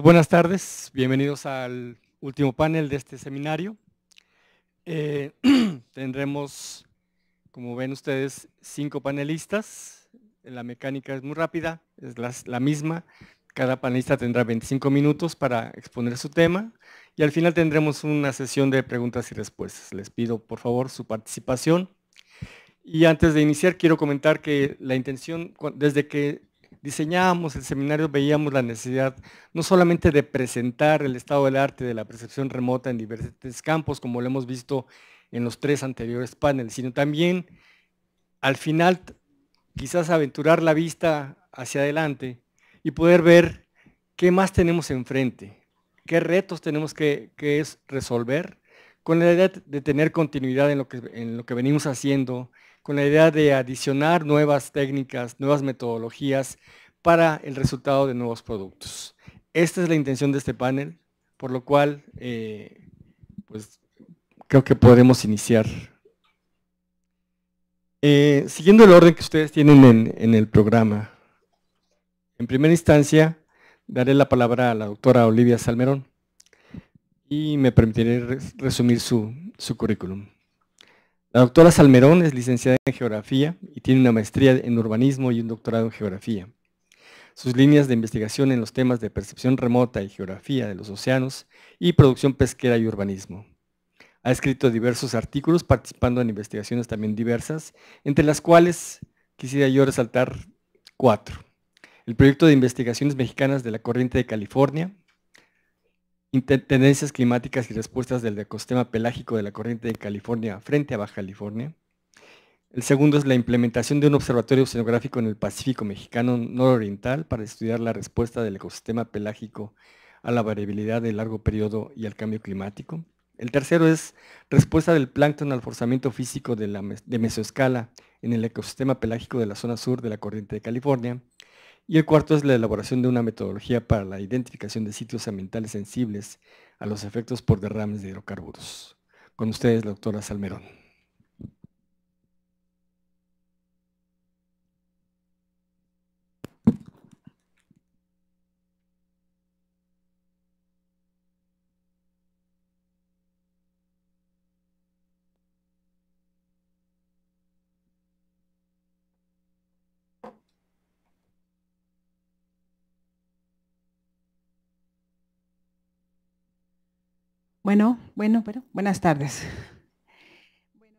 buenas tardes. Bienvenidos al último panel de este seminario. Eh, tendremos, como ven ustedes, cinco panelistas. La mecánica es muy rápida, es la misma. Cada panelista tendrá 25 minutos para exponer su tema y al final tendremos una sesión de preguntas y respuestas. Les pido, por favor, su participación. Y antes de iniciar, quiero comentar que la intención, desde que diseñábamos el seminario veíamos la necesidad no solamente de presentar el estado del arte de la percepción remota en diversos campos, como lo hemos visto en los tres anteriores paneles, sino también al final quizás aventurar la vista hacia adelante y poder ver qué más tenemos enfrente, qué retos tenemos que, resolver con la idea de tener continuidad en lo que venimos haciendo con la idea de adicionar nuevas técnicas, nuevas metodologías para el resultado de nuevos productos. Esta es la intención de este panel, por lo cual eh, pues, creo que podemos iniciar. Eh, siguiendo el orden que ustedes tienen en, el programa, en primera instancia daré la palabra a la doctora Olivia Salmerón y me permitiré resumir su currículum. La doctora Salmerón es licenciada en Geografía y tiene una maestría en Urbanismo y un doctorado en Geografía. Sus líneas de investigación en los temas de percepción remota y geografía de los océanos y producción pesquera y urbanismo. Ha escrito diversos artículos participando en investigaciones también diversas, entre las cuales quisiera yo resaltar cuatro. El proyecto de investigaciones mexicanas de la corriente de California, Tendencias climáticas y respuestas del ecosistema pelágico de la corriente de California frente a Baja California. El segundo es la implementación de un observatorio oceanográfico en el Pacífico Mexicano nororiental para estudiar la respuesta del ecosistema pelágico a la variabilidad de largo periodo y al cambio climático. El tercero es respuesta del plancton al forzamiento físico de, la de mesoescala en el ecosistema pelágico de la zona sur de la corriente de California. Y el cuarto es la elaboración de una metodología para la identificación de sitios ambientales sensibles a los efectos por derrames de hidrocarburos. Con ustedes, la doctora Salmerón. Bueno, bueno, bueno, buenas tardes.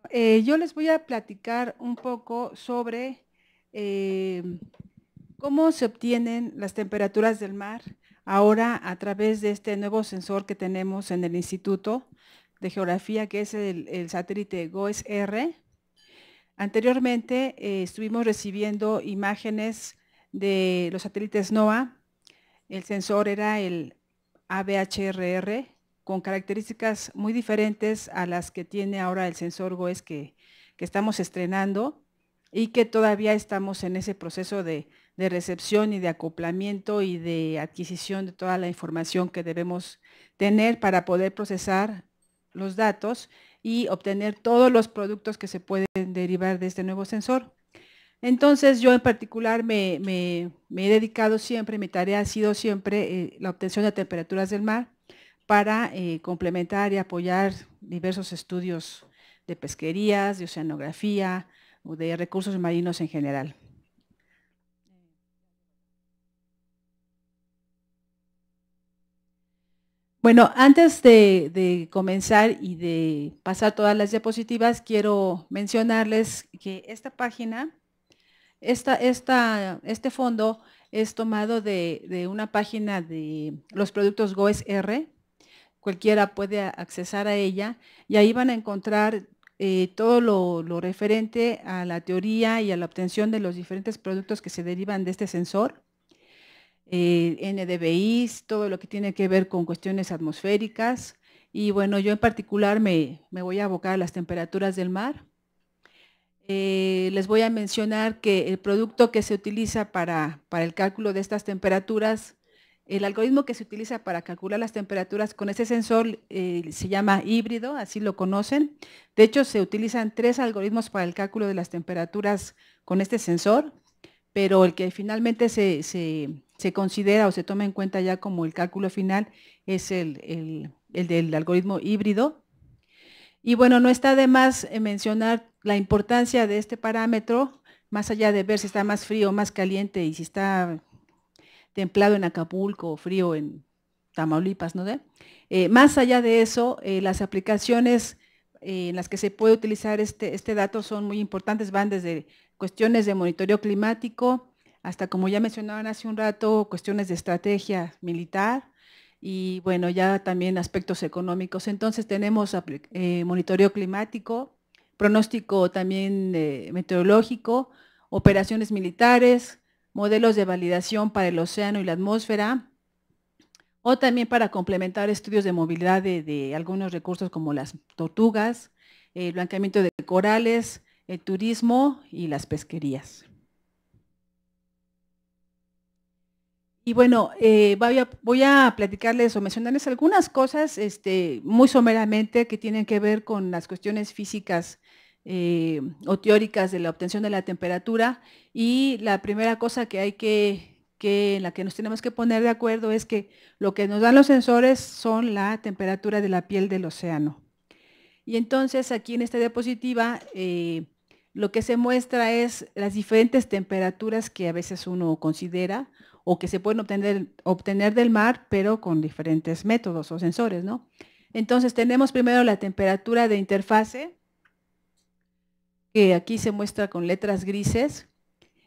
Eh, yo les voy a platicar un poco sobre em, cómo se obtienen las temperaturas del mar ahora a través de este nuevo sensor que tenemos en el Instituto de Geografía, que es el, satélite GOES-R. Anteriormente eh, estuvimos recibiendo imágenes de los satélites NOAA. El sensor era el ABHRR, con características muy diferentes a las que tiene ahora el sensor GOES que, que estamos estrenando y que todavía estamos en ese proceso de, recepción y de acoplamiento y de adquisición de toda la información que debemos tener para poder procesar los datos y obtener todos los productos que se pueden derivar de este nuevo sensor. Entonces yo en particular me, he dedicado siempre, mi tarea ha sido siempre eh, la obtención de temperaturas del mar para eh, complementar y apoyar diversos estudios de pesquerías, de oceanografía o de recursos marinos en general. Bueno, antes de, comenzar y de pasar todas las diapositivas, quiero mencionarles que esta página, esta, esta, este fondo es tomado de, de, una página de los productos GOES R, cualquiera puede accesar a ella y ahí van a encontrar eh, todo lo, referente a la teoría y a la obtención de los diferentes productos que se derivan de este sensor, eh, NDBIs, todo lo que tiene que ver con cuestiones atmosféricas y bueno, yo en particular me, voy a abocar a las temperaturas del mar. Eh, les voy a mencionar que el producto que se utiliza para, para el cálculo de estas temperaturas el algoritmo que se utiliza para calcular las temperaturas con este sensor eh, se llama híbrido, así lo conocen. De hecho, se utilizan tres algoritmos para el cálculo de las temperaturas con este sensor, pero el que finalmente se, considera o se toma en cuenta ya como el cálculo final es el, el del algoritmo híbrido. Y bueno, no está de más eh, mencionar la importancia de este parámetro, más allá de ver si está más frío, o más caliente y si está templado en Acapulco frío en Tamaulipas, ¿no? Eh, más allá de eso, eh, las aplicaciones eh, en las que se puede utilizar este, este dato son muy importantes, van desde cuestiones de monitoreo climático hasta, como ya mencionaban hace un rato, cuestiones de estrategia militar y, bueno, ya también aspectos económicos. Entonces tenemos monitoreo climático, pronóstico también meteorológico, operaciones militares, modelos de validación para el océano y la atmósfera, o también para complementar estudios de movilidad de, algunos recursos como las tortugas, el blanqueamiento de corales, el turismo y las pesquerías. Y bueno, eh, voy, a, platicarles o mencionarles algunas cosas este, muy someramente que tienen que ver con las cuestiones físicas eh, o teóricas de la obtención de la temperatura y la primera cosa que hay que, en la que nos tenemos que poner de acuerdo es que lo que nos dan los sensores son la temperatura de la piel del océano. Y entonces aquí en esta diapositiva eh, lo que se muestra es las diferentes temperaturas que a veces uno considera o que se pueden obtener, obtener del mar, pero con diferentes métodos o sensores, ¿no? Entonces tenemos primero la temperatura de interfase, que aquí se muestra con letras grises,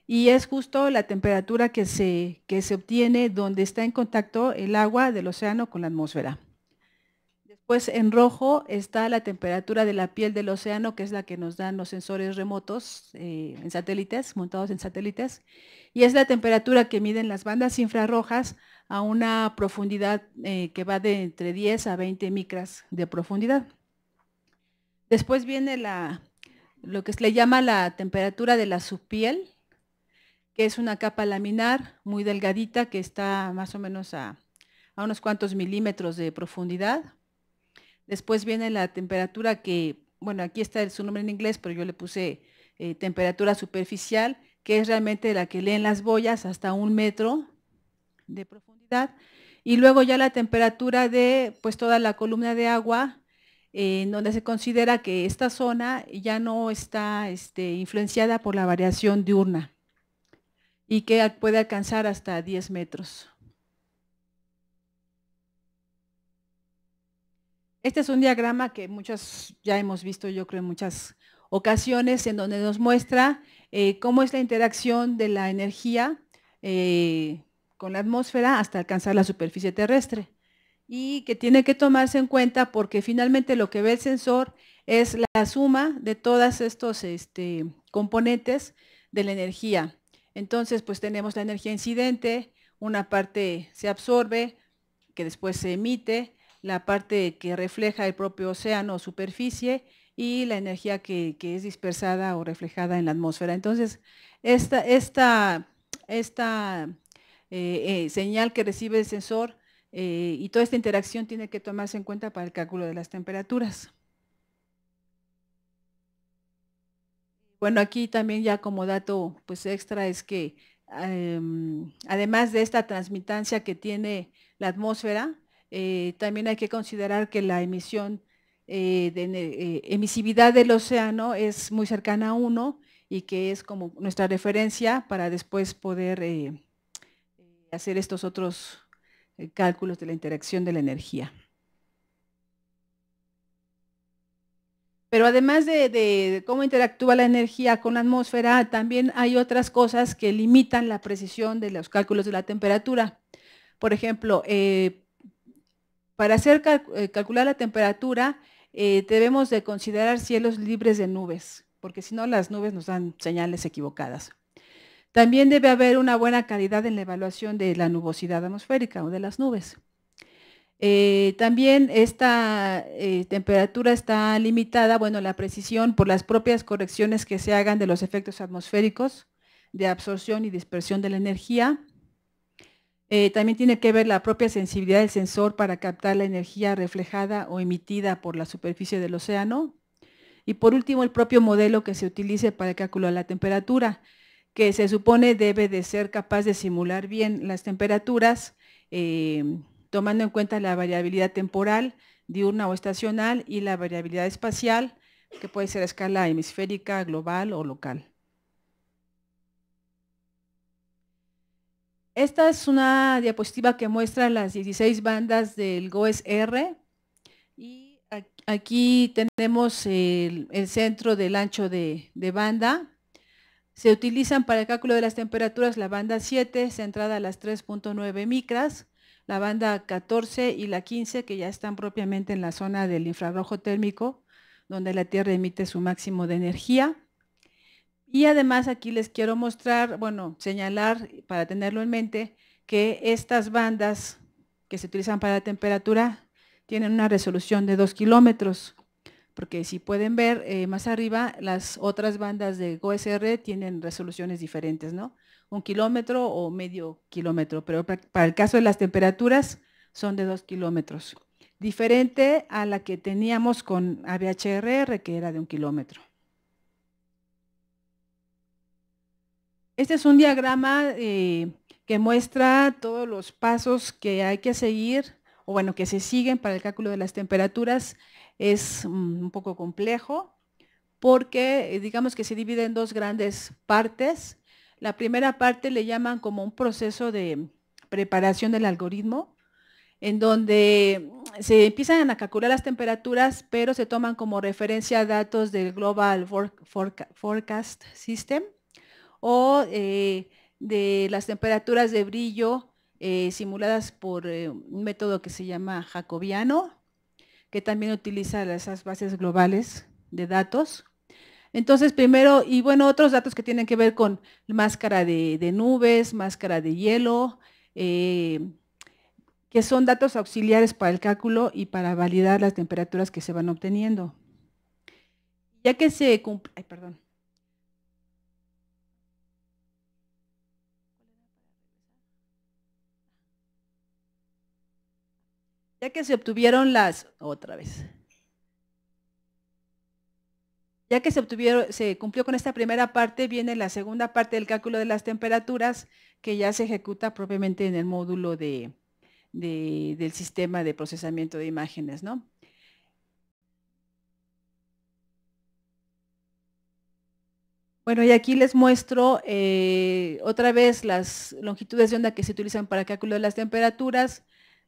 y es justo la temperatura que se, se obtiene donde está en contacto el agua del océano con la atmósfera. Después en rojo está la temperatura de la piel del océano, que es la que nos dan los sensores remotos eh, en satélites, montados en satélites, y es la temperatura que miden las bandas infrarrojas a una profundidad eh, que va de entre 10 a 20 micras de profundidad. Después viene la lo que se le llama la temperatura de la subpiel, que es una capa laminar muy delgadita que está más o menos a, unos cuantos milímetros de profundidad. Después viene la temperatura que, bueno, aquí está su nombre en inglés, pero yo le puse eh, temperatura superficial, que es realmente la que leen las boyas hasta un metro de profundidad. Y luego ya la temperatura de pues toda la columna de agua eh, en donde se considera que esta zona ya no está este, influenciada por la variación diurna y que puede alcanzar hasta 10 metros. Este es un diagrama que muchos ya hemos visto, yo creo, en muchas ocasiones, en donde nos muestra eh, cómo es la interacción de la energía eh, con la atmósfera hasta alcanzar la superficie terrestre y que tiene que tomarse en cuenta porque finalmente lo que ve el sensor es la suma de todos estos este, componentes de la energía. Entonces, pues tenemos la energía incidente, una parte se absorbe, que después se emite, la parte que refleja el propio océano o superficie y la energía que, es dispersada o reflejada en la atmósfera. Entonces, esta, esta eh, eh, señal que recibe el sensor eh, y toda esta interacción tiene que tomarse en cuenta para el cálculo de las temperaturas. Bueno, aquí también ya como dato pues extra es que em, además de esta transmitancia que tiene la atmósfera, eh, también hay que considerar que la emisión eh, de emisividad del océano es muy cercana a 1 y que es como nuestra referencia para después poder hacer estos otros eh, cálculos de la interacción de la energía. Pero además de, cómo interactúa la energía con la atmósfera, también hay otras cosas que limitan la precisión de los cálculos de la temperatura. Por ejemplo, eh, para hacer eh, calcular la temperatura, debemos de considerar cielos libres de nubes, porque si no las nubes nos dan señales equivocadas. También debe haber una buena calidad en la evaluación de la nubosidad atmosférica o de las nubes. Eh, también esta eh, temperatura está limitada, bueno, la precisión por las propias correcciones que se hagan de los efectos atmosféricos, de absorción y dispersión de la energía. Eh, también tiene que ver la propia sensibilidad del sensor para captar la energía reflejada o emitida por la superficie del océano. Y por último, el propio modelo que se utilice para calcular la temperatura que se supone debe de ser capaz de simular bien las temperaturas, eh, tomando en cuenta la variabilidad temporal, diurna o estacional, y la variabilidad espacial, que puede ser a escala hemisférica, global o local. Esta es una diapositiva que muestra las 16 bandas del GOES-R y aquí tenemos el, centro del ancho de banda, se utilizan para el cálculo de las temperaturas la banda 7, centrada a las 3.9 micras, la banda 14 y la 15, que ya están propiamente en la zona del infrarrojo térmico, donde la Tierra emite su máximo de energía. Y además aquí les quiero mostrar, bueno, señalar para tenerlo en mente, que estas bandas que se utilizan para la temperatura tienen una resolución de 2 kilómetros porque si pueden ver eh, más arriba, las otras bandas de GoSR tienen resoluciones diferentes, ¿no? Un kilómetro o medio kilómetro, pero para el caso de las temperaturas son de dos kilómetros, diferente a la que teníamos con ABHRR, que era de un kilómetro. Este es un diagrama eh, que muestra todos los pasos que hay que seguir, o bueno, que se siguen para el cálculo de las temperaturas es mm, un poco complejo porque eh, digamos que se divide en dos grandes partes. La primera parte le llaman como un proceso de preparación del algoritmo, en donde mm, se empiezan a calcular las temperaturas, pero se toman como referencia datos del Global Forecast System o eh, de las temperaturas de brillo eh, simuladas por un método que se llama jacobiano que también utiliza esas bases globales de datos. Entonces, primero, y bueno, otros datos que tienen que ver con máscara de, nubes, máscara de hielo, eh, que son datos auxiliares para el cálculo y para validar las temperaturas que se van obteniendo. Ya que se cumple, ay, perdón, que se obtuvieron las, otra vez, ya que se, obtuvieron, se cumplió con esta primera parte, viene la segunda parte del cálculo de las temperaturas que ya se ejecuta propiamente en el módulo de, del sistema de procesamiento de imágenes, ¿no? Bueno, y aquí les muestro eh, otra vez las longitudes de onda que se utilizan para cálculo de las temperaturas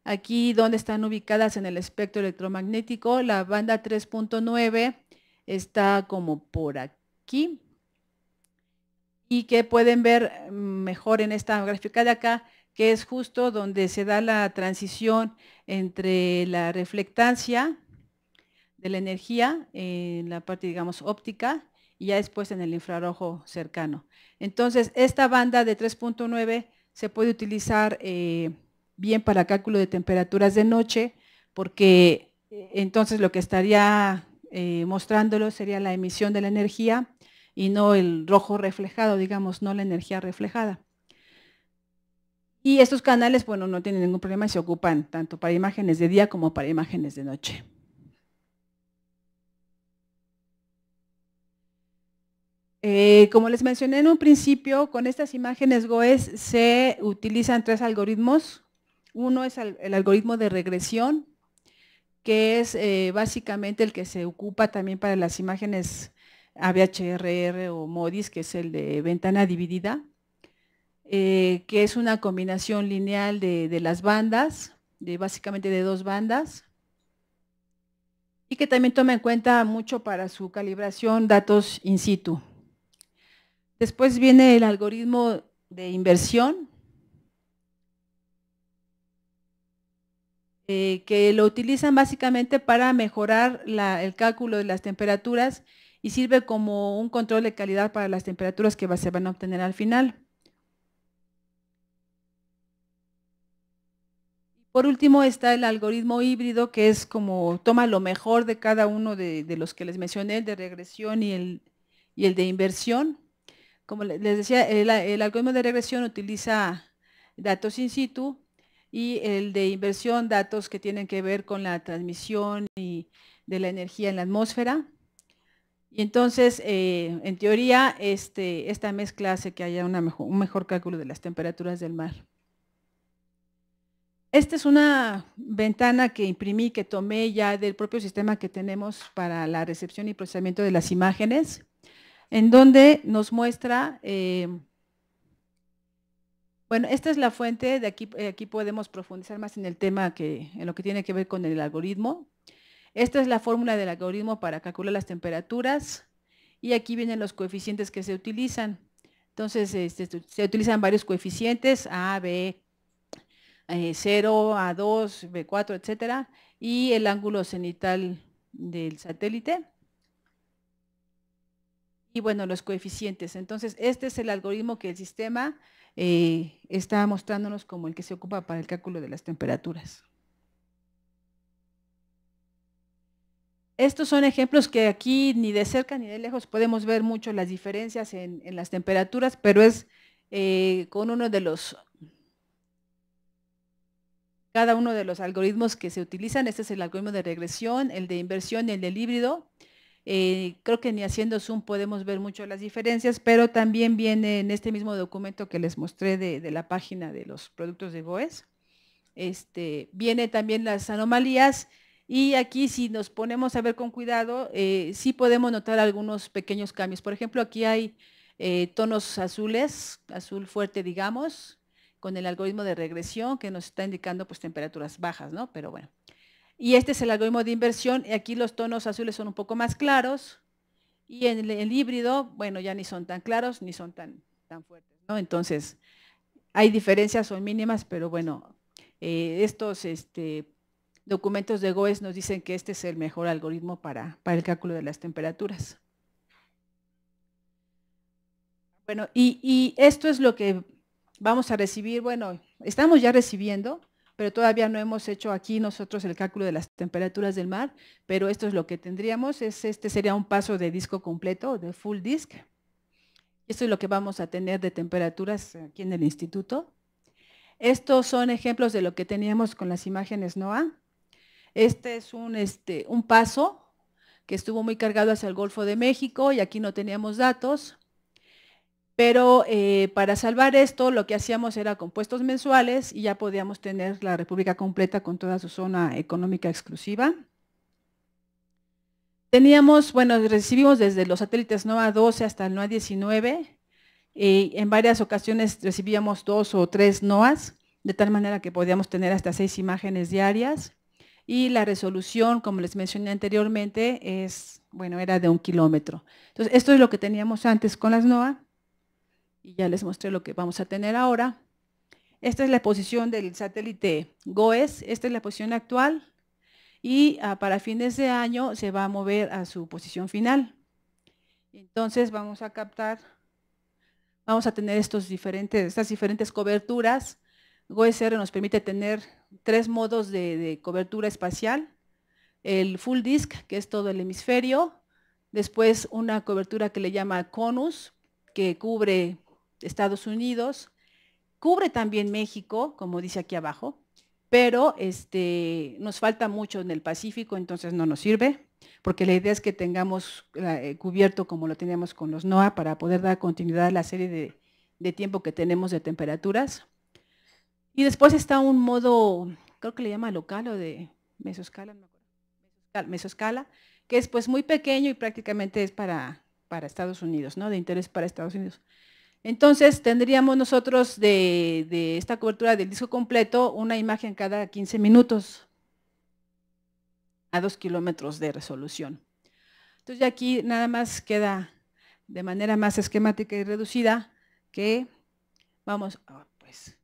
aquí donde están ubicadas en el espectro electromagnético. La banda 3.9 está como por aquí y que pueden ver mm, mejor en esta gráfica de acá, que es justo donde se da la transición entre la reflectancia de la energía en la parte, digamos, óptica y ya después en el infrarrojo cercano. Entonces, esta banda de 3.9 se puede utilizar eh, bien para cálculo de temperaturas de noche, porque eh, entonces lo que estaría eh, mostrándolo sería la emisión de la energía y no el rojo reflejado, digamos, no la energía reflejada. Y estos canales, bueno, no tienen ningún problema y se ocupan tanto para imágenes de día como para imágenes de noche. Eh, como les mencioné en un principio, con estas imágenes GOES se utilizan tres algoritmos uno es el, algoritmo de regresión, que es eh, básicamente el que se ocupa también para las imágenes AVHRR o MODIS, que es el de ventana dividida, eh, que es una combinación lineal de, las bandas, de básicamente de dos bandas, y que también toma en cuenta mucho para su calibración datos in situ. Después viene el algoritmo de inversión, Eh, que lo utilizan básicamente para mejorar el cálculo de las temperaturas y sirve como un control de calidad para las temperaturas que se van a obtener al final. Por último está el algoritmo híbrido que es como toma lo mejor de cada uno de, los que les mencioné, el de regresión y el, de inversión. Como les decía, el algoritmo de regresión utiliza datos in situ y el de inversión, datos que tienen que ver con la transmisión y de la energía en la atmósfera. Y entonces, eh, en teoría, este, esta mezcla hace que haya una mejor, un mejor cálculo de las temperaturas del mar. Esta es una ventana que imprimí, que tomé ya del propio sistema que tenemos para la recepción y procesamiento de las imágenes, en donde nos muestra eh, bueno, esta es la fuente, de eh, aquí, podemos profundizar más en el tema que en lo que tiene que ver con el algoritmo. Esta es la fórmula del algoritmo para calcular las temperaturas y aquí vienen los coeficientes que se utilizan. Entonces, este, este, se utilizan varios coeficientes, A, B, 0, A2, B4, etcétera, y el ángulo cenital del satélite. Y bueno, los coeficientes. Entonces, este es el algoritmo que el sistema eh, está mostrándonos como el que se ocupa para el cálculo de las temperaturas. Estos son ejemplos que aquí ni de cerca ni de lejos podemos ver mucho las diferencias en, las temperaturas, pero es eh, con uno de los, cada uno de los algoritmos que se utilizan. Este es el algoritmo de regresión, el de inversión y el del híbrido. Eh, creo que ni haciendo Zoom podemos ver mucho las diferencias, pero también viene en este mismo documento que les mostré de, la página de los productos de BOES. Este, viene también las anomalías y aquí si nos ponemos a ver con cuidado, eh, sí podemos notar algunos pequeños cambios. Por ejemplo, aquí hay eh, tonos azules, azul fuerte, digamos, con el algoritmo de regresión que nos está indicando pues temperaturas bajas, ¿no? Pero bueno. Y este es el algoritmo de inversión. y Aquí los tonos azules son un poco más claros. Y en el, híbrido, bueno, ya ni son tan claros ni son tan, tan fuertes. ¿no? Entonces, hay diferencias, son mínimas, pero bueno, eh, estos este, documentos de GOES nos dicen que este es el mejor algoritmo para, el cálculo de las temperaturas. Bueno, y, y, esto es lo que vamos a recibir, bueno, estamos ya recibiendo pero todavía no hemos hecho aquí nosotros el cálculo de las temperaturas del mar, pero esto es lo que tendríamos, es, este sería un paso de disco completo, de full disk. Esto es lo que vamos a tener de temperaturas aquí en el instituto. Estos son ejemplos de lo que teníamos con las imágenes NOAA. Este es un, este, un paso que estuvo muy cargado hacia el Golfo de México y aquí no teníamos datos. Pero eh, para salvar esto, lo que hacíamos era compuestos mensuales y ya podíamos tener la República completa con toda su zona económica exclusiva. Teníamos, bueno, recibimos desde los satélites NOAA 12 hasta el NOAA 19. en varias ocasiones recibíamos dos o tres NOAAs, de tal manera que podíamos tener hasta seis imágenes diarias. Y la resolución, como les mencioné anteriormente, es, bueno, era de un kilómetro. Entonces, esto es lo que teníamos antes con las NOAA y ya les mostré lo que vamos a tener ahora. Esta es la posición del satélite GOES, esta es la posición actual y ah, para fines de año se va a mover a su posición final. Entonces vamos a captar, vamos a tener estos diferentes, estas diferentes coberturas. GOES-R nos permite tener tres modos de, de cobertura espacial, el full disk, que es todo el hemisferio, después una cobertura que le llama conus, que cubre Estados Unidos, cubre también México, como dice aquí abajo, pero este, nos falta mucho en el Pacífico, entonces no nos sirve, porque la idea es que tengamos eh, cubierto como lo teníamos con los NOAA para poder dar continuidad a la serie de, tiempo que tenemos de temperaturas. Y después está un modo, creo que le llama local o de mesoscala, que es pues muy pequeño y prácticamente es para, para Estados Unidos, ¿no? De interés para Estados Unidos. Entonces tendríamos nosotros de, esta cobertura del disco completo una imagen cada 15 minutos a 2 kilómetros de resolución. Entonces aquí nada más queda de manera más esquemática y reducida que vamos, ah, pues,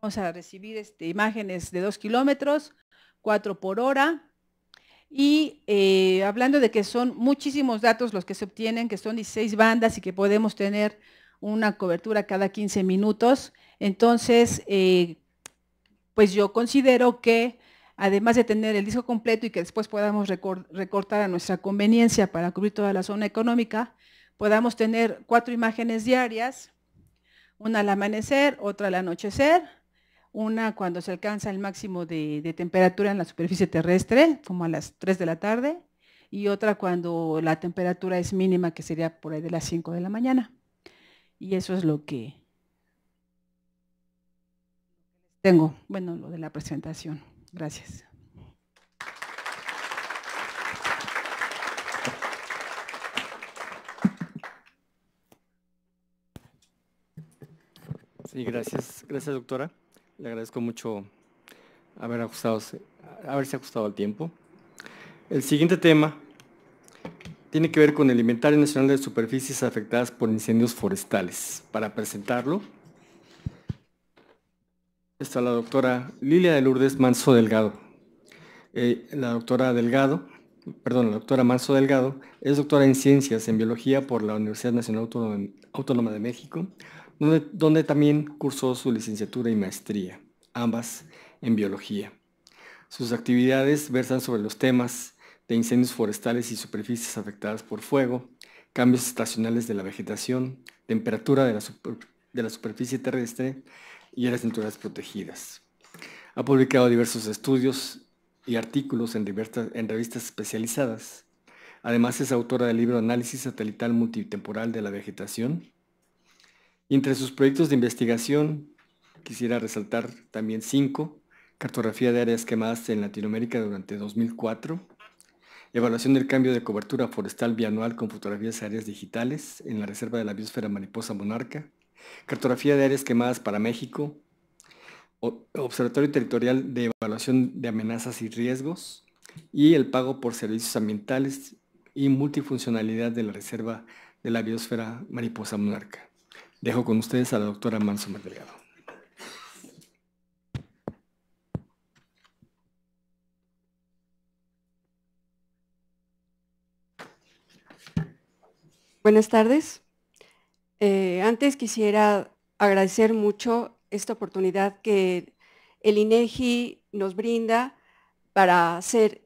vamos a recibir este, imágenes de 2 kilómetros, 4 por hora, y eh, hablando de que son muchísimos datos los que se obtienen, que son 16 bandas y que podemos tener una cobertura cada 15 minutos. Entonces, eh, pues yo considero que además de tener el disco completo y que después podamos recortar a nuestra conveniencia para cubrir toda la zona económica, podamos tener cuatro imágenes diarias, una al amanecer, otra al anochecer, una cuando se alcanza el máximo de, de temperatura en la superficie terrestre, como a las 3 de la tarde, y otra cuando la temperatura es mínima, que sería por ahí de las 5 de la mañana. Y eso es lo que tengo. Bueno, lo de la presentación. Gracias. Sí, gracias, gracias doctora. Le agradezco mucho haber ajustado, haberse ajustado al tiempo. El siguiente tema tiene que ver con el Inventario Nacional de Superficies Afectadas por Incendios Forestales. Para presentarlo, está la doctora Lilia de Lourdes Manso Delgado. Eh, la doctora Delgado, perdón, la doctora Manso Delgado es doctora en Ciencias en Biología por la Universidad Nacional Autónoma de México, donde también cursó su licenciatura y maestría, ambas en Biología. Sus actividades versan sobre los temas de incendios forestales y superficies afectadas por fuego, cambios estacionales de la vegetación, temperatura de la, superficie terrestre y áreas naturales protegidas. Ha publicado diversos estudios y artículos en, en revistas especializadas. Además es autora del libro Análisis satelital multitemporal de la vegetación. entre sus proyectos de investigación quisiera resaltar también cinco, cartografía de áreas quemadas en Latinoamérica durante 2004, Evaluación del cambio de cobertura forestal bianual con fotografías aéreas digitales en la Reserva de la Biosfera Mariposa Monarca. Cartografía de áreas quemadas para México. Observatorio Territorial de Evaluación de Amenazas y Riesgos. Y el pago por servicios ambientales y multifuncionalidad de la Reserva de la Biosfera Mariposa Monarca. Dejo con ustedes a la doctora Manso Delgado. Buenas tardes. Eh, antes quisiera agradecer mucho esta oportunidad que el INEGI e nos brinda para hacer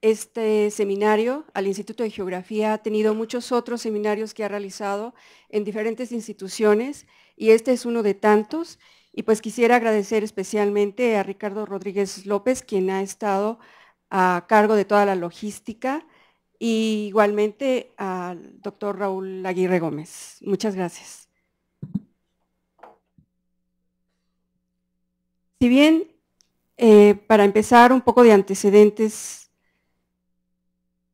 este seminario al Instituto de Geografía. Ha tenido muchos otros seminarios que ha realizado en diferentes instituciones y este es uno de tantos. Y pues quisiera agradecer especialmente a Ricardo Rodríguez López, quien ha estado a cargo de toda la logística y igualmente al doctor Raúl Aguirre Gómez. Muchas gracias. Si bien, eh, para empezar un poco de antecedentes,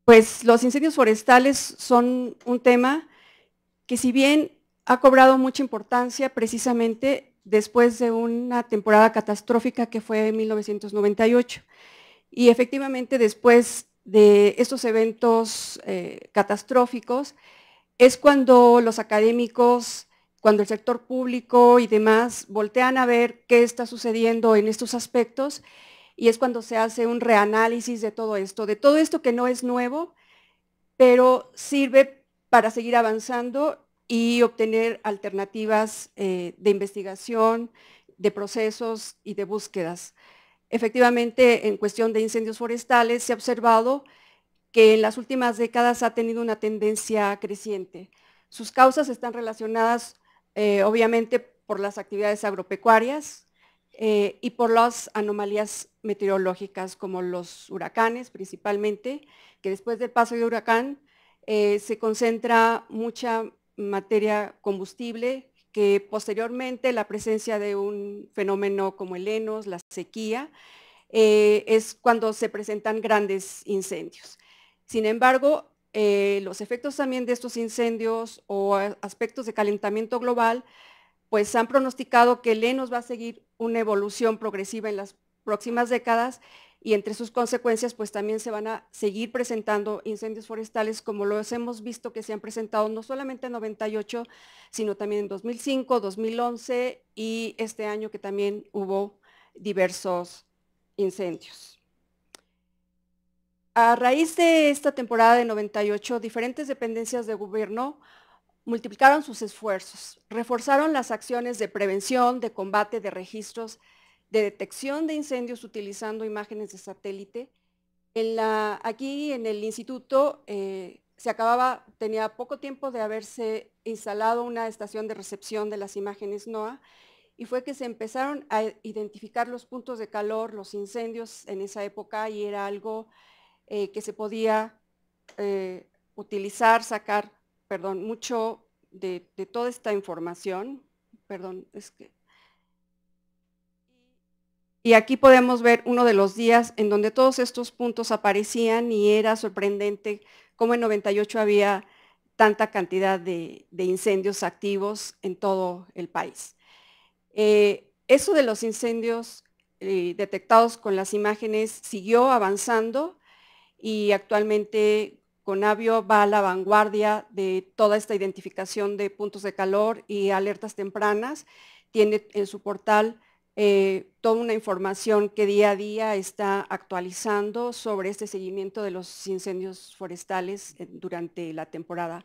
pues los incendios forestales son un tema que si bien ha cobrado mucha importancia precisamente después de una temporada catastrófica que fue en 1998. Y efectivamente después de estos eventos eh, catastróficos es cuando los académicos, cuando el sector público y demás voltean a ver qué está sucediendo en estos aspectos y es cuando se hace un reanálisis de todo esto, de todo esto que no es nuevo, pero sirve para seguir avanzando y obtener alternativas eh, de investigación, de procesos y de búsquedas. Efectivamente, en cuestión de incendios forestales se ha observado que en las últimas décadas ha tenido una tendencia creciente. Sus causas están relacionadas, eh, obviamente, por las actividades agropecuarias eh, y por las anomalías meteorológicas, como los huracanes principalmente, que después del paso de huracán eh, se concentra mucha materia combustible que posteriormente la presencia de un fenómeno como el Enos, la sequía, eh, es cuando se presentan grandes incendios. Sin embargo, eh, los efectos también de estos incendios o aspectos de calentamiento global, pues han pronosticado que el ENOS va a seguir una evolución progresiva en las próximas décadas y entre sus consecuencias pues también se van a seguir presentando incendios forestales como los hemos visto que se han presentado no solamente en 98, sino también en 2005, 2011 y este año que también hubo diversos incendios. A raíz de esta temporada de 98, diferentes dependencias de gobierno multiplicaron sus esfuerzos, reforzaron las acciones de prevención, de combate, de registros, de detección de incendios utilizando imágenes de satélite. En la, aquí en el instituto eh, se acababa, tenía poco tiempo de haberse instalado una estación de recepción de las imágenes NOAA y fue que se empezaron a identificar los puntos de calor, los incendios en esa época y era algo eh, que se podía eh, utilizar, sacar, perdón, mucho de, de toda esta información. Perdón, es que y aquí podemos ver uno de los días en donde todos estos puntos aparecían y era sorprendente cómo en 98 había tanta cantidad de, incendios activos en todo el país. Eh, eso de los incendios eh, detectados con las imágenes siguió avanzando y actualmente Conavio va a la vanguardia de toda esta identificación de puntos de calor y alertas tempranas. Tiene en su portal eh, toda una información que día a día está actualizando sobre este seguimiento de los incendios forestales eh, durante la temporada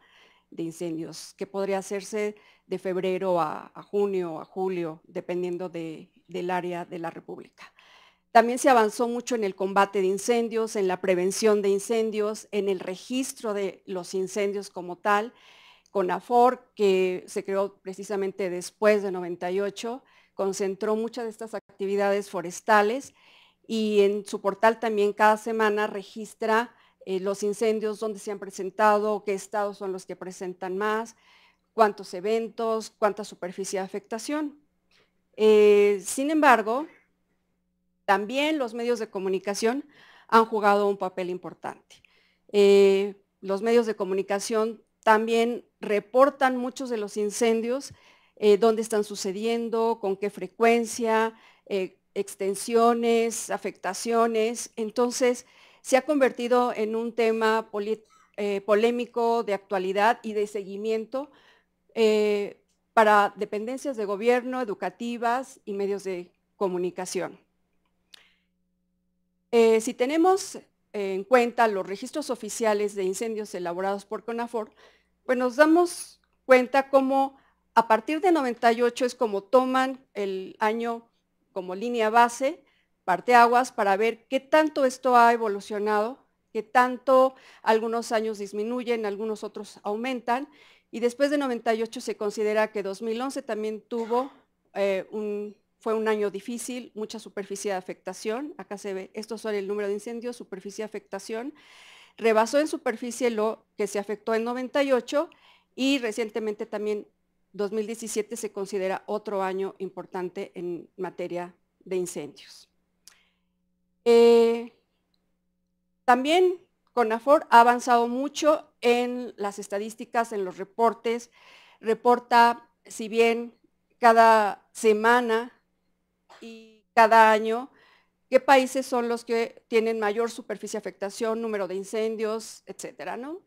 de incendios, que podría hacerse de febrero a, junio, a julio, dependiendo del área de la República. También se avanzó mucho en el combate de incendios, en la prevención de incendios, en el registro de los incendios como tal, con AFOR, que se creó precisamente después de 98, concentró muchas de estas actividades forestales y en su portal también cada semana registra eh, los incendios, dónde se han presentado, qué estados son los que presentan más, cuántos eventos, cuánta superficie de afectación. Eh, sin embargo, también los medios de comunicación han jugado un papel importante. Eh, los medios de comunicación también reportan muchos de los incendios eh, dónde están sucediendo, con qué frecuencia, eh, extensiones, afectaciones. Entonces, se ha convertido en un tema eh, polémico de actualidad y de seguimiento para dependencias de gobierno, educativas y medios de comunicación. si tenemos en cuenta los registros oficiales de incendios elaborados por CONAFOR, pues nos damos cuenta cómo a partir de 98 es como toman el año como línea base, parte aguas, para ver qué tanto esto ha evolucionado, qué tanto algunos años disminuyen, algunos otros aumentan. Y después de 98 se considera que 2011 también tuvo eh, fue un año difícil, mucha superficie de afectación. Acá se ve, estos son el número de incendios, superficie de afectación. Rebasó en superficie lo que se afectó en 98 y recientemente también 2017 se considera otro año importante en materia de incendios. Eh, también CONAFOR ha avanzado mucho en las estadísticas, en los reportes. Reporta, si bien cada semana y cada año, qué países son los que tienen mayor superficie de afectación, número de incendios, etcétera, ¿no?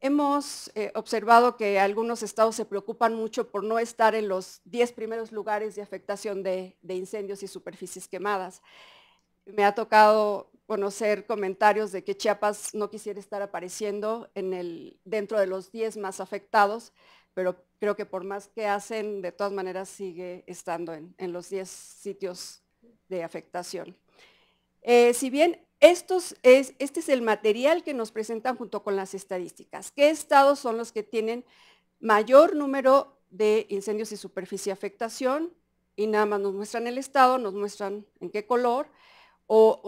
Hemos eh, observado que algunos estados se preocupan mucho por no estar en los 10 primeros lugares de afectación de, incendios y superficies quemadas. Me ha tocado conocer comentarios de que Chiapas no quisiera estar apareciendo dentro de los 10 más afectados, pero creo que por más que hacen, de todas maneras sigue estando en, los 10 sitios de afectación. Eh, si bien este es el material que nos presentan junto con las estadísticas. ¿Qué estados son los que tienen mayor número de incendios y superficie afectación? Y nada más nos muestran el estado, nos muestran en qué color, o,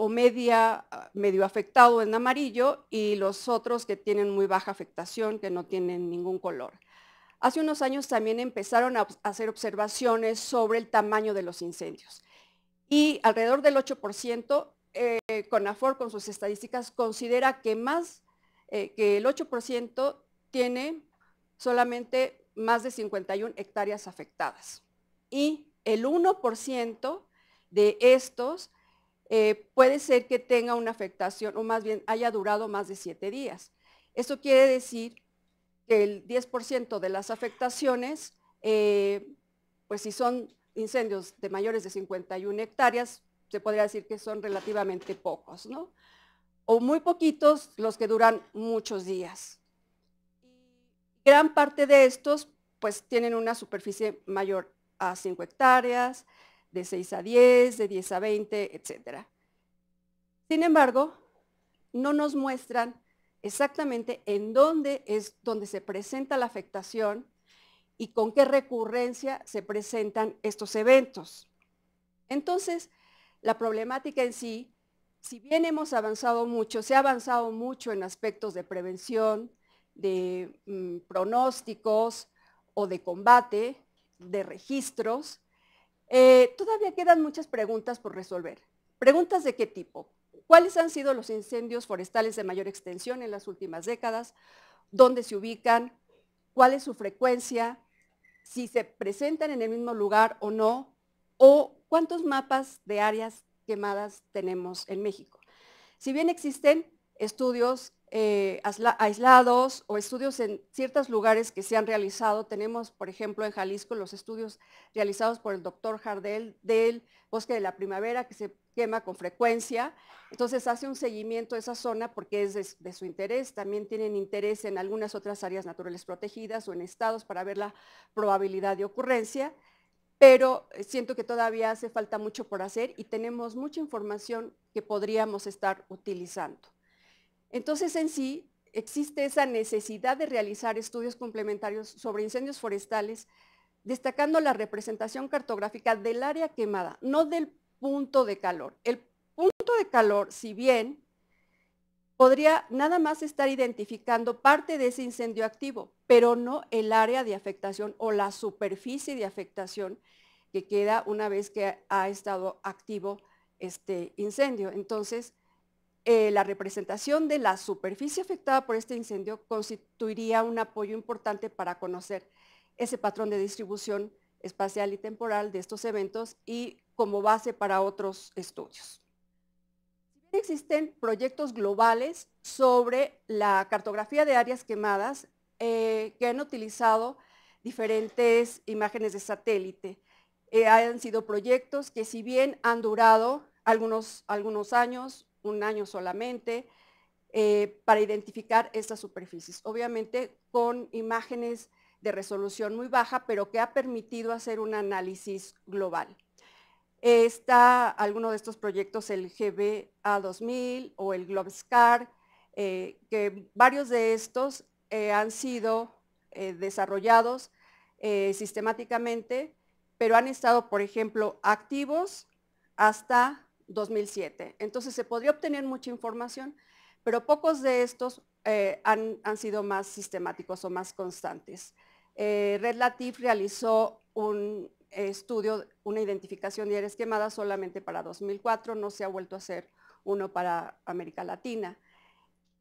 ah, medio afectado en amarillo, y los otros que tienen muy baja afectación, que no tienen ningún color. Hace unos años también empezaron a hacer observaciones sobre el tamaño de los incendios. Y alrededor del 8% eh, CONAFOR con sus estadísticas considera que más, eh, que el 8% tiene solamente más de 51 hectáreas afectadas. Y el 1% de estos eh, puede ser que tenga una afectación o más bien haya durado más de 7 días. Eso quiere decir que el 10% de las afectaciones, eh, pues si son incendios de mayores de 51 hectáreas, se podría decir que son relativamente pocos, ¿no? O muy poquitos los que duran muchos días. Gran parte de estos, pues, tienen una superficie mayor a 5 hectáreas, de 6 a 10, de 10 a 20, etc. Sin embargo, no nos muestran exactamente en dónde es donde se presenta la afectación y con qué recurrencia se presentan estos eventos. Entonces, la problemática en sí, si bien hemos avanzado mucho, se ha avanzado mucho en aspectos de prevención, de mm, pronósticos o de combate, de registros, eh, todavía quedan muchas preguntas por resolver. Preguntas de qué tipo. ¿Cuáles han sido los incendios forestales de mayor extensión en las últimas décadas? ¿Dónde se ubican? ¿Cuál es su frecuencia? ¿Si se presentan en el mismo lugar o no? o cuántos mapas de áreas quemadas tenemos en México. Si bien existen estudios eh, aislados o estudios en ciertos lugares que se han realizado, tenemos, por ejemplo, en Jalisco los estudios realizados por el doctor Jardel del bosque de la primavera que se quema con frecuencia. Entonces hace un seguimiento de esa zona porque es de su interés. También tienen interés en algunas otras áreas naturales protegidas o en estados para ver la probabilidad de ocurrencia pero eh, siento que todavía hace falta mucho por hacer y tenemos mucha información que podríamos estar utilizando. Entonces, en sí, existe esa necesidad de realizar estudios complementarios sobre incendios forestales, destacando la representación cartográfica del área quemada, no del punto de calor. El punto de calor, si bien podría nada más estar identificando parte de ese incendio activo, pero no el área de afectación o la superficie de afectación que queda una vez que ha estado activo este incendio. Entonces, eh, la representación de la superficie afectada por este incendio constituiría un apoyo importante para conocer ese patrón de distribución espacial y temporal de estos eventos y como base para otros estudios existen proyectos globales sobre la cartografía de áreas quemadas eh, que han utilizado diferentes imágenes de satélite. Eh, han sido proyectos que si bien han durado algunos, algunos años, un año solamente, eh, para identificar estas superficies. Obviamente con imágenes de resolución muy baja, pero que ha permitido hacer un análisis global está alguno de estos proyectos, el GBA2000 o el GlobeScar, eh, que varios de estos eh, han sido eh, desarrollados sistemáticamente, pero han estado, por ejemplo, activos hasta 2007. Entonces se podría obtener mucha información, pero pocos de estos han, han, sido más sistemáticos o más constantes. Red Latif realizó un, estudio, una identificación de áreas quemadas solamente para 2004, no se ha vuelto a hacer uno para América Latina.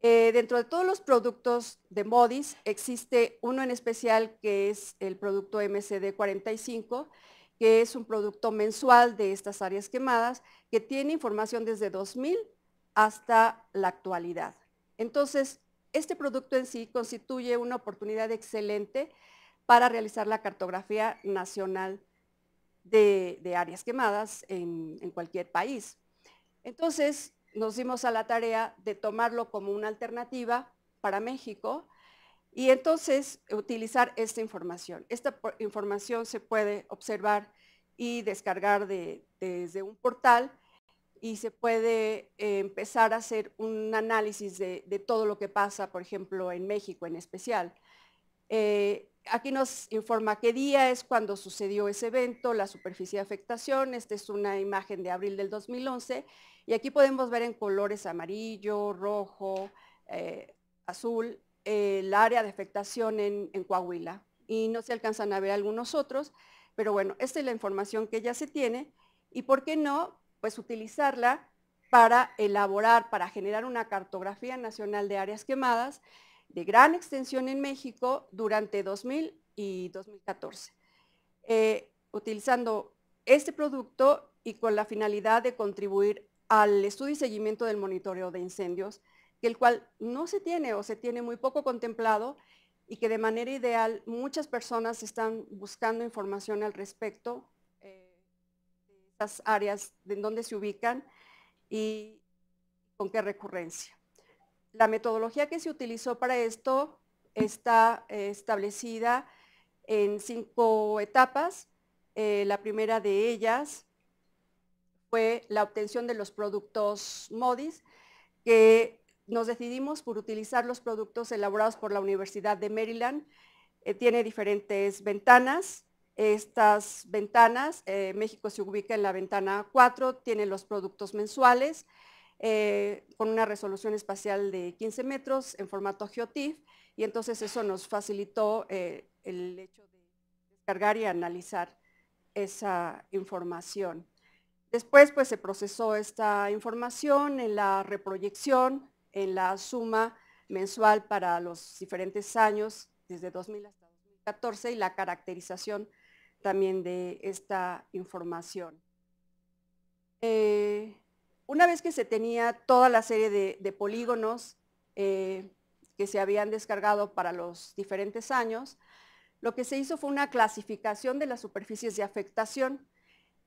Eh, dentro de todos los productos de Modis existe uno en especial que es el producto MCD 45, que es un producto mensual de estas áreas quemadas que tiene información desde 2000 hasta la actualidad. Entonces, este producto en sí constituye una oportunidad excelente para realizar la cartografía nacional de, áreas quemadas en, cualquier país. Entonces nos dimos a la tarea de tomarlo como una alternativa para México y entonces utilizar esta información. Esta información se puede observar y descargar desde un portal y se puede eh, empezar a hacer un análisis de, todo lo que pasa, por ejemplo, en México en especial. Eh, Aquí nos informa qué día es cuando sucedió ese evento, la superficie de afectación. Esta es una imagen de abril del 2011 y aquí podemos ver en colores amarillo, rojo, eh, azul, el área de afectación en, en Coahuila. Y no se alcanzan a ver algunos otros, pero bueno, esta es la información que ya se tiene y por qué no, pues utilizarla para elaborar, para generar una cartografía nacional de áreas quemadas de gran extensión en México durante 2000 y 2014, eh, utilizando este producto y con la finalidad de contribuir al estudio y seguimiento del monitoreo de incendios, que el cual no se tiene o se tiene muy poco contemplado y que de manera ideal muchas personas están buscando información al respecto eh, de áreas, en donde se ubican y con qué recurrencia. La metodología que se utilizó para esto está eh, establecida en cinco etapas. Eh, la primera de ellas fue la obtención de los productos MODIS, que nos decidimos por utilizar los productos elaborados por la Universidad de Maryland. Eh, tiene diferentes ventanas. Estas ventanas, México se ubica en la ventana 4, tiene los productos mensuales eh, con una resolución espacial de 15 metros en formato GeoTIFF y entonces eso nos facilitó eh, el hecho de descargar y analizar esa información. Después pues se procesó esta información en la reproyección, en la suma mensual para los diferentes años, desde 2000 hasta 2014, y la caracterización también de esta información. Eh, una vez que se tenía toda la serie de, polígonos eh, que se habían descargado para los diferentes años, lo que se hizo fue una clasificación de las superficies de afectación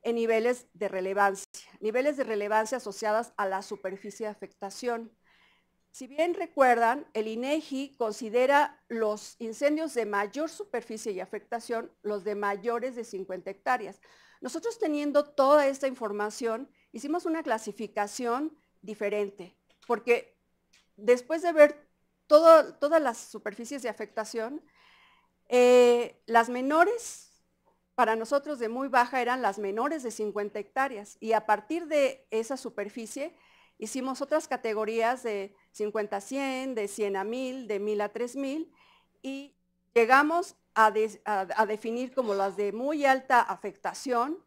en niveles de relevancia, niveles de relevancia asociadas a la superficie de afectación. Si bien recuerdan, el INEGI e considera los incendios de mayor superficie y afectación los de mayores de 50 hectáreas. Nosotros teniendo toda esta información, hicimos una clasificación diferente, porque después de ver todas las superficies de afectación, eh, las menores, para nosotros de muy baja, eran las menores de 50 hectáreas, y a partir de esa superficie hicimos otras categorías de 50 a 100, de 100 a 1000, de 1000 a 3000, y llegamos a, a, definir como las de muy alta afectación,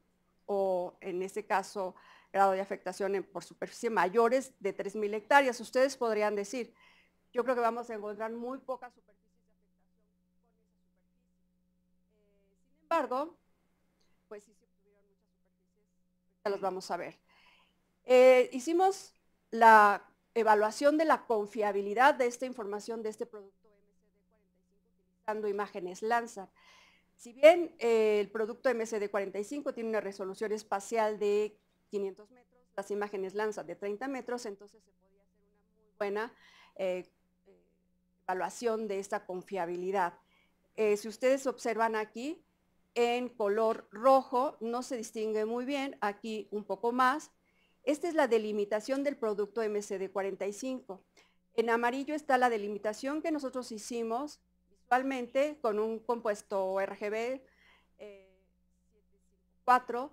o en este caso grado de afectación por superficie mayores de 3.000 hectáreas. Ustedes podrían decir, yo creo que vamos a encontrar muy pocas superficies de afectación superficie. Eh, sin embargo, pues sí se tuvieron muchas superficies, ya los vamos a ver. Eh, hicimos la evaluación de la confiabilidad de esta información de este producto MCD45 utilizando imágenes Landsat. Si bien eh, el producto MCD45 tiene una resolución espacial de 500 metros, las imágenes lanzan de 30 metros, entonces se podría hacer una muy buena eh, evaluación de esta confiabilidad. Eh, si ustedes observan aquí, en color rojo no se distingue muy bien, aquí un poco más. Esta es la delimitación del producto MCD45. En amarillo está la delimitación que nosotros hicimos visualmente con un compuesto RGB eh, 4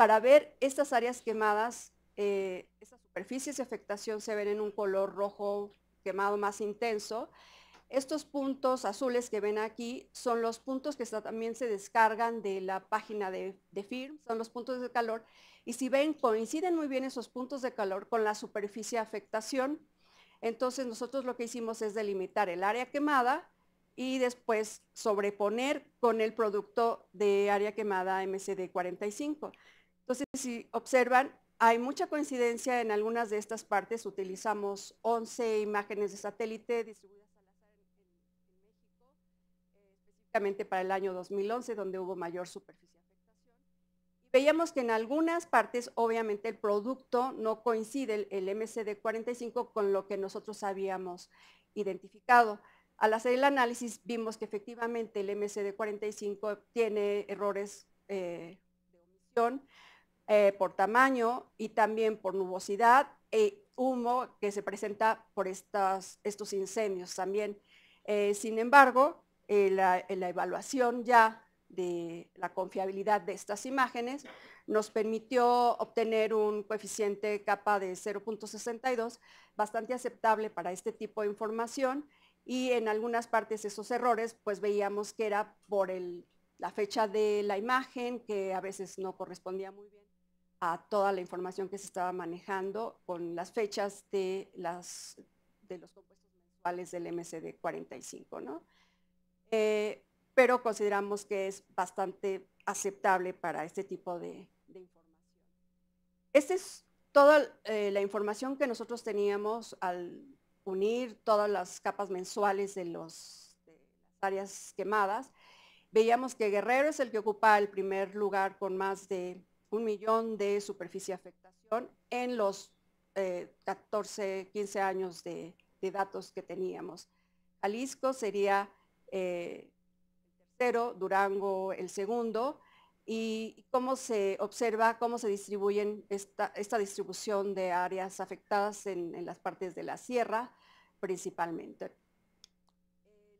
para ver estas áreas quemadas, eh, estas superficies de afectación se ven en un color rojo quemado más intenso. Estos puntos azules que ven aquí son los puntos que también se descargan de la página de, de FIRM, son los puntos de calor. Y si ven, coinciden muy bien esos puntos de calor con la superficie de afectación. Entonces nosotros lo que hicimos es delimitar el área quemada y después sobreponer con el producto de área quemada MCD45. Entonces, si observan, hay mucha coincidencia en algunas de estas partes. Utilizamos 11 imágenes de satélite distribuidas al azar en, México, eh, específicamente para el año 2011, donde hubo mayor superficie de afectación. veíamos que en algunas partes, obviamente, el producto no coincide, el, MCD45, con lo que nosotros habíamos identificado. Al hacer el análisis vimos que efectivamente el MCD45 tiene errores eh, de omisión, eh, por tamaño y también por nubosidad e humo que se presenta por estos incendios también. Eh, sin embargo, eh, la, evaluación ya de la confiabilidad de estas imágenes nos permitió obtener un coeficiente capa de 0.62, bastante aceptable para este tipo de información y en algunas partes esos errores pues veíamos que era por la fecha de la imagen que a veces no correspondía muy bien a toda la información que se estaba manejando con las fechas de, las, de los compuestos mensuales del MCD 45, ¿no? Eh, pero consideramos que es bastante aceptable para este tipo de, información. Esta es toda eh, la información que nosotros teníamos al unir todas las capas mensuales de las áreas quemadas. Veíamos que Guerrero es el que ocupa el primer lugar con más de un millón de superficie afectación en los 14, eh, 15 años de, datos que teníamos. Jalisco sería eh, el tercero, Durango el segundo, y cómo se observa, cómo se distribuyen esta, distribución de áreas afectadas en, las partes de la sierra principalmente.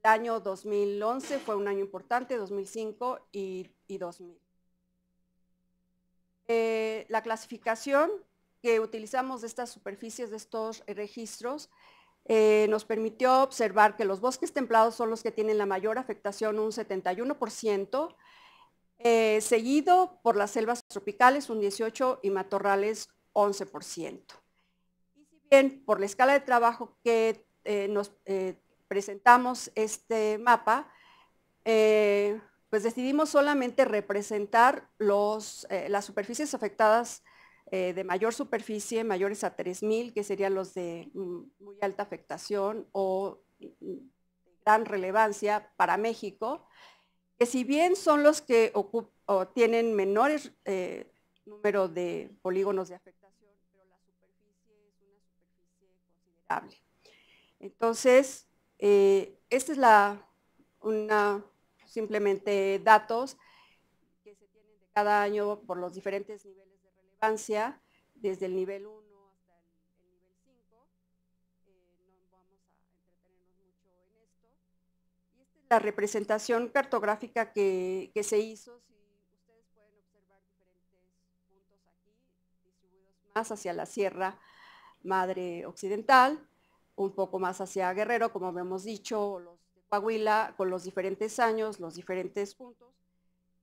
El año 2011 fue un año importante, 2005 y, y 2000. Eh, la clasificación que utilizamos de estas superficies, de estos registros, eh, nos permitió observar que los bosques templados son los que tienen la mayor afectación, un 71%, eh, seguido por las selvas tropicales, un 18%, y matorrales, 11%. Y si bien por la escala de trabajo que nos presentamos este mapa, pues decidimos solamente representar los, eh, las superficies afectadas eh, de mayor superficie, mayores a 3.000, que serían los de mm, muy alta afectación o de mm, gran relevancia para México, que si bien son los que tienen menores eh, número de polígonos de afectación, pero la superficie es una superficie considerable. Entonces, esta es la, una simplemente datos que se tienen de cada año por los diferentes niveles de relevancia, desde el nivel 1 hasta el, nivel 5. Eh, no vamos a entretenernos mucho en esto. Y esta es la representación cartográfica que, se hizo. Si ustedes pueden observar diferentes puntos aquí, distribuidos más hacia la Sierra Madre Occidental, un poco más hacia Guerrero, como hemos dicho, Coahuila con los diferentes años, los diferentes puntos.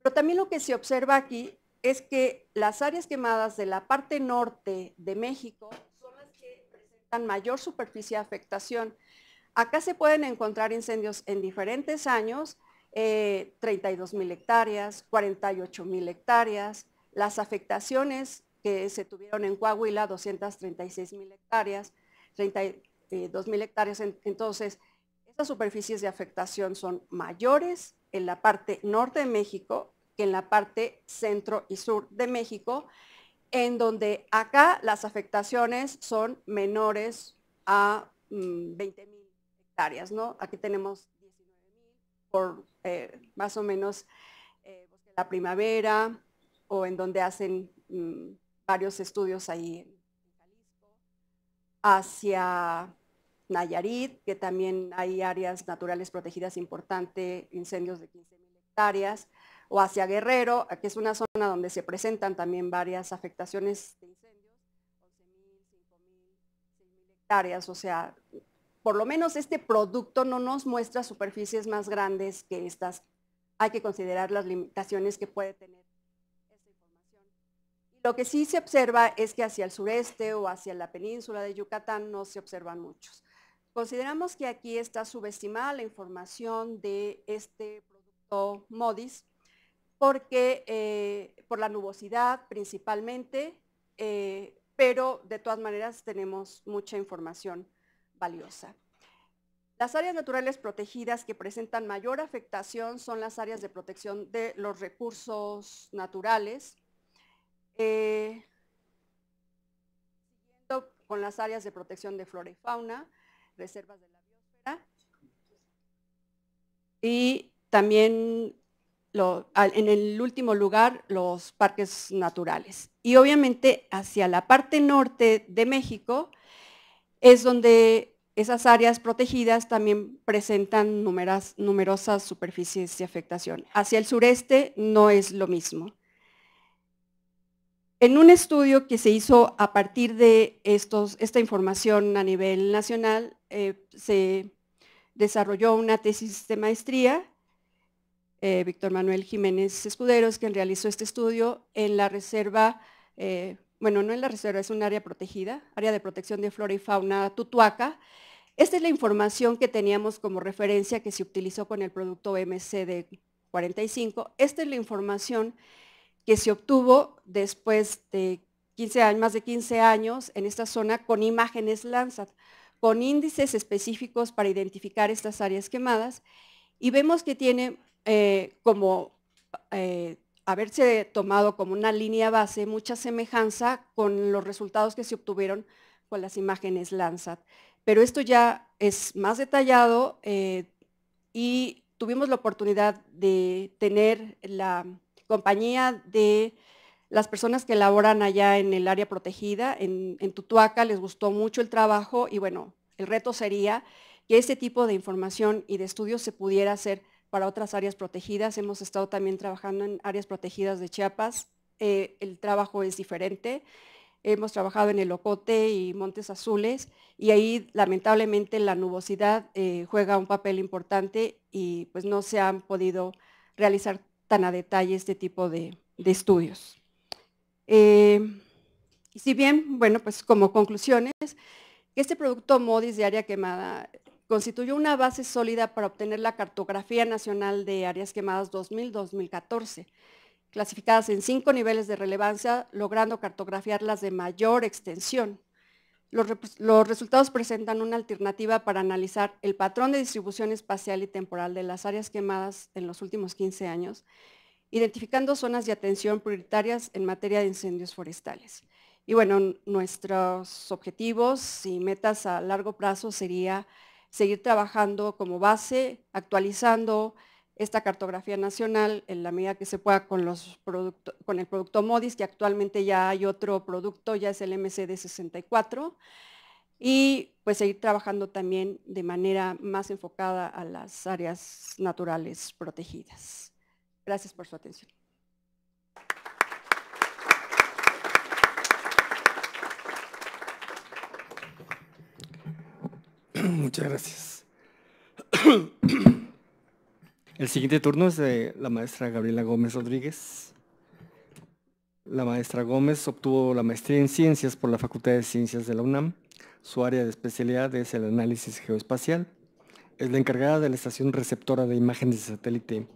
Pero también lo que se observa aquí es que las áreas quemadas de la parte norte de México son las que presentan mayor superficie de afectación. Acá se pueden encontrar incendios en diferentes años, eh, 32 mil hectáreas, 48 mil hectáreas, las afectaciones que se tuvieron en Coahuila, 236 mil hectáreas, 32 mil hectáreas. entonces, estas superficies de afectación son mayores en la parte norte de México que en la parte centro y sur de México, en donde acá las afectaciones son menores a 20.000 mm, hectáreas, ¿no? Aquí tenemos 19.000, por eh, más o menos eh, la primavera o en donde hacen mm, varios estudios ahí en Jalisco, hacia Nayarit, que también hay áreas naturales protegidas importante, incendios de 15.000 hectáreas, o hacia Guerrero, que es una zona donde se presentan también varias afectaciones de incendios, 11.000, 5.000, hectáreas, o sea, por lo menos este producto no nos muestra superficies más grandes que estas. Hay que considerar las limitaciones que puede tener esta información. Lo que sí se observa es que hacia el sureste o hacia la península de Yucatán no se observan muchos. Consideramos que aquí está subestimada la información de este producto MODIS porque eh, por la nubosidad principalmente, eh, pero de todas maneras tenemos mucha información valiosa. Las áreas naturales protegidas que presentan mayor afectación son las áreas de protección de los recursos naturales, eh, con las áreas de protección de flora y fauna, reservas de la biosfera. Y también en el último lugar, los parques naturales. Y obviamente hacia la parte norte de México es donde esas áreas protegidas también presentan numeras, numerosas superficies de afectación. Hacia el sureste no es lo mismo. En un estudio que se hizo a partir de estos, esta información a nivel nacional, eh, se desarrolló una tesis de maestría, eh, Víctor Manuel Jiménez es quien realizó este estudio en la reserva, eh, bueno, no en la reserva, es un área protegida, área de protección de flora y fauna Tutuaca. Esta es la información que teníamos como referencia que se utilizó con el producto mcd 45. Esta es la información que se obtuvo después de 15 años, más de 15 años en esta zona con imágenes Landsat con índices específicos para identificar estas áreas quemadas y vemos que tiene eh, como eh, haberse tomado como una línea base mucha semejanza con los resultados que se obtuvieron con las imágenes Landsat. Pero esto ya es más detallado eh, y tuvimos la oportunidad de tener la compañía de las personas que laboran allá en el área protegida, en, Tutuaca, les gustó mucho el trabajo y bueno, el reto sería que este tipo de información y de estudios se pudiera hacer para otras áreas protegidas. Hemos estado también trabajando en áreas protegidas de Chiapas. Eh, el trabajo es diferente. Hemos trabajado en el Ocote y Montes Azules y ahí lamentablemente la nubosidad eh, juega un papel importante y pues no se han podido realizar tan a detalle este tipo de estudios. Eh, y si bien, bueno, pues como conclusiones, este producto MODIS de área quemada constituyó una base sólida para obtener la cartografía nacional de áreas quemadas 2000-2014, clasificadas en cinco niveles de relevancia, logrando cartografiarlas de mayor extensión. Los, los, resultados presentan una alternativa para analizar el patrón de distribución espacial y temporal de las áreas quemadas en los últimos 15 años identificando zonas de atención prioritarias en materia de incendios forestales. Y bueno, nuestros objetivos y metas a largo plazo sería seguir trabajando como base, actualizando esta cartografía nacional en la medida que se pueda con, con el producto MODIS, que actualmente ya hay otro producto, ya es el MCD 64, y pues seguir trabajando también de manera más enfocada a las áreas naturales protegidas. Gracias por su atención. Muchas gracias. El siguiente turno es de la maestra Gabriela Gómez Rodríguez. La maestra Gómez obtuvo la maestría en ciencias por la Facultad de Ciencias de la UNAM. Su área de especialidad es el análisis geoespacial. Es la encargada de la estación receptora de imágenes de satélite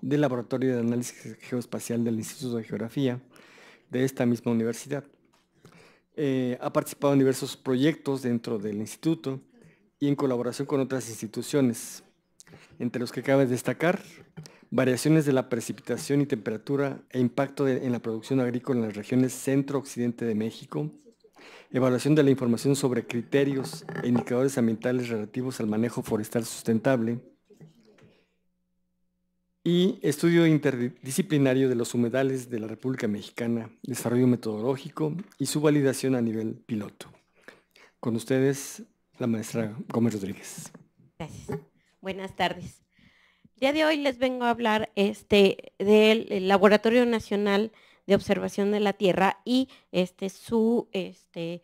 del Laboratorio de Análisis Geoespacial del Instituto de Geografía de esta misma universidad. Eh, ha participado en diversos proyectos dentro del instituto y en colaboración con otras instituciones, entre los que cabe destacar variaciones de la precipitación y temperatura e impacto en la producción agrícola en las regiones centro-occidente de México, evaluación de la información sobre criterios e indicadores ambientales relativos al manejo forestal sustentable, y Estudio Interdisciplinario de los Humedales de la República Mexicana, Desarrollo Metodológico y su validación a nivel piloto. Con ustedes, la maestra Gómez Rodríguez. Gracias. Buenas tardes. El día de hoy les vengo a hablar este, del Laboratorio Nacional de Observación de la Tierra y este, su, este,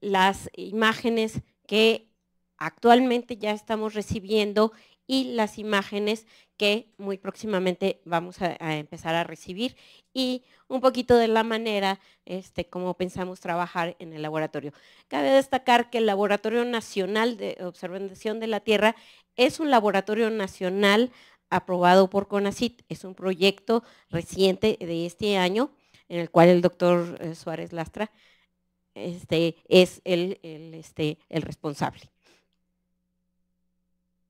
las imágenes que actualmente ya estamos recibiendo y las imágenes que muy próximamente vamos a, empezar a recibir y un poquito de la manera este, como pensamos trabajar en el laboratorio. Cabe destacar que el Laboratorio Nacional de Observación de la Tierra es un laboratorio nacional aprobado por CONACIT, es un proyecto reciente de este año en el cual el doctor eh, Suárez Lastra este, es el, este, el responsable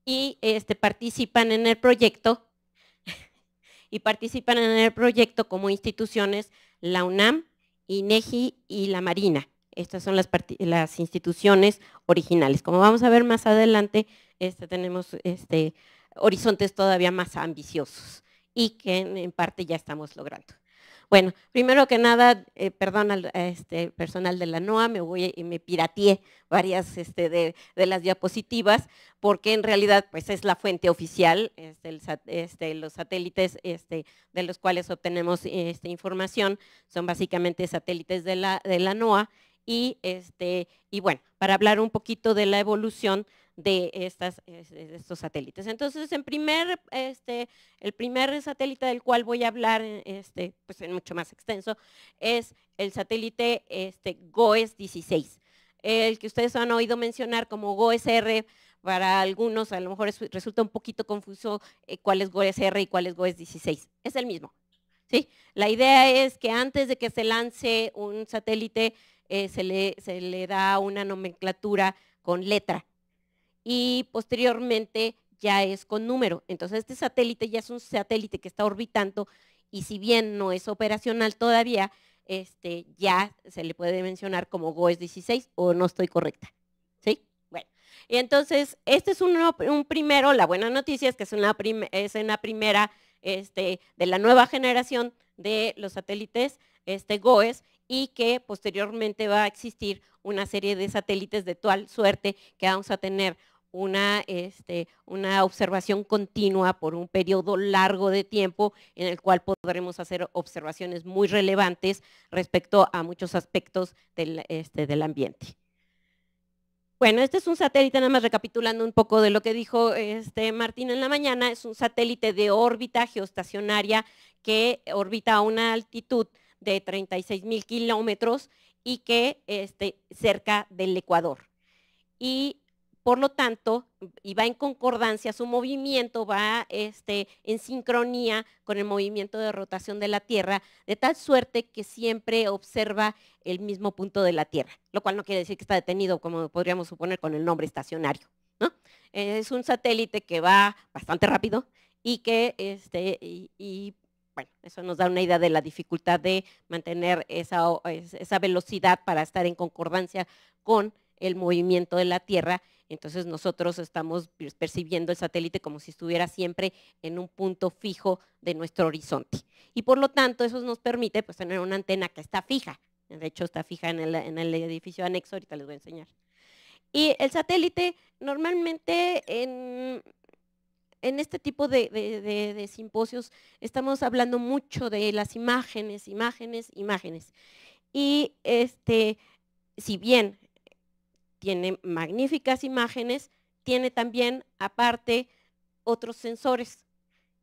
y este, participan en el proyecto y participan en el proyecto como instituciones la UNAM, INEGI y la Marina. Estas son las, las instituciones originales. Como vamos a ver más adelante, este, tenemos este, horizontes todavía más ambiciosos y que en parte ya estamos logrando. Bueno, primero que nada, eh, perdón al este personal de la NOA, me voy y me pirateé varias este, de, las diapositivas, porque en realidad pues, es la fuente oficial, este, los satélites de los cuales obtenemos este, información, son básicamente satélites de la, de NOA, y, este, y bueno, para hablar un poquito de la evolución de, estas, estos satélites. Entonces, en primer, este, el primer satélite del cual voy a hablar, eh, este, pues en mucho más extenso, es el satélite este, GOES 16, el que ustedes han oído mencionar como GOES-R, para algunos a lo mejor resulta un poquito confuso eh, cuál es GOES-R y cuál es GOES 16. Es el mismo, ¿sí? La idea es que antes de que se lance un satélite, eh, se, le, se le da una nomenclatura con letra, y posteriormente ya es con número. Entonces este satélite ya es un satélite que está orbitando y si bien no es operacional todavía, este, ya se le puede mencionar como GOES 16 o no estoy correcta. ¿Sí? Bueno, y entonces este es un, un primero, la buena noticia es que es una, es una primera este, de la nueva generación de los satélites este, GOES y que posteriormente va a existir una serie de satélites de tal suerte que vamos a tener una, este, una observación continua por un periodo largo de tiempo en el cual podremos hacer observaciones muy relevantes respecto a muchos aspectos del, este, del ambiente. Bueno, este es un satélite, nada más recapitulando un poco de lo que dijo este Martín en la mañana, es un satélite de órbita geoestacionaria que orbita a una altitud de 36 mil kilómetros y que este, cerca del Ecuador. Y por lo tanto, y va en concordancia, su movimiento va este, en sincronía con el movimiento de rotación de la Tierra, de tal suerte que siempre observa el mismo punto de la Tierra, lo cual no quiere decir que está detenido, como podríamos suponer con el nombre estacionario. ¿no? Es un satélite que va bastante rápido y que, este, bueno, eso nos da una idea de la dificultad de mantener esa, esa velocidad para estar en concordancia con el movimiento de la Tierra entonces nosotros estamos percibiendo el satélite como si estuviera siempre en un punto fijo de nuestro horizonte. Y por lo tanto, eso nos permite pues, tener una antena que está fija. De hecho, está fija en el, edificio anexo, ahorita les voy a enseñar. Y el satélite normalmente en, este tipo de, de, simposios estamos hablando mucho de las imágenes, imágenes, imágenes. Y este, si bien tiene magníficas imágenes, tiene también aparte otros sensores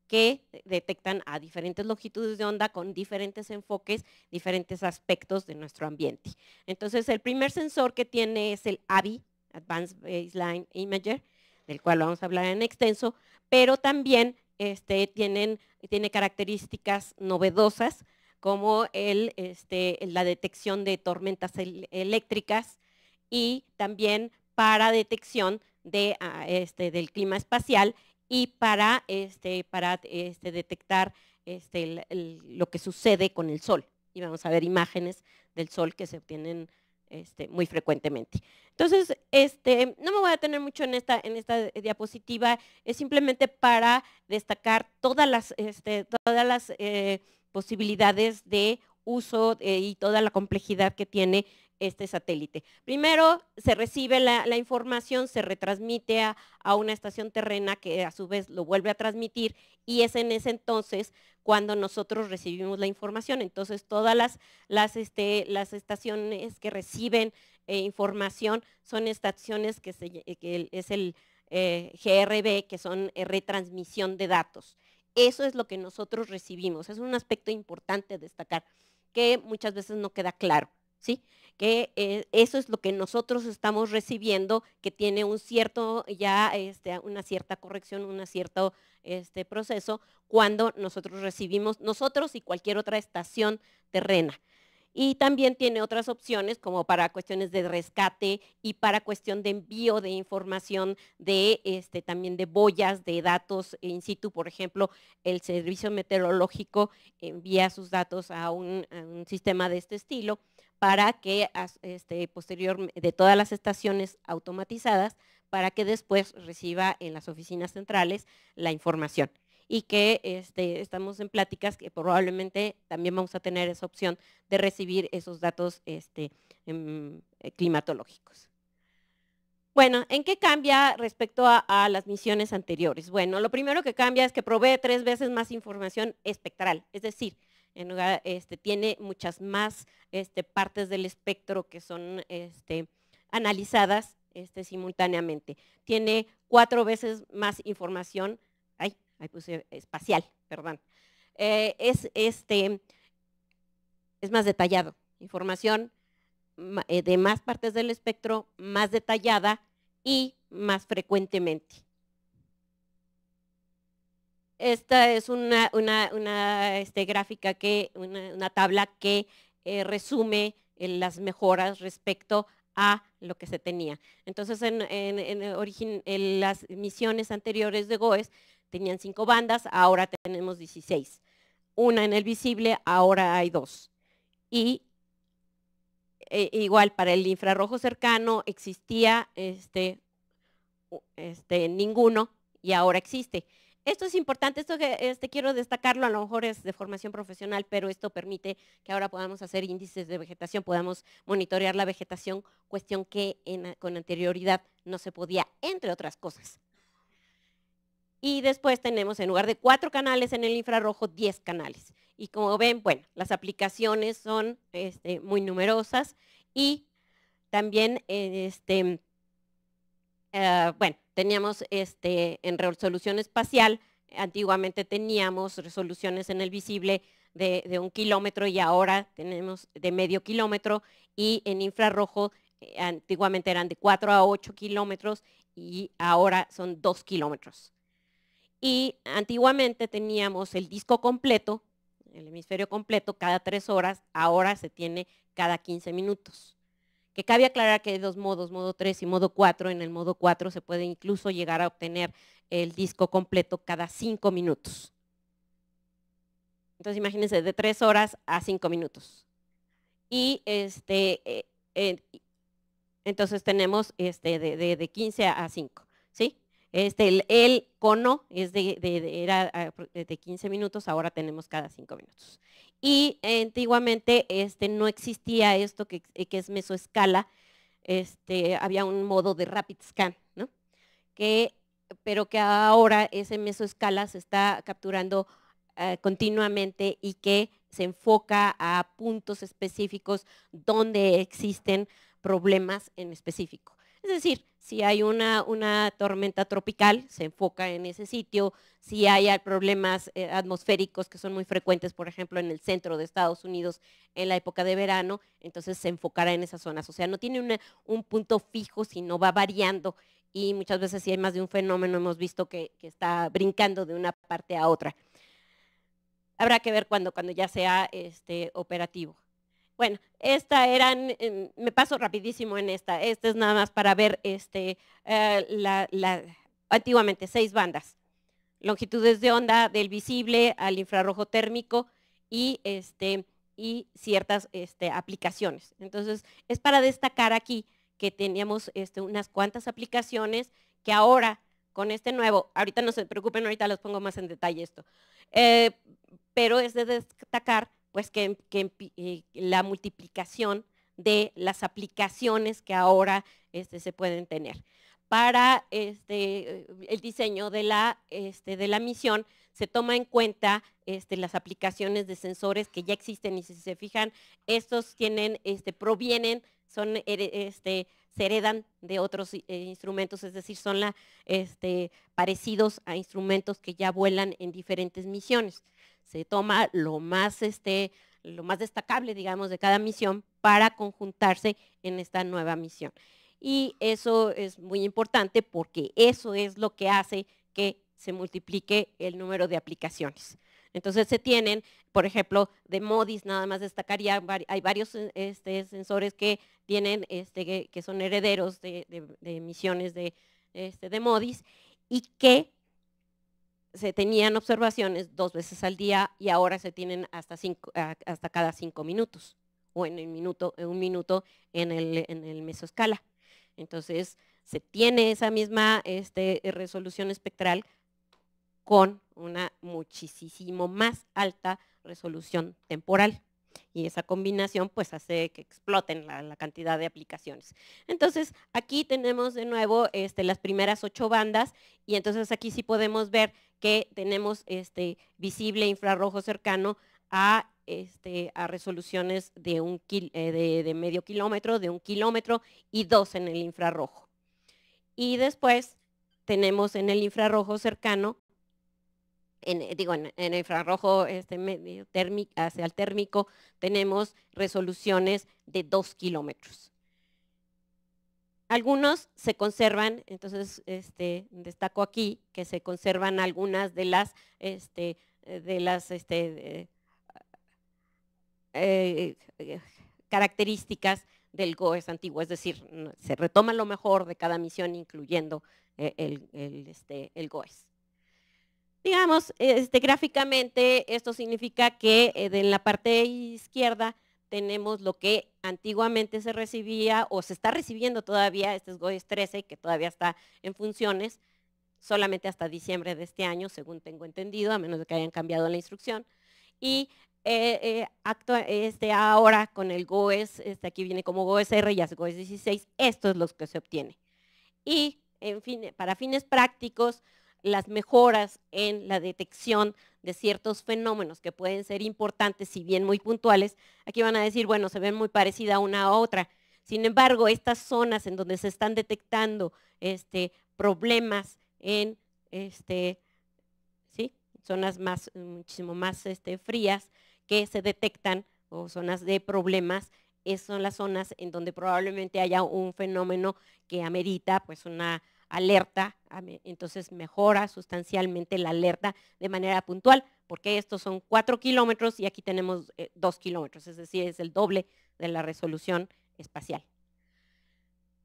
que detectan a diferentes longitudes de onda con diferentes enfoques, diferentes aspectos de nuestro ambiente. Entonces, el primer sensor que tiene es el AVI, Advanced Baseline Imager, del cual vamos a hablar en extenso, pero también este, tienen, tiene características novedosas como el, este, la detección de tormentas eléctricas, y también para detección de, ah, este, del clima espacial y para, este, para este, detectar este, lo que sucede con el sol. Y vamos a ver imágenes del sol que se obtienen este, muy frecuentemente. Entonces, este, no me voy a tener mucho en esta, en esta diapositiva, es simplemente para destacar todas las, todas las eh, posibilidades de uso eh, y toda la complejidad que tiene este satélite. Primero se recibe la, información, se retransmite a, una estación terrena que a su vez lo vuelve a transmitir y es en ese entonces cuando nosotros recibimos la información. Entonces todas las, las, este, las estaciones que reciben eh, información son estaciones que, es el eh, GRB, que son eh, retransmisión de datos. Eso es lo que nosotros recibimos. Es un aspecto importante destacar que muchas veces no queda claro. ¿sí? que eh, eso es lo que nosotros estamos recibiendo, que tiene un cierto, ya este, una cierta corrección, un cierto este, proceso, cuando nosotros recibimos, nosotros y cualquier otra estación terrena y también tiene otras opciones como para cuestiones de rescate y para cuestión de envío de información de este también de boyas de datos in situ por ejemplo el servicio meteorológico envía sus datos a un, sistema de este estilo para que este, posterior de todas las estaciones automatizadas para que después reciba en las oficinas centrales la información y que este, estamos en pláticas que probablemente también vamos a tener esa opción de recibir esos datos este, em, eh, climatológicos. Bueno, ¿en qué cambia respecto a, las misiones anteriores? Bueno, lo primero que cambia es que provee tres veces más información espectral, es decir, este, tiene muchas más partes del espectro que son analizadas simultáneamente. Tiene cuatro veces más información, ahí puse espacial, perdón, eh, es, este, es más detallado, información eh, de más partes del espectro, más detallada y más frecuentemente. Esta es una, este, gráfica, que, una, tabla que eh, resume las mejoras respecto a lo que se tenía. Entonces, en, en, origen, en, las misiones anteriores de GOES tenían cinco bandas, ahora tenemos 16. Una en el visible, ahora hay dos. Y eh, igual para el infrarrojo cercano existía este, este, ninguno y ahora existe. Esto es importante, esto que este, quiero destacarlo, a lo mejor es de formación profesional, pero esto permite que ahora podamos hacer índices de vegetación, podamos monitorear la vegetación, cuestión que con anterioridad no se podía, entre otras cosas. Y después tenemos, en lugar de cuatro canales en el infrarrojo, diez canales. Y como ven, bueno, las aplicaciones son este, muy numerosas y también, este, eh, bueno, teníamos este, en resolución espacial, antiguamente teníamos resoluciones en el visible de, un kilómetro y ahora tenemos de medio kilómetro y en infrarrojo eh, antiguamente eran de 4 a 8 kilómetros y ahora son dos kilómetros. Y antiguamente teníamos el disco completo, el hemisferio completo, cada tres horas, ahora se tiene cada 15 minutos. Que cabe aclarar que hay dos modos, modo 3 y modo 4. En el modo 4 se puede incluso llegar a obtener el disco completo cada cinco minutos. Entonces imagínense, de tres horas a cinco minutos. Y este, eh, eh, entonces tenemos este, de, de 15 a 5, ¿sí? Este, el, cono era ah, de 15 minutos, ahora tenemos cada 5 minutos. Y antiguamente este, no existía esto eh, que, es mesoescala, este, había un modo de rapid scan, ¿no? que, pero que ahora ese mesoescala se está capturando eh, continuamente y que se enfoca a puntos específicos donde existen problemas en específico. Es decir, si hay una, una tormenta tropical, se enfoca en ese sitio. Si hay problemas eh, atmosféricos que son muy frecuentes, por ejemplo, en el centro de Estados Unidos en la época de verano, entonces se enfocará en esas zonas. O sea, no tiene un punto fijo, sino va variando. Y muchas veces si hay más de un fenómeno, hemos visto que, que está brincando de una parte a otra. Habrá que ver cuando, cuando ya sea este, operativo. Bueno, esta eran, em, me paso rapidísimo en esta, esta es nada más para ver este, eh, antiguamente seis bandas, longitudes de onda del visible al infrarrojo térmico y, este, y ciertas este, aplicaciones. Entonces, es para destacar aquí que teníamos este, unas cuantas aplicaciones que ahora con este nuevo, ahorita no se preocupen, ahorita los pongo más en detalle esto, eh, pero es de destacar pues que, eh, la multiplicación de las aplicaciones que ahora este, se pueden tener. Para este, el diseño de la, este, de la misión se toma en cuenta las aplicaciones de sensores que ya existen y si se fijan, estos tienen, provienen, son eh, este, se heredan de otros eh, instrumentos, es decir, son este, parecidos a instrumentos que ya vuelan en diferentes misiones. Se toma este, lo más destacable, digamos, de cada misión para conjuntarse en esta nueva misión. Y eso es muy importante porque eso es lo que hace que se multiplique el número de aplicaciones. Entonces se tienen, por ejemplo, de Modis nada más destacaría, hay varios eh, este, sensores que tienen, este, que, son herederos de, emisiones este, de, Modis y que se tenían observaciones dos veces al día y ahora se tienen hasta, ah, cada cinco minutos o en, un minuto en el, en mesoscala. Entonces se tiene esa misma resolución espectral con una muchísimo más alta resolución temporal. Y esa combinación pues hace que exploten la, cantidad de aplicaciones. Entonces aquí tenemos de nuevo este, las primeras ocho bandas y entonces aquí sí podemos ver que tenemos este, visible infrarrojo cercano a, este, a resoluciones de, un eh, de medio kilómetro, de un kilómetro y dos en el infrarrojo. Y después tenemos en el infrarrojo cercano en, eh, digo, en, infrarrojo este, medio térmico, hacia el térmico, tenemos resoluciones de 2 kilómetros. Algunos se conservan, entonces este, destaco aquí que se conservan algunas de las, este, de las este, eh, eh, características del GOES antiguo, es decir, se retoma lo mejor de cada misión incluyendo este, el GOES. Digamos, este, gráficamente esto significa que en eh, la parte izquierda tenemos lo que antiguamente se recibía o se está recibiendo todavía, este es GOES 13 que todavía está en funciones, solamente hasta diciembre de este año, según tengo entendido, a menos de que hayan cambiado la instrucción. Y eh, eh, este, ahora con el GOES, este, aquí viene como GOES R y es GOES 16, esto es lo que se obtiene. Y en fin, para fines prácticos, las mejoras en la detección de ciertos fenómenos que pueden ser importantes, si bien muy puntuales, aquí van a decir, bueno, se ven muy parecida una a otra. Sin embargo, estas zonas en donde se están detectando este, problemas en este, ¿sí? zonas más, muchísimo más este, frías que se detectan o zonas de problemas, esas son las zonas en donde probablemente haya un fenómeno que amerita pues una alerta, entonces mejora sustancialmente la alerta de manera puntual, porque estos son 4 kilómetros y aquí tenemos 2 eh, kilómetros, es decir, es el doble de la resolución espacial.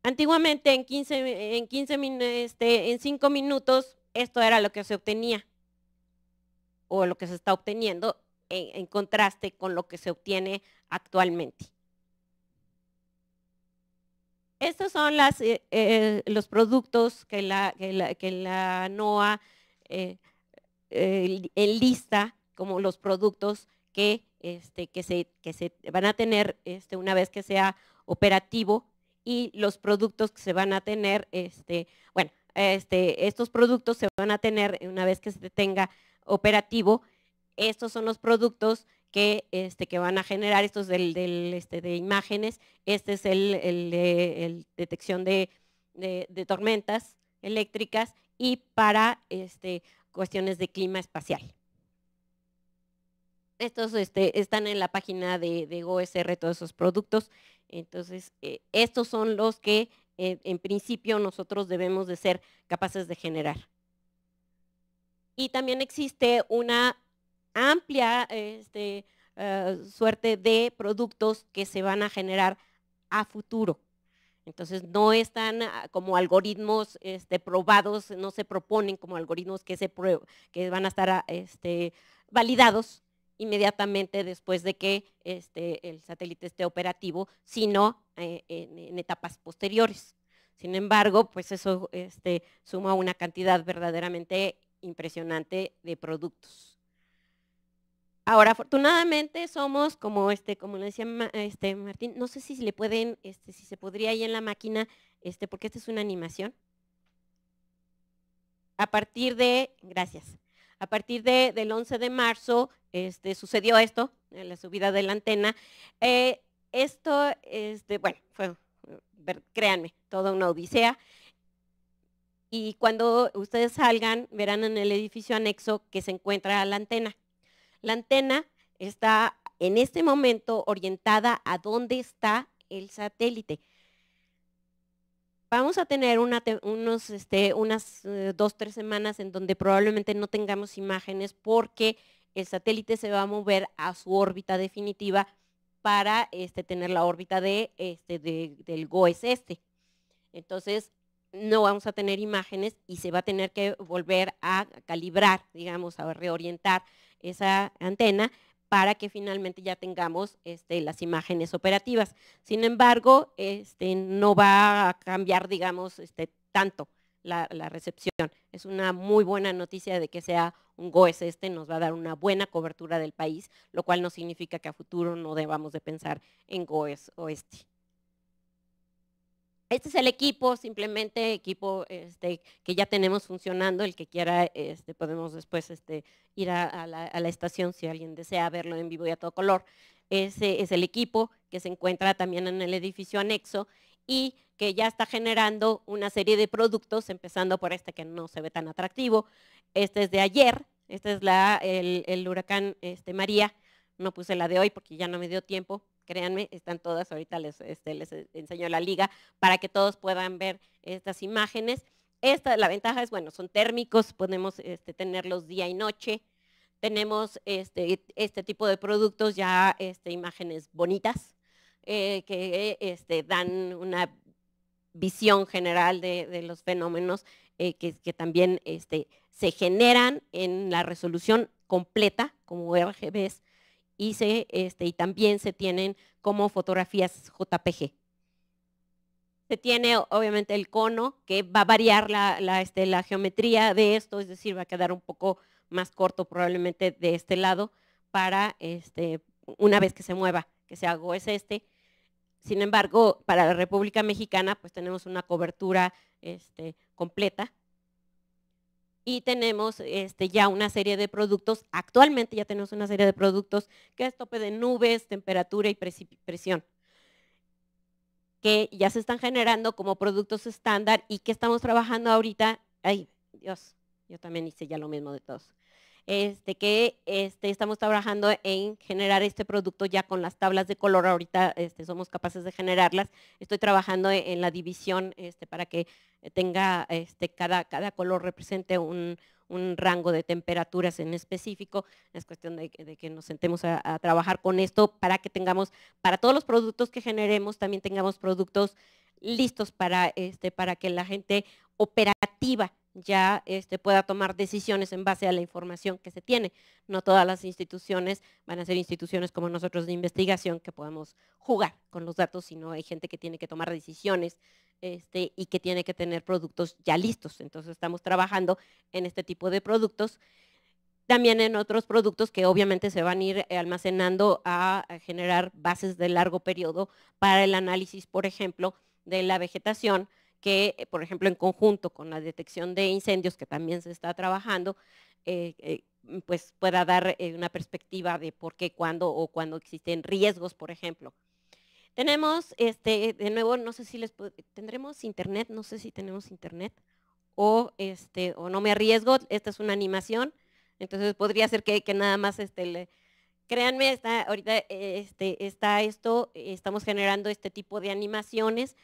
Antiguamente, en 15, en 15 este, en 5 minutos, esto era lo que se obtenía o lo que se está obteniendo en contraste con lo que se obtiene actualmente. Estos son eh, eh, los productos que la, que la, NOAA eh, lista como los productos que, este, que, se, que se van a tener este, una vez que sea operativo y los productos que se van a tener, este, bueno, este, estos productos se van a tener una vez que se tenga operativo. Estos son los productos que, este, que van a generar estos este, de imágenes. Este es el, el, detección de, tormentas eléctricas y para este, cuestiones de clima espacial. Estos este, están en la página de, de, OSR, todos esos productos. Entonces, eh, estos son los que eh, en principio nosotros debemos de ser capaces de generar. Y también existe una amplia este, ah, suerte de productos que se van a generar a futuro. Entonces no están ah, como algoritmos este, probados, no se proponen como algoritmos que, se van a estar ah, este, validados inmediatamente después de que el satélite esté operativo, sino eh, en, etapas posteriores. Sin embargo, pues eso suma una cantidad verdaderamente impresionante de productos. Ahora, afortunadamente somos, como este, como lo decía este, Martín, no sé si le pueden, este, si se podría ir en la máquina, este, porque esta es una animación. A partir de, gracias, a partir del 11 de marzo este, sucedió esto, eh, la subida de la antena. Eh, esto, este, bueno, fue, créanme, toda una odisea. Y cuando ustedes salgan, verán en el edificio anexo que se encuentra la antena. La antena está en este momento orientada a dónde está el satélite. Vamos a tener unos, este, unas eh, dos, tres semanas en donde probablemente no tengamos imágenes porque el satélite se va a mover a su órbita definitiva para este, tener la órbita este, de, del GOES este. Entonces, no vamos a tener imágenes y se va a tener que volver a calibrar, digamos, a reorientar esa antena para que finalmente ya tengamos este, las imágenes operativas. Sin embargo, este, no va a cambiar, digamos, este, tanto la, recepción. Es una muy buena noticia de que sea un GOES este, nos va a dar una buena cobertura del país, lo cual no significa que a futuro no debamos de pensar en GOES este. Este es el equipo, simplemente equipo este, que ya tenemos funcionando, el que quiera, este, podemos después este, ir a, la, estación si alguien desea verlo en vivo y a todo color. Ese es el equipo que se encuentra también en el edificio anexo y que ya está generando una serie de productos, empezando por este que no se ve tan atractivo. Este es de ayer, este es el huracán María, no puse la de hoy porque ya no me dio tiempo, créanme, están todas, ahorita les, este, eh, enseño la liga para que todos puedan ver estas imágenes. Esta, la ventaja es, bueno, son térmicos, podemos este, tenerlos día y noche. Tenemos este, este tipo de productos, ya este, imágenes bonitas, eh, que este, dan una visión general de, los fenómenos eh, que, que, también este, se generan en la resolución completa, como RGBs, y, este, y también se tienen como fotografías JPG. Se tiene obviamente el cono que va a variar la, este, la geometría de esto, es decir, va a quedar un poco más corto probablemente de este lado para este, una vez que se mueva, que se hago es este. Sin embargo, para la República Mexicana pues tenemos una cobertura este, completa y tenemos este, ya una serie de productos, actualmente ya tenemos una serie de productos que es tope de nubes, temperatura y presión, que ya se están generando como productos estándar y que estamos trabajando ahorita, ay Dios, yo también hice ya lo mismo de todos, este, que este, estamos trabajando en generar este producto ya con las tablas de color, ahorita este, somos capaces de generarlas, estoy trabajando e, en la división para que tenga cada, cada color represente un, rango de temperaturas en específico. Es cuestión de, que nos sentemos a, trabajar con esto para que tengamos, para todos los productos que generemos, también tengamos productos listos para, para que la gente operativa ya este, pueda tomar decisiones en base a la información que se tiene. No todas las instituciones van a ser instituciones como nosotros de investigación que podamos jugar con los datos, sino hay gente que tiene que tomar decisiones este, y que tiene que tener productos ya listos. Entonces estamos trabajando en este tipo de productos. También en otros productos que obviamente se van a ir eh, almacenando a generar bases de largo periodo para el análisis, por ejemplo, de la vegetación, que, eh, por ejemplo, en conjunto con la detección de incendios, que también se está trabajando, eh, eh, mm, pues pueda dar una perspectiva de por qué, cuándo o cuando existen riesgos, por ejemplo. Tenemos, este, de nuevo, no sé si les tendremos internet, no sé si tenemos internet o, este, o no me arriesgo, esta es una animación, entonces podría ser que, nada más, este, créanme, está, ahorita este, está esto, estamos generando este tipo de animaciones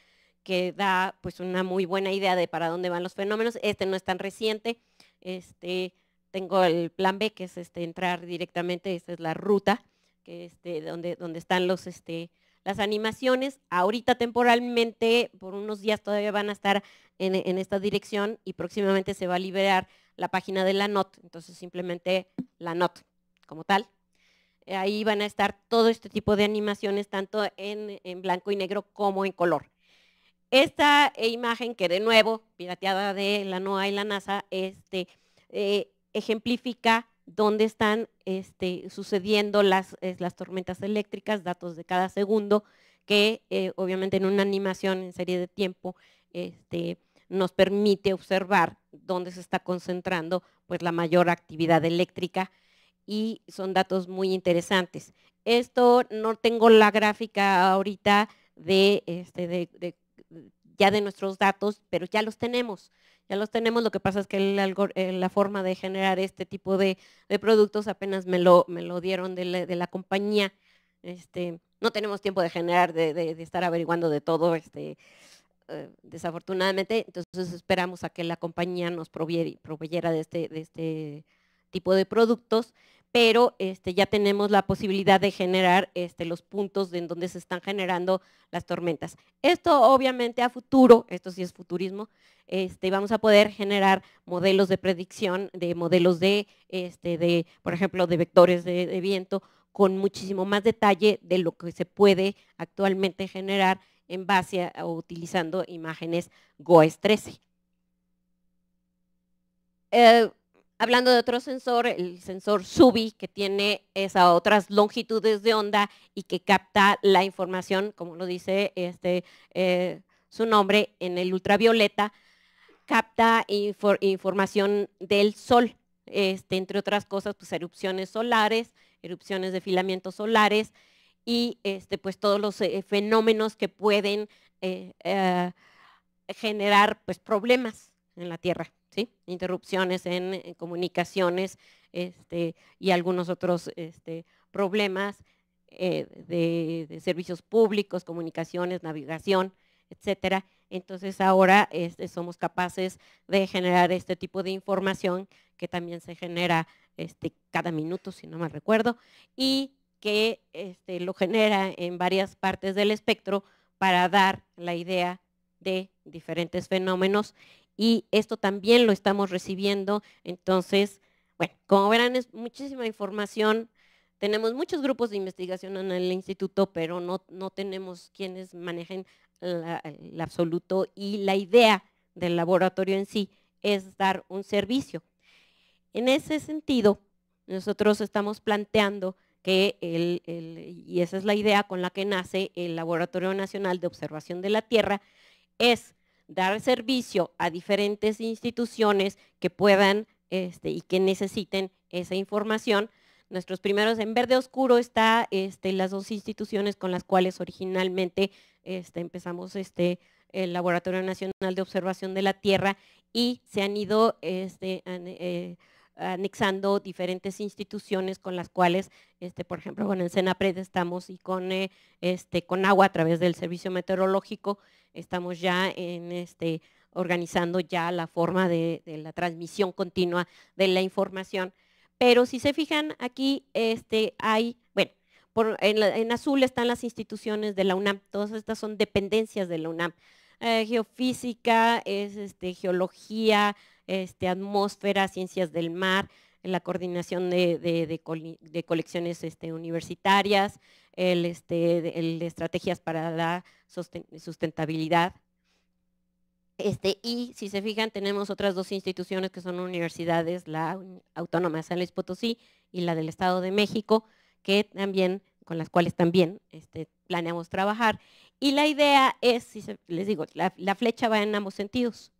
que da pues una muy buena idea de para dónde van los fenómenos. Este no es tan reciente. Este, tengo el plan B, que es este, entrar directamente, esta es la ruta, que este, donde, donde están los, este, las animaciones. Ahorita temporalmente, por unos días todavía van a estar en, esta dirección y próximamente se va a liberar la página de la NOT, entonces simplemente la NOT como tal. Ahí van a estar todo este tipo de animaciones, tanto en blanco y negro como en color. Esta e imagen, que de nuevo, pirateada de la NOAA y la NASA, este, eh, ejemplifica dónde están este, sucediendo las, tormentas eléctricas, datos de cada segundo, que eh, obviamente en una animación en serie de tiempo este, nos permite observar dónde se está concentrando pues, la mayor actividad eléctrica y son datos muy interesantes. Esto no tengo la gráfica ahorita de ya de nuestros datos, pero ya los tenemos. Ya los tenemos, lo que pasa es que eh, la forma de generar este tipo de, productos apenas me lo, dieron de la, compañía. Este, no tenemos tiempo de generar, de, estar averiguando de todo, este, eh, desafortunadamente. Entonces esperamos a que la compañía nos proveyera de este, de este tipo de productos, pero este, ya tenemos la posibilidad de generar este, los puntos en donde se están generando las tormentas. Esto obviamente a futuro, esto sí es futurismo, este, vamos a poder generar modelos de predicción, de modelos de, este, de por ejemplo, de vectores de, viento con muchísimo más detalle de lo que se puede actualmente generar en base a, utilizando imágenes GOES 13. Hablando de otro sensor, el sensor SUBI, que tiene esas otras longitudes de onda y que capta la información, como lo dice este, eh, su nombre, en el ultravioleta, capta información del sol, este, entre otras cosas, pues, erupciones solares, erupciones de filamentos solares y este, pues todos los eh, fenómenos que pueden eh, generar pues, problemas en la Tierra interrupciones en, eh, comunicaciones este, y algunos otros este, problemas eh, de, servicios públicos, comunicaciones, navegación, etcétera. Entonces ahora este, somos capaces de generar este tipo de información que también se genera cada minuto, si no mal recuerdo, y que lo genera en varias partes del espectro para dar la idea de diferentes fenómenos y esto también lo estamos recibiendo. Entonces, bueno, como verán, es muchísima información. Tenemos muchos grupos de investigación en el instituto, pero no, no tenemos quienes manejen el absoluto y la idea del laboratorio en sí es dar un servicio. En ese sentido, nosotros estamos planteando que, el, y esa es la idea con la que nace el Laboratorio Nacional de Observación de la Tierra, es dar servicio a diferentes instituciones que puedan este, y que necesiten esa información. Nuestros primeros, en verde oscuro están este, las dos instituciones con las cuales originalmente este, empezamos el Laboratorio Nacional de Observación de la Tierra y se han ido eh, anexando diferentes instituciones con las cuales, por ejemplo, con el Senapred estamos y con, eh, con agua a través del Servicio Meteorológico estamos ya en este, organizando ya la forma de, la transmisión continua de la información. Pero si se fijan, aquí este, hay, bueno, en, azul están las instituciones de la UNAM, todas estas son dependencias de la UNAM. Eh, geofísica, es, este, geología, este, atmósfera, ciencias del mar, la coordinación de, colecciones este, universitarias, el, este, de estrategias para la sustentabilidad. Este, y si se fijan, tenemos otras dos instituciones que son universidades, la Autónoma de San Luis Potosí y la del Estado de México, que también, con las cuales también este, planeamos trabajar. Y la idea es, les digo, la flecha va en ambos sentidos.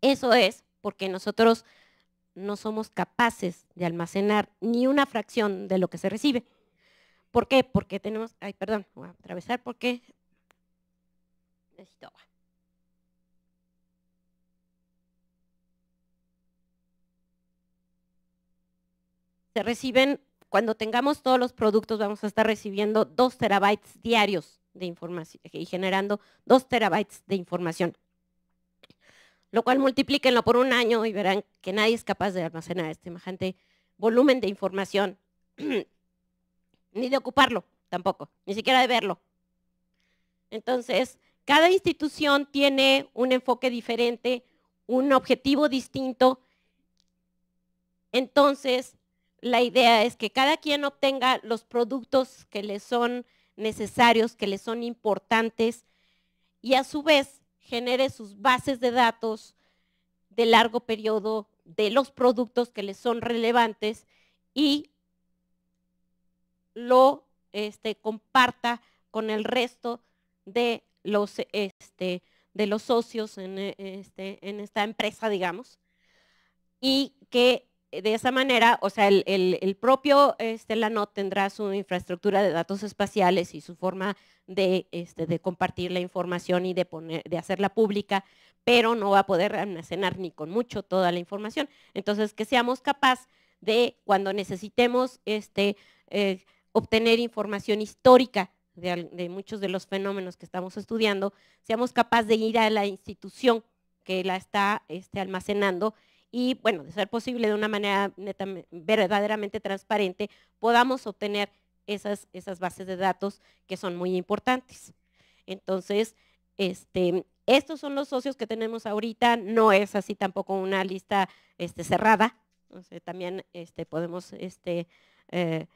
Eso es porque nosotros no somos capaces de almacenar ni una fracción de lo que se recibe. ¿Por qué? Porque tenemos, ay, perdón, voy a atravesar porque necesito agua. Se reciben, cuando tengamos todos los productos, vamos a estar recibiendo 2 terabytes diarios de información y generando 2 terabytes de información. Lo cual multiplíquenlo por un año y verán que nadie es capaz de almacenar este majante volumen de información ni de ocuparlo tampoco, ni siquiera de verlo. Entonces, cada institución tiene un enfoque diferente, un objetivo distinto. Entonces, la idea es que cada quien obtenga los productos que le son necesarios, que le son importantes y a su vez genere sus bases de datos de largo periodo de los productos que le son relevantes y lo este, comparta con el resto de los, este, socios eh, este, en, esta empresa, digamos, y que de esa manera, o sea, el, propio este, LANOT tendrá su infraestructura de datos espaciales y su forma de, compartir la información y de, hacerla pública, pero no va a poder almacenar ni con mucho toda la información. Entonces, que seamos capaces de, cuando necesitemos este, eh, obtener información histórica de, muchos de los fenómenos que estamos estudiando, seamos capaces de ir a la institución que la está este, almacenando y, bueno, de ser posible de una manera verdaderamente transparente, podamos obtener esas, esas bases de datos que son muy importantes. Entonces, este, estos son los socios que tenemos ahorita, no es así tampoco una lista este, cerrada, también este, podemos... Este, eh,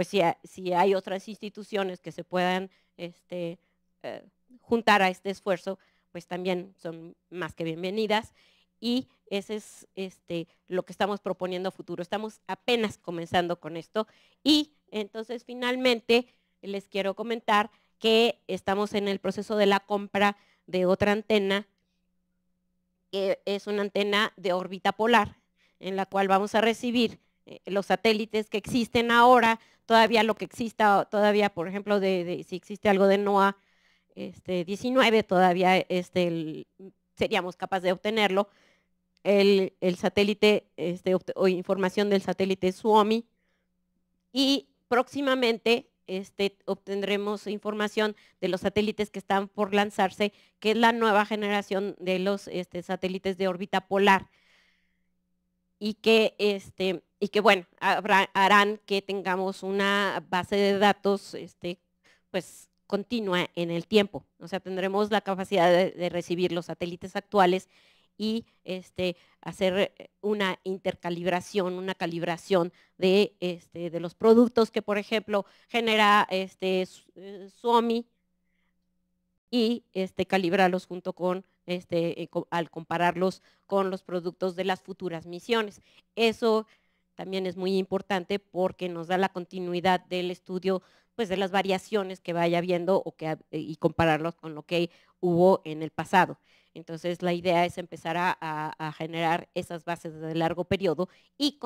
pues si, hay otras instituciones que se puedan este, eh, juntar a este esfuerzo, pues también son más que bienvenidas. Y ese es este, lo que estamos proponiendo a futuro. Estamos apenas comenzando con esto. Y entonces finalmente les quiero comentar que estamos en el proceso de la compra de otra antena, que es una antena de órbita polar, en la cual vamos a recibir eh, los satélites que existen ahora, todavía lo que exista, todavía, por ejemplo, si existe algo de NOAA este, 19, todavía este, seríamos capaces de obtenerlo. El, satélite este, o información del satélite Suomi y próximamente este, obtendremos información de los satélites que están por lanzarse, que es la nueva generación de los este, satélites de órbita polar y que este, y que bueno, harán que tengamos una base de datos este, pues, continua en el tiempo. O sea, tendremos la capacidad de, recibir los satélites actuales y este, hacer eh, una intercalibración, una calibración de, este, de los productos que, por ejemplo, genera este, eh, Suomi y este, calibrarlos junto con, este, eh, al compararlos con los productos de las futuras misiones. Eso también es muy importante porque nos da la continuidad del estudio pues de las variaciones que vaya viendo o que, y compararlos con lo que hubo en el pasado. Entonces la idea es empezar a, generar esas bases de largo periodo y,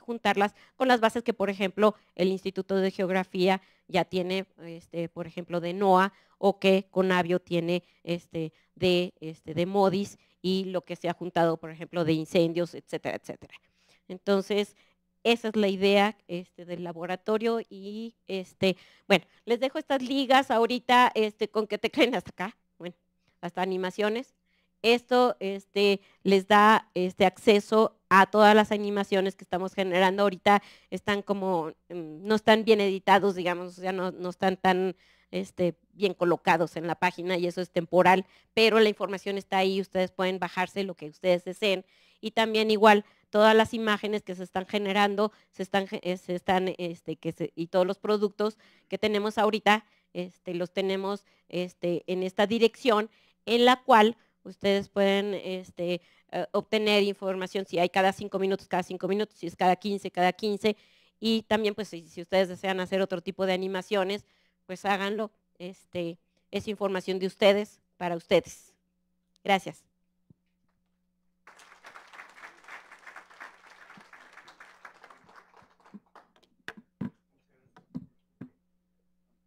juntarlas con las bases que, por ejemplo, el Instituto de Geografía ya tiene, este, por ejemplo, de NOAA o que Conavio tiene este, de, este, de MODIS y lo que se ha juntado, por ejemplo, de incendios, etcétera, etcétera. Entonces, esa es la idea este, del laboratorio y este, bueno, les dejo estas ligas ahorita este, con que te creen hasta acá, bueno, hasta animaciones. Esto este, les da este, acceso a todas las animaciones que estamos generando. Ahorita están como, mm, no están bien editados, digamos, o sea, no, no están tan este, bien colocados en la página y eso es temporal, pero la información está ahí, ustedes pueden bajarse lo que ustedes deseen. Y también igual todas las imágenes que se están generando, se están, eh, se están este, y todos los productos que tenemos ahorita, este, los tenemos este, en esta dirección en la cual ustedes pueden este, eh, obtener información si hay cada cinco minutos, cada cinco minutos, si es cada 15, cada 15. Y también, pues, si, ustedes desean hacer otro tipo de animaciones, pues háganlo. Este, es información de ustedes para ustedes. Gracias.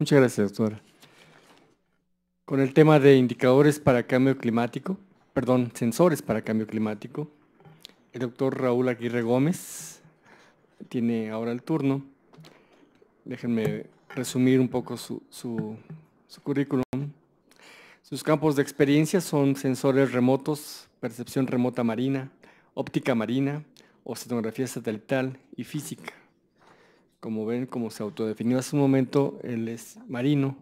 Muchas gracias, doctora. Con el tema de indicadores para cambio climático, perdón, sensores para cambio climático, el doctor Raúl Aguirre Gómez tiene ahora el turno. Déjenme resumir un poco su, currículum. Sus campos de experiencia son sensores remotos, percepción remota marina, óptica marina, oceanografía satelital y física. Como ven, como se autodefinió hace un momento, él es marino.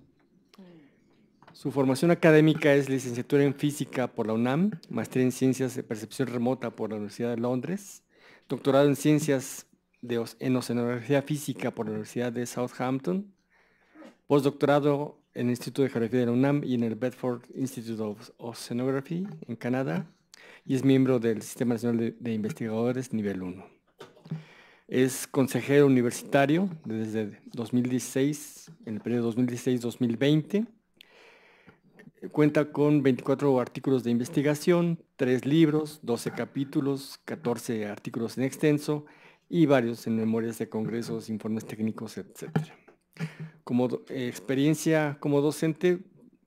Su formación académica es licenciatura en física por la UNAM, maestría en ciencias de percepción remota por la Universidad de Londres, doctorado en ciencias de, en oceanografía física por la Universidad de Southampton, postdoctorado en el Instituto de Geografía de la UNAM y en el Bedford Institute of Oceanography en Canadá, y es miembro del Sistema Nacional de Investigadores Nivel 1. Es consejero universitario desde 2016, en el periodo 2016-2020. Cuenta con 24 artículos de investigación, 3 libros, 12 capítulos, 14 artículos en extenso y varios en memorias de congresos, informes técnicos, etc. Como eh, experiencia como docente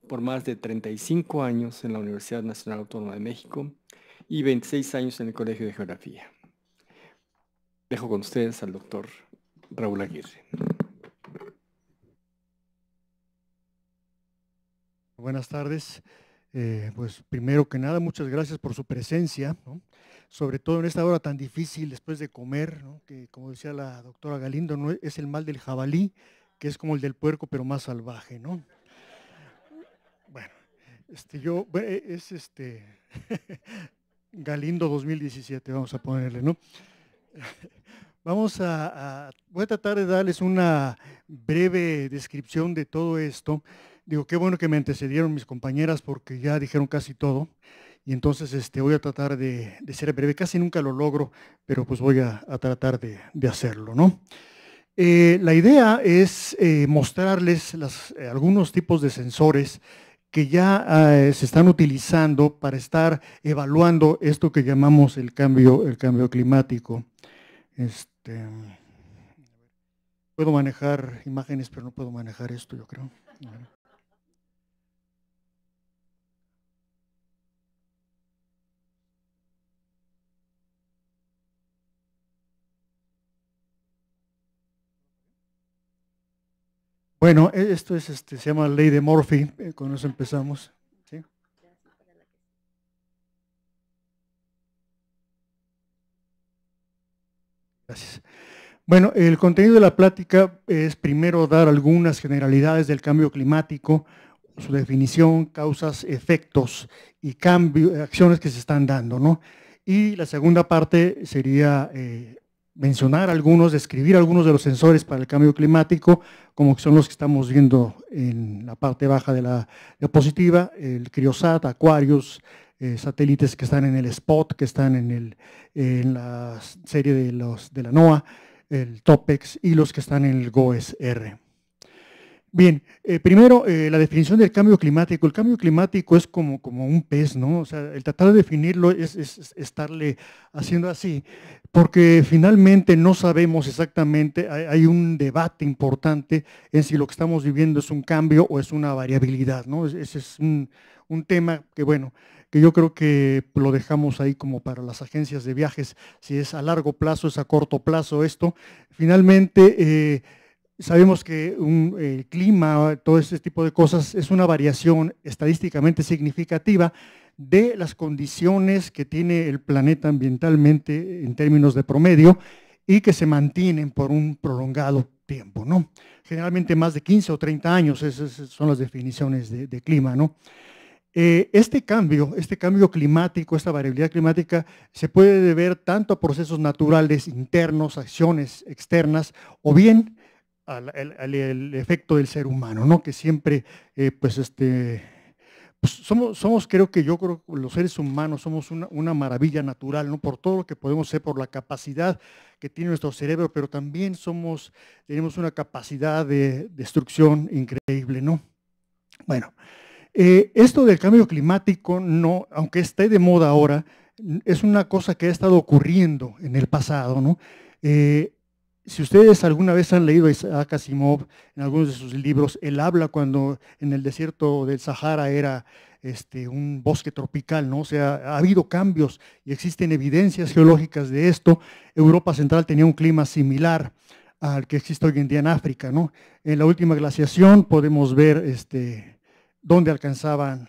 por más de 35 años en la Universidad Nacional Autónoma de México y 26 años en el Colegio de Geografía. Dejo con ustedes al doctor Raúl Aguirre. Buenas tardes. Eh, pues primero que nada, muchas gracias por su presencia, ¿no? sobre todo en esta hora tan difícil después de comer, que como decía la doctora Galindo, no es el mal del jabalí, que es como el del puerco, pero más salvaje, ¿no? Bueno, este, yo, es este, Galindo 2017, vamos a ponerle, ¿no? Vamos a, voy a tratar de darles una breve descripción de todo esto. Digo, qué bueno que me antecedieron mis compañeras porque ya dijeron casi todo. Y entonces este, voy a tratar de, ser breve. Casi nunca lo logro, pero pues voy a, tratar de, hacerlo, ¿no? Eh, la idea es eh, mostrarles eh, algunos tipos de sensores que ya se están utilizando para estar evaluando esto que llamamos el cambio, el cambio climático. Este, puedo manejar imágenes, pero no puedo manejar esto, yo creo. Bueno, e-, esto es, este, se llama Ley de Murphy, eh, con eso empezamos. Gracias. Bueno, el contenido de la plática es primero dar algunas generalidades del cambio climático, su definición, causas, efectos y acciones que se están dando, ¿no? Y la segunda parte sería eh, mencionar algunos, describir algunos de los sensores para el cambio climático, como son los que estamos viendo en la parte baja de la diapositiva, el CRIOSAT, Aquarius, eh, satélites que están en el SPOT, que están en, en la serie de, los, de la NOAA, el TOPEX y los que están en el GOES-R. Bien, eh, primero eh, la definición del cambio climático. El cambio climático es como, como un pez, ¿no? O sea, el tratar de definirlo es, estarle haciendo así, porque finalmente no sabemos exactamente, hay, un debate importante en si lo que estamos viviendo es un cambio o es una variabilidad, ¿no? Ese es un, un tema que, bueno, que yo creo que lo dejamos ahí como para las agencias de viajes, si es a largo plazo, es a corto plazo esto. Finalmente, eh, Sabemos que el clima, todo este tipo de cosas, es una variación estadísticamente significativa de las condiciones que tiene el planeta ambientalmente en términos de promedio y que se mantienen por un prolongado tiempo, ¿no? Generalmente más de 15 o 30 años, esas son las definiciones de, de clima, ¿no? Eh, este cambio, este cambio climático, esta variabilidad climática, se puede deber tanto a procesos naturales internos, acciones externas, o bien al, efecto del ser humano, ¿no? que siempre eh, pues este, pues, somos, somos, creo que yo creo, que los seres humanos somos una, maravilla natural, ¿no? Por todo lo que podemos ser, por la capacidad que tiene nuestro cerebro, pero también somos, tenemos una capacidad de destrucción increíble, ¿no? Bueno, eh, esto del cambio climático, no, aunque esté de moda ahora, es una cosa que ha estado ocurriendo en el pasado. Eh, si ustedes alguna vez han leído a Casimov en algunos de sus libros, él habla cuando en el desierto del Sahara era este, un bosque tropical, ¿no? O sea, ha habido cambios y existen evidencias geológicas de esto. Europa Central tenía un clima similar al que existe hoy en día en África, ¿no? En la última glaciación podemos ver este, donde alcanzaban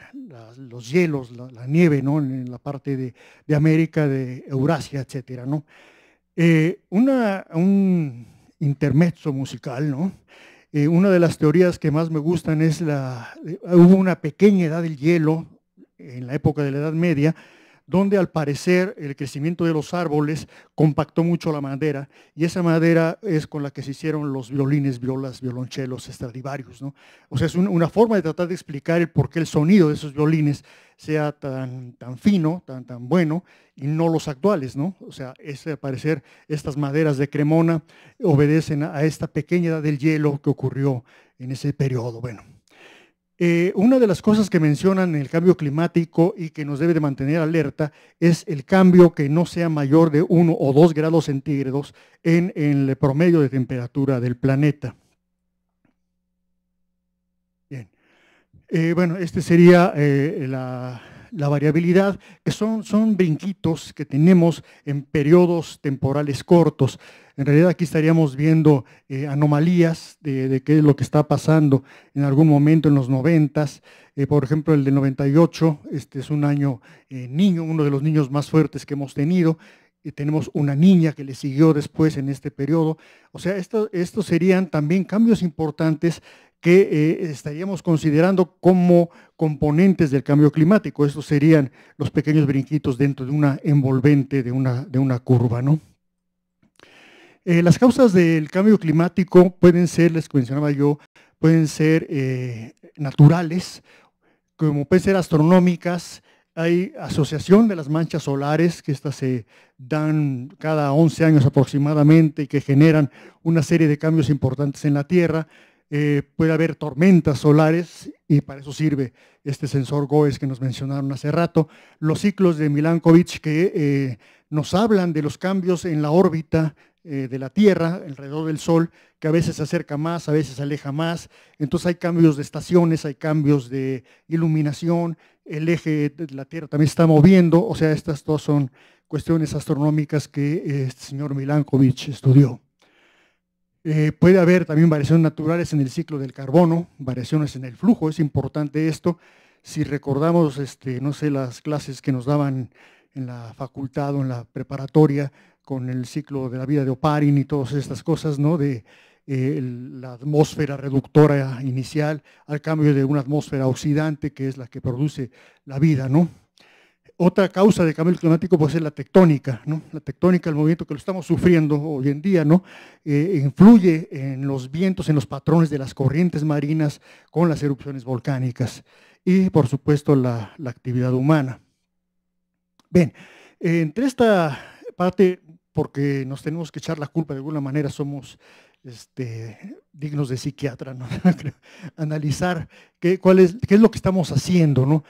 los hielos, la, nieve, ¿no? En la parte de, América, de Eurasia, etcétera, eh, un intermezzo musical, ¿no? Eh, una de las teorías que más me gustan es la... Eh, hubo una pequeña edad del hielo en la época de la Edad Media, donde al parecer el crecimiento de los árboles compactó mucho la madera y esa madera es con la que se hicieron los violines, violas, violonchelos, estradivarios. O sea, es una forma de tratar de explicar el por qué el sonido de esos violines sea tan, tan fino, tan, tan bueno, y no los actuales, ¿no? O sea, es, al parecer estas maderas de Cremona obedecen a, a esta pequeña edad del hielo que ocurrió en ese periodo. Bueno. Eh, una de las cosas que mencionan en el cambio climático y que nos debe de mantener alerta es el cambio que no sea mayor de 1 o 2 grados centígrados en, el promedio de temperatura del planeta. Bien, eh, bueno, este sería eh, la, la variabilidad, que son, son brinquitos que tenemos en periodos temporales cortos. En realidad aquí estaríamos viendo eh, anomalías de, qué es lo que está pasando en algún momento en los noventas. Eh, por ejemplo, el de 98, este es un año eh, niño, uno de los niños más fuertes que hemos tenido. Y tenemos una niña que le siguió después en este periodo. O sea, estos serían también cambios importantes que eh, estaríamos considerando como componentes del cambio climático. Estos serían los pequeños brinquitos dentro de una envolvente, de una, de una curva. ¿no? Eh, las causas del cambio climático pueden ser, les mencionaba yo, pueden ser eh, naturales, como pueden ser astronómicas, hay asociación de las manchas solares, que estas se dan cada 11 años aproximadamente y que generan una serie de cambios importantes en la Tierra. Eh, puede haber tormentas solares y para eso sirve este sensor GOES que nos mencionaron hace rato. Los ciclos de Milankovitch que eh, nos hablan de los cambios en la órbita eh, de la Tierra alrededor del Sol, que a veces se acerca más, a veces se aleja más. Entonces hay cambios de estaciones, hay cambios de iluminación, el eje de la Tierra también está moviendo. O sea, estas dos son cuestiones astronómicas que este señor Milankovitch estudió. Eh, puede haber también variaciones naturales en el ciclo del carbono, variaciones en el flujo, es importante esto. Si recordamos, este, no sé, las clases que nos daban en la facultad o en la preparatoria con el ciclo de la vida de Oparin y todas estas cosas, ¿no? De eh, la atmósfera reductora inicial al cambio de una atmósfera oxidante que es la que produce la vida, ¿no? otra causa de cambio climático puede ser la tectónica, ¿no? La tectónica, el movimiento que lo estamos sufriendo hoy en día, ¿no? Eh, influye en los vientos, en los patrones de las corrientes marinas con las erupciones volcánicas y, por supuesto, la, actividad humana. Bien, entre esta parte, porque nos tenemos que echar la culpa de alguna manera, somos este, dignos de psiquiatra, ¿no? analizar qué, cuál es, qué es lo que estamos haciendo, ¿no?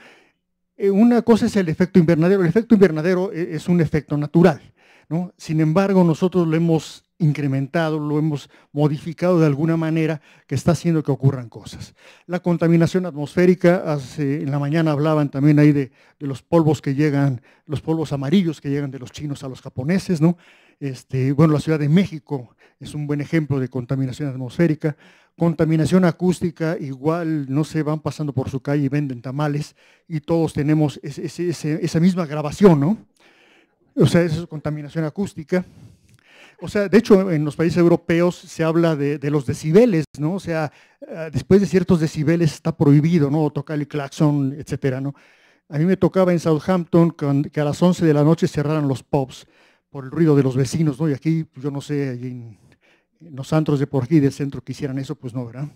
Eh, una cosa es el efecto invernadero. El efecto invernadero eh, es un efecto natural. ¿no? Sin embargo, nosotros lo hemos incrementado, lo hemos modificado de alguna manera que está haciendo que ocurran cosas. La contaminación atmosférica, en la mañana hablaban también ahí de, de, los polvos que llegan, los polvos amarillos que llegan de los chinos a los japoneses, ¿no? Este, bueno, la Ciudad de México es un buen ejemplo de contaminación atmosférica. Contaminación acústica, igual, no se sé, van pasando por su calle y venden tamales y todos tenemos esa misma grabación, ¿no? O sea, eso es contaminación acústica. O sea, de hecho, en los países europeos se habla de, los decibeles, ¿no? O sea, ah, después de ciertos decibeles está prohibido, ¿no? Tocar el claxon, etcétera, ¿no? A mí me tocaba en Southampton que a las 11 de la noche cerraran los pubs por el ruido de los vecinos, ¿no? Y aquí, pues, yo no sé, en, los antros de por aquí del centro que hicieran eso, pues no, ¿verdad?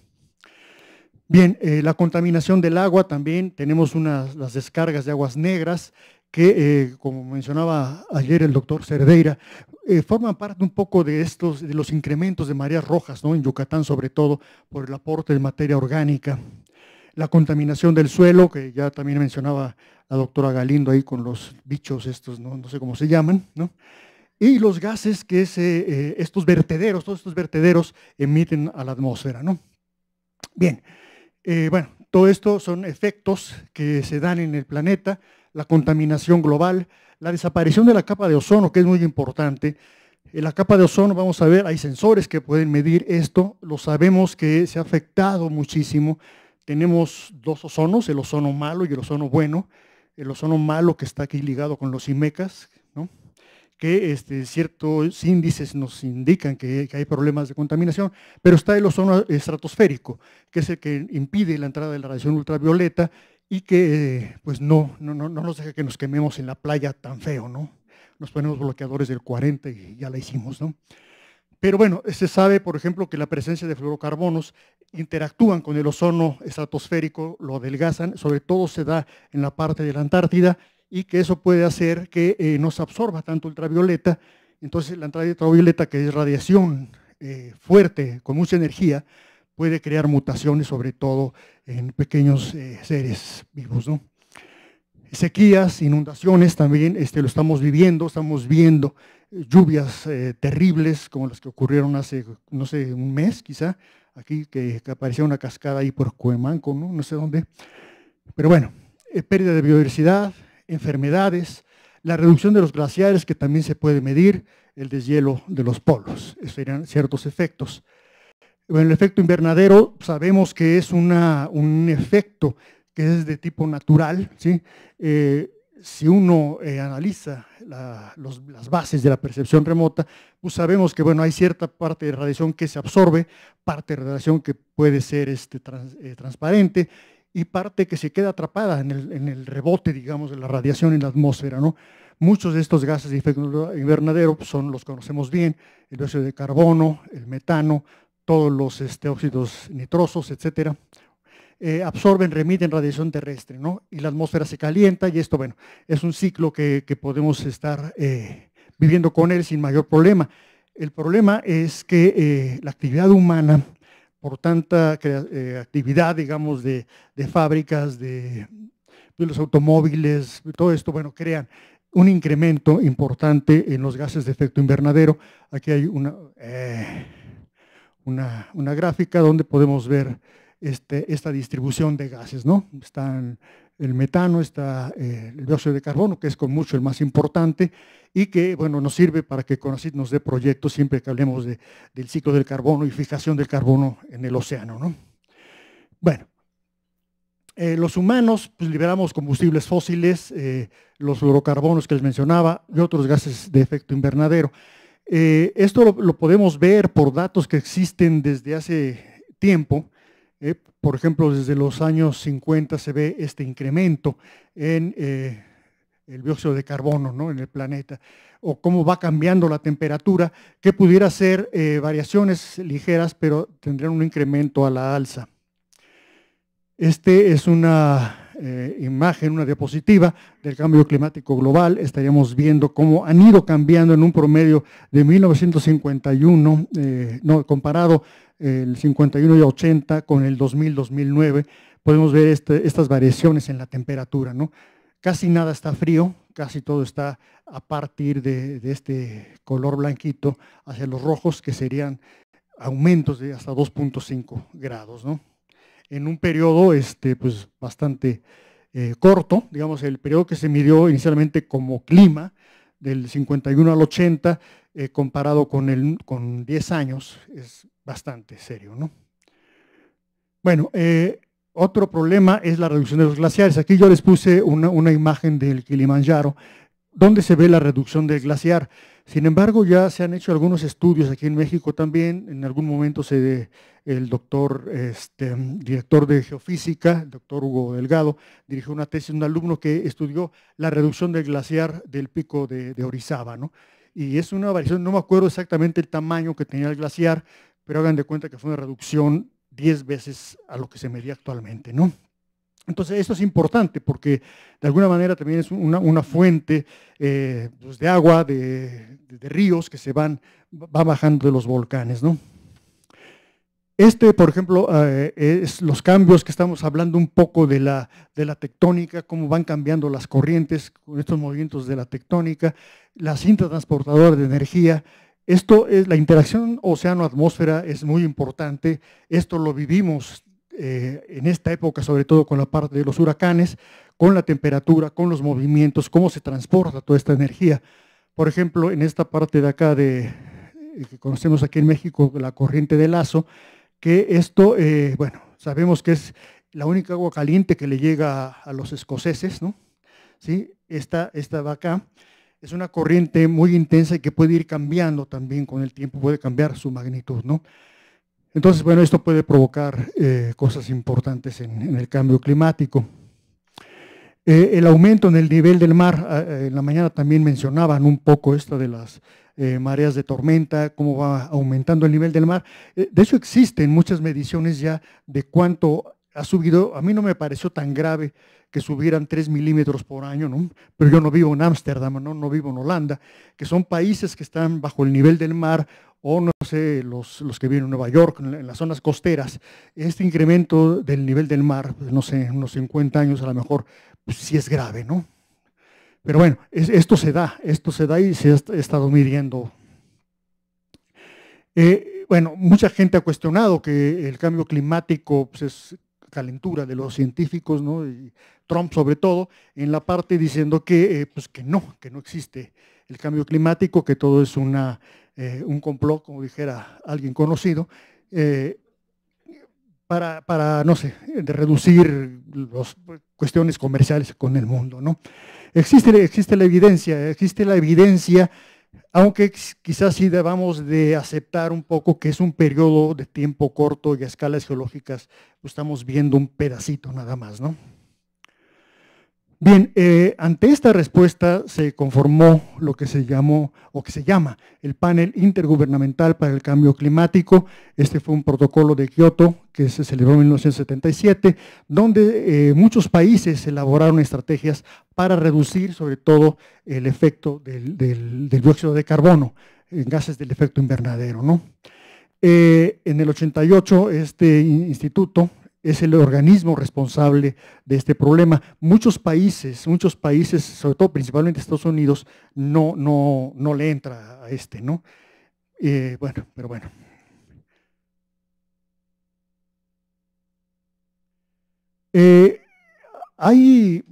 Bien, eh, la contaminación del agua también, tenemos unas, las descargas de aguas negras que, eh, como mencionaba ayer el doctor Cerdeira, eh, forman parte un poco de estos, de los incrementos de mareas rojas, ¿no? en Yucatán sobre todo, por el aporte de materia orgánica la contaminación del suelo, que ya también mencionaba la doctora Galindo ahí con los bichos estos, no, sé cómo se llaman, ¿no? y los gases que eh, estos vertederos, todos estos vertederos emiten a la atmósfera. ¿no? Bien, eh, bueno, todo esto son efectos que se dan en el planeta, la contaminación global, la desaparición de la capa de ozono, que es muy importante, en la capa de ozono, vamos a ver, hay sensores que pueden medir esto, lo sabemos que se ha afectado muchísimo, tenemos dos ozonos, el ozono malo y el ozono bueno. El ozono malo que está aquí ligado con los IMECAS, ¿no? que este, ciertos índices nos indican que, hay problemas de contaminación, pero está el ozono estratosférico, que es el que impide la entrada de la radiación ultravioleta y que pues no, no, no, nos deja que nos quememos en la playa tan feo, ¿no? Nos ponemos bloqueadores del 40 y ya la hicimos, ¿no? Pero bueno, se sabe, por ejemplo, que la presencia de fluorocarbonos interactúan con el ozono estratosférico, lo adelgazan, sobre todo se da en la parte de la Antártida, y que eso puede hacer que eh, no se absorba tanto ultravioleta. Entonces la entrada ultravioleta, que es radiación eh, fuerte, con mucha energía, puede crear mutaciones, sobre todo en pequeños eh, seres vivos sequías, inundaciones también este, lo estamos viviendo, estamos viendo eh, lluvias eh, terribles como las que ocurrieron hace, no sé, un mes quizá, aquí que, aparecía una cascada ahí por Cuemanco, ¿no? no sé dónde. Pero bueno, eh, pérdida de biodiversidad, enfermedades, la reducción de los glaciares que también se puede medir, el deshielo de los polos, esos serían ciertos efectos. Bueno, el efecto invernadero sabemos que es una, un efecto que es de tipo natural, eh, si uno eh, analiza las bases de la percepción remota, pues sabemos que bueno, hay cierta parte de radiación que se absorbe, parte de radiación que puede ser este, eh, transparente y parte que se queda atrapada en el, rebote, digamos, de la radiación en la atmósfera. ¿no? Muchos de estos gases de efecto invernadero son, los conocemos bien, el dióxido de carbono, el metano, todos los este, óxidos nitrosos, etcétera, eh, absorben, remiten radiación terrestre, ¿no? Y la atmósfera se calienta y esto, bueno, es un ciclo que, podemos estar eh, viviendo con él sin mayor problema. El problema es que eh, la actividad humana, por tanta actividad, digamos, de, fábricas, de, los automóviles, todo esto, bueno, crean un incremento importante en los gases de efecto invernadero. Aquí hay una, una, una, gráfica donde podemos ver este, esta distribución de gases, ¿no? Están el metano, está eh, el dióxido de carbono, que es con mucho el más importante, y que bueno, nos sirve para que CONACYT nos dé proyectos siempre que hablemos del ciclo del carbono y fijación del carbono en el océano. ¿no? Bueno, eh, los humanos pues, liberamos combustibles fósiles, eh, los fluorocarbonos que les mencionaba, y otros gases de efecto invernadero. esto lo podemos ver por datos que existen desde hace tiempo, eh, por ejemplo, desde los años 50 se ve este incremento en eh, el dióxido de carbono en el planeta, o cómo va cambiando la temperatura, que pudiera ser eh, variaciones ligeras, pero tendrían un incremento a la alza. Este es una imagen, una diapositiva del cambio climático global, estaríamos viendo cómo han ido cambiando en un promedio de 1951, no, comparado el 51 y 80 con el 2000-2009, podemos ver este, estas variaciones en la temperatura. ¿no? Casi nada está frío, casi todo está a partir de, este color blanquito hacia los rojos, que serían aumentos de hasta 2.5 grados. ¿no? En un periodo este, pues, bastante eh, corto, digamos, el periodo que se midió inicialmente como clima, del 51 al 80, eh, comparado con, el, con 10 años, es bastante serio. ¿no? Bueno, eh, otro problema es la reducción de los glaciares. Aquí yo les puse una, imagen del Kilimanjaro, donde se ve la reducción del glaciar. Sin embargo, ya se han hecho algunos estudios aquí en México también. En algún momento se el doctor, este, director de geofísica, el doctor Hugo Delgado, dirigió una tesis de un alumno que estudió la reducción del glaciar del pico de, de Orizaba. ¿no? Y es una variación, no me acuerdo exactamente el tamaño que tenía el glaciar, pero hagan de cuenta que fue una reducción 10 veces a lo que se medía actualmente, ¿no? Entonces, esto es importante porque de alguna manera también es una, fuente eh, pues, de agua, de, ríos que se van va bajando de los volcanes. Este, por ejemplo, eh, es los cambios que estamos hablando un poco de la, de la tectónica, cómo van cambiando las corrientes con estos movimientos de la tectónica, la cinta transportadora de energía, esto es la interacción océano-atmósfera es muy importante. Esto lo vivimos eh, en esta época, sobre todo con la parte de los huracanes, con la temperatura, con los movimientos, cómo se transporta toda esta energía. Por ejemplo, en esta parte de acá de eh, que conocemos aquí en México, la corriente de lazo, que esto, eh, bueno, sabemos que es la única agua caliente que le llega a, los escoceses, ¿no? ¿Sí? Esta, esta va acá es una corriente muy intensa y que puede ir cambiando también con el tiempo, puede cambiar su magnitud, ¿no? Entonces, bueno, esto puede provocar eh, cosas importantes en, el cambio climático. Eh, el aumento en el nivel del mar, ah, eh, en la mañana también mencionaban un poco esto de las mareas de tormenta, cómo va aumentando el nivel del mar. de hecho, existen muchas mediciones ya de cuánto ha subido, a mí no me pareció tan grave que subieran 3 milímetros por año, ¿no? pero yo no vivo en Ámsterdam, ¿no? no vivo en Holanda, que son países que están bajo el nivel del mar o no sé, los, los que viven en Nueva York, en las zonas costeras, este incremento del nivel del mar, pues, no sé, unos 50 años a lo mejor, pues, sí es grave, ¿no? Pero bueno, esto se da, esto se da y se ha estado midiendo. Eh, bueno, mucha gente ha cuestionado que el cambio climático pues, es calentura de los científicos, ¿no? y Trump sobre todo, en la parte diciendo que, eh, pues que no, que no existe el cambio climático, que todo es una, eh, un complot, como dijera alguien conocido, eh, para, no sé, de reducir las pues, cuestiones comerciales con el mundo. ¿no? Existe, existe la evidencia, existe la evidencia aunque quizás sí debamos de aceptar un poco que es un periodo de tiempo corto y a escalas geológicas, pues, estamos viendo un pedacito nada más, ¿no? Bien, eh, ante esta respuesta se conformó lo que se llamó o que se llama el panel intergubernamental para el cambio climático. Este fue un protocolo de Kioto que se celebró en 1977, donde eh, muchos países elaboraron estrategias para reducir sobre todo el efecto del, dióxido de carbono en gases del efecto invernadero. ¿no? Eh, en el 88 este instituto es el organismo responsable de este problema. Muchos países, muchos países, sobre todo principalmente Estados Unidos, no, no, le entra a este, ¿no? Eh, bueno, pero bueno. Eh, hay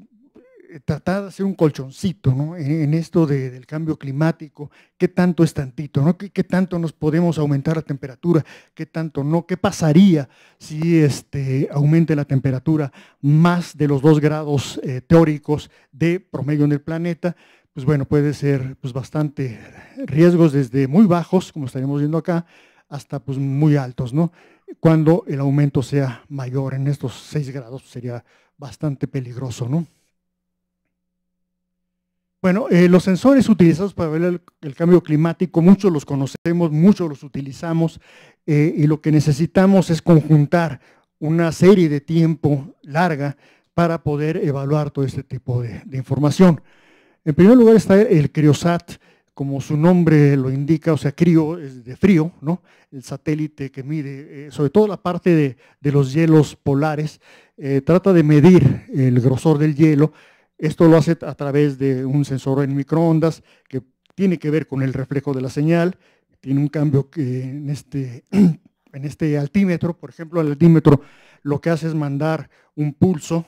eh, tratar de hacer un colchoncito en, esto del cambio climático, qué tanto es tantito, ¿no? ¿Qué, tanto nos podemos aumentar la temperatura, qué tanto no, qué pasaría si este, aumente la temperatura más de los dos grados eh, teóricos de promedio en el planeta. Pues bueno, puede ser pues, bastante riesgos desde muy bajos, como estaremos viendo acá, hasta pues, muy altos, ¿no? Cuando el aumento sea mayor en estos 6 grados pues, sería bastante peligroso, ¿no? Bueno, eh, los sensores utilizados para ver el, cambio climático, muchos los conocemos, muchos los utilizamos, eh, y lo que necesitamos es conjuntar una serie de tiempo larga para poder evaluar todo este tipo de, información. En primer lugar está el CRIOSAT, como su nombre lo indica, o sea, CRIO es de frío, ¿no? El satélite que mide, eh, sobre todo la parte de los hielos polares, trata de medir el grosor del hielo, esto lo hace a través de un sensor en microondas que tiene que ver con el reflejo de la señal, tiene un cambio que en este, en este altímetro, por ejemplo, el altímetro lo que hace es mandar un pulso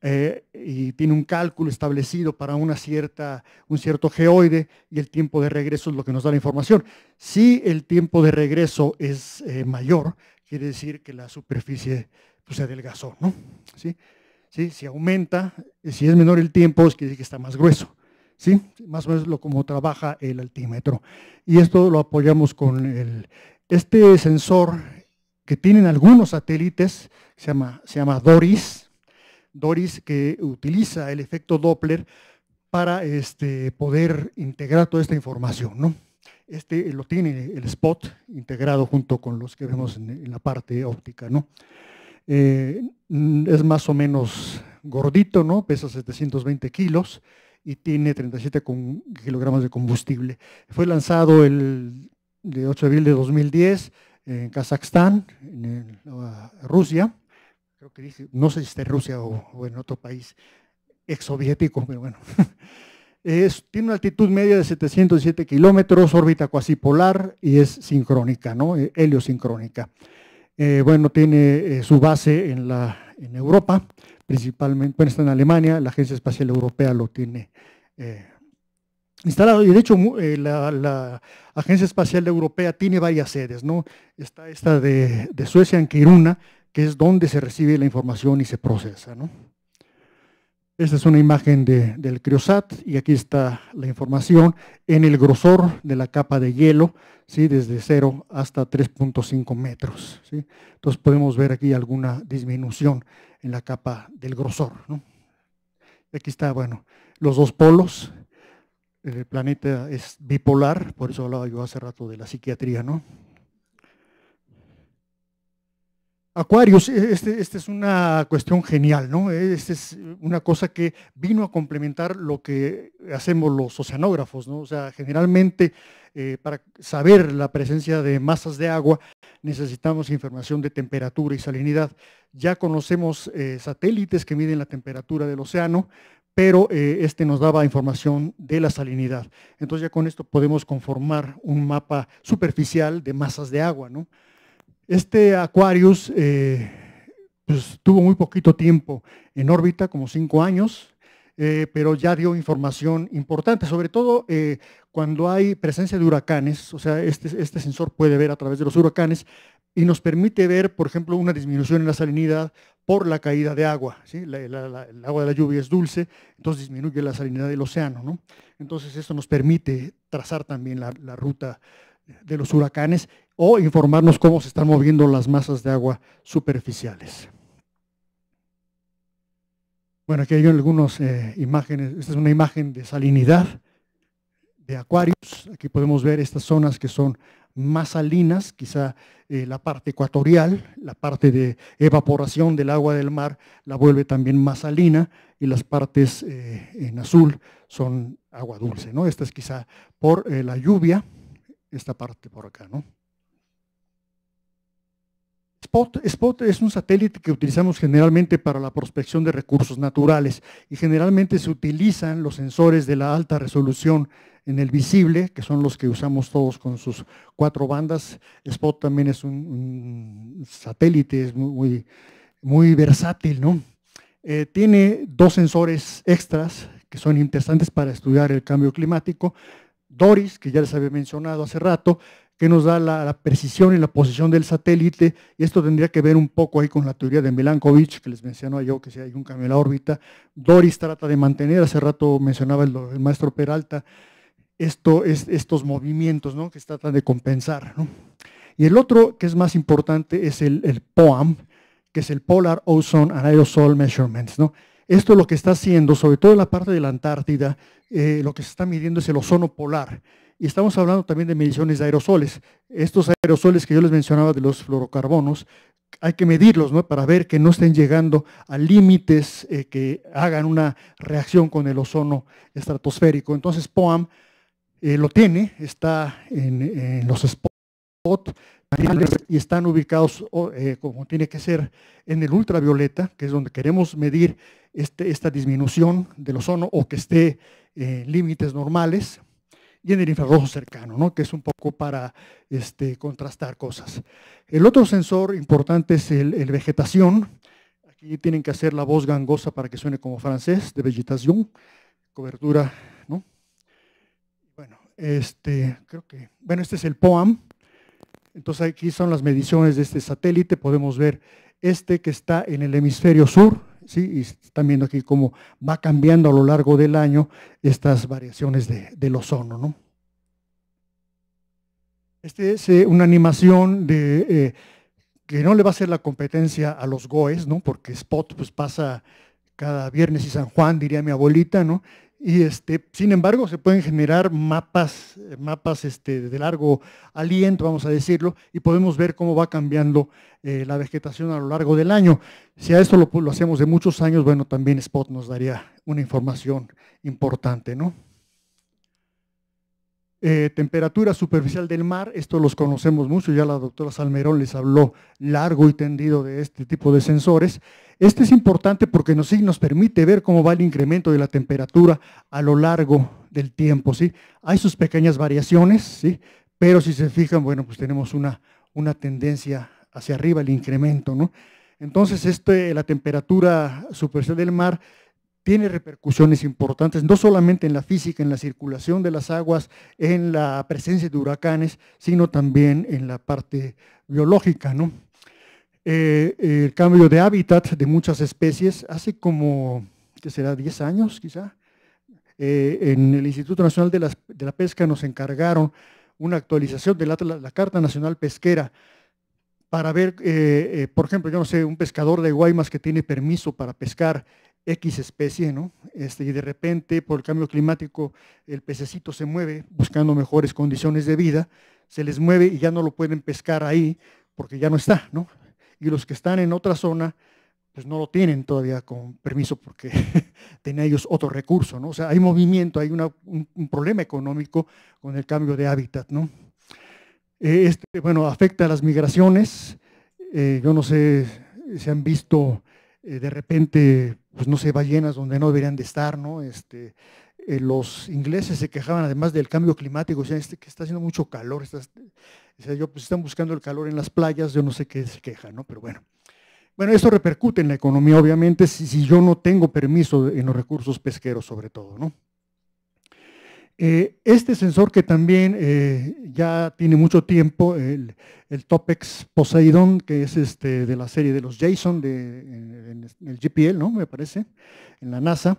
eh, y tiene un cálculo establecido para una cierta, un cierto geoide y el tiempo de regreso es lo que nos da la información. Si el tiempo de regreso es eh, mayor, quiere decir que la superficie pues, se adelgazó, ¿no? Si aumenta, eh, si es menor el tiempo, es que está más grueso. ¿Sí? Más o menos lo como trabaja el altímetro. Y esto lo apoyamos con el, este sensor que tienen algunos satélites, se llama, se llama DORIS, DORIS que utiliza el efecto Doppler para este, poder integrar toda esta información. ¿no? Este lo tiene el spot integrado junto con los que vemos en, la parte óptica. ¿no? Eh, Mm, es más o menos gordito, ¿no? Pesa 720 kilos y tiene 37 kilogramos de combustible. Fue lanzado el 8 de abril de 2010 en Kazajstán, en Rusia. Creo que no sé si está en Rusia o, en otro país exsoviético, pero bueno. tiene una altitud media de 707 kilómetros, órbita cuasipolar y es sincrónica, ¿no? Eh, heliosincrónica. Eh, bueno, tiene eh, su base en la en Europa, principalmente, bueno, está en Alemania, la Agencia Espacial Europea lo tiene eh, instalado. Y de hecho, eh, la, Agencia Espacial Europea tiene varias sedes, ¿no? Está esta de, Suecia en Kiruna, que es donde se recibe la información y se procesa, ¿no? Esta es una imagen de, del criosat y aquí está la información en el grosor de la capa de hielo, ¿sí? desde 0 hasta 3.5 metros. ¿sí? Entonces podemos ver aquí alguna disminución en la capa del grosor. Aquí está, bueno, los dos polos. El planeta es bipolar, por eso hablaba yo hace rato de la psiquiatría, ¿no? Acuarios, e, esta este es una cuestión genial, ¿no? E, esta es una cosa que vino a complementar lo que hacemos los oceanógrafos, ¿no? O sea, generalmente eh, para saber la presencia de masas de agua necesitamos información de temperatura y salinidad. Ya conocemos eh, satélites que miden la temperatura del océano, pero eh, este nos daba información de la salinidad. Entonces ya con esto podemos conformar un mapa superficial de masas de agua, ¿no? Este Aquarius eh, pues, tuvo muy poquito tiempo en órbita, como cinco años, eh, pero ya dio información importante, sobre todo eh, cuando hay presencia de huracanes, o sea, este, este, sensor puede ver a través de los huracanes y nos permite ver, por ejemplo, una disminución en la salinidad por la caída de agua. el agua de la lluvia es dulce, entonces disminuye la salinidad del océano. Entonces esto nos permite trazar también la ruta de los huracanes o informarnos cómo se están moviendo las masas de agua superficiales. Bueno, aquí hay algunas eh, imágenes. Esta es una imagen de salinidad de acuarios. Aquí podemos ver estas zonas que son más salinas, quizá eh, la parte ecuatorial, la parte de evaporación del agua del mar la vuelve también más salina y las partes eh, en azul son agua dulce. ¿no? Esta es quizá por la lluvia, esta parte por acá. ¿no? Spot. es un satélite que utilizamos generalmente para la prospección de recursos naturales y generalmente se utilizan los sensores de la alta resolución en el visible, que son los que usamos todos con sus cuatro bandas. Spot también es un, satélite, es muy, versátil, ¿no? Eh, tiene dos sensores extras que son interesantes para estudiar el cambio climático. Doris, que ya les había mencionado hace rato, que nos da la, precisión y la posición del satélite. Y esto tendría que ver un poco ahí con la teoría de Milankovitch, que les menciono yo, que si hay un cambio en la órbita. Doris trata de mantener, hace rato mencionaba el, maestro Peralta, esto, es, estos movimientos ¿no? que tratan de compensar. Y el otro que es más importante es el, POAM, que es el Polar Ozone and Aerosol Measurements. ¿no? Esto lo que está haciendo, sobre todo en la parte de la Antártida, eh, lo que se está midiendo es el ozono polar. Y estamos hablando también de mediciones de aerosoles. Estos aerosoles que yo les mencionaba de los fluorocarbonos, hay que medirlos para ver que no estén llegando a límites eh, que hagan una reacción con el ozono estratosférico. Entonces, POAM eh, lo tiene, está en, los spots y están ubicados eh, como tiene que ser en el ultravioleta, que es donde queremos medir este, esta disminución del ozono o que esté en límites normales y en el infrarrojo cercano, ¿no? que es un poco para este, contrastar cosas. El otro sensor importante es el, vegetación. Aquí tienen que hacer la voz gangosa para que suene como francés, de vegetación, cobertura. ¿no? Bueno, este, creo que, bueno, este es el POAM. Entonces aquí son las mediciones de este satélite. Podemos ver este que está en el hemisferio sur, y están viendo aquí cómo va cambiando a lo largo del año estas variaciones de, del ozono, ¿no? Este es eh, una animación de, eh, que no le va a hacer la competencia a los GOES, ¿no? porque Spot pues, pasa cada viernes y San Juan, diría mi abuelita, ¿no? Y este, sin embargo, se pueden generar mapas, mapas este, de largo aliento, vamos a decirlo, y podemos ver cómo va cambiando eh, la vegetación a lo largo del año. Si a esto lo, lo hacemos de muchos años, bueno, también Spot nos daría una información importante, ¿no? Eh, temperatura superficial del mar, esto los conocemos mucho, ya la doctora Salmerón les habló largo y tendido de este tipo de sensores. Este es importante porque nos, nos permite ver cómo va el incremento de la temperatura a lo largo del tiempo. ¿sí? Hay sus pequeñas variaciones, ¿sí? pero si se fijan, bueno, pues tenemos una, una tendencia hacia arriba el incremento. ¿no? Entonces, este, la temperatura superficial del mar tiene repercusiones importantes, no solamente en la física, en la circulación de las aguas, en la presencia de huracanes, sino también en la parte biológica. Eh, el cambio de hábitat de muchas especies, hace como, ¿qué será?, 10 años quizá, eh, en el Instituto Nacional de la, Pesca nos encargaron una actualización de la, Carta Nacional Pesquera, para ver, eh, por ejemplo, yo no sé, un pescador de Guaymas que tiene permiso para pescar X especie, ¿no? Este, y de repente, por el cambio climático, el pececito se mueve buscando mejores condiciones de vida, se les mueve y ya no lo pueden pescar ahí porque ya no está, ¿no? Y los que están en otra zona, pues no lo tienen todavía con permiso porque tienen ellos otro recurso, ¿no? O sea, hay movimiento, hay un, problema económico con el cambio de hábitat, ¿no? este, bueno, afecta a las migraciones. Eh, yo no sé si han visto eh, de repente, pues no sé, ballenas donde no deberían de estar, ¿no? Este, eh, los ingleses se quejaban además del cambio climático, o sea, este, que está haciendo mucho calor, o sea, yo, pues están buscando el calor en las playas, yo no sé qué se queja, ¿no? Pero bueno. Bueno, esto repercute en la economía, obviamente, si yo no tengo permiso en los recursos pesqueros, sobre todo, ¿no? Eh, este sensor que también eh, ya tiene mucho tiempo, el, Topex Poseidon, que es este, de la serie de los JSON, de, el GPL, ¿no? me parece, en la NASA,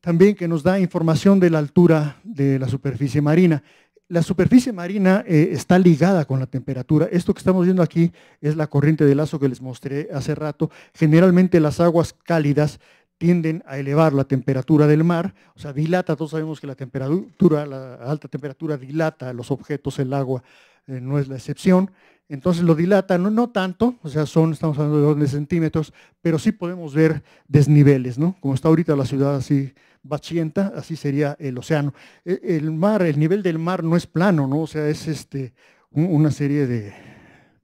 también que nos da información de la altura de la superficie marina. La superficie marina eh, está ligada con la temperatura. Esto que estamos viendo aquí es la corriente de lazo que les mostré hace rato. Generalmente las aguas cálidas tienden a elevar la temperatura del mar, o sea, dilata, todos sabemos que la temperatura, la alta temperatura dilata los objetos, el agua eh, no es la excepción, entonces lo dilata, no, tanto, o sea, son, estamos hablando de dos centímetros, pero sí podemos ver desniveles, ¿no? Como está ahorita la ciudad así bachienta, así sería el océano. E, el mar, el nivel del mar no es plano, ¿no? O sea, es este, una serie de,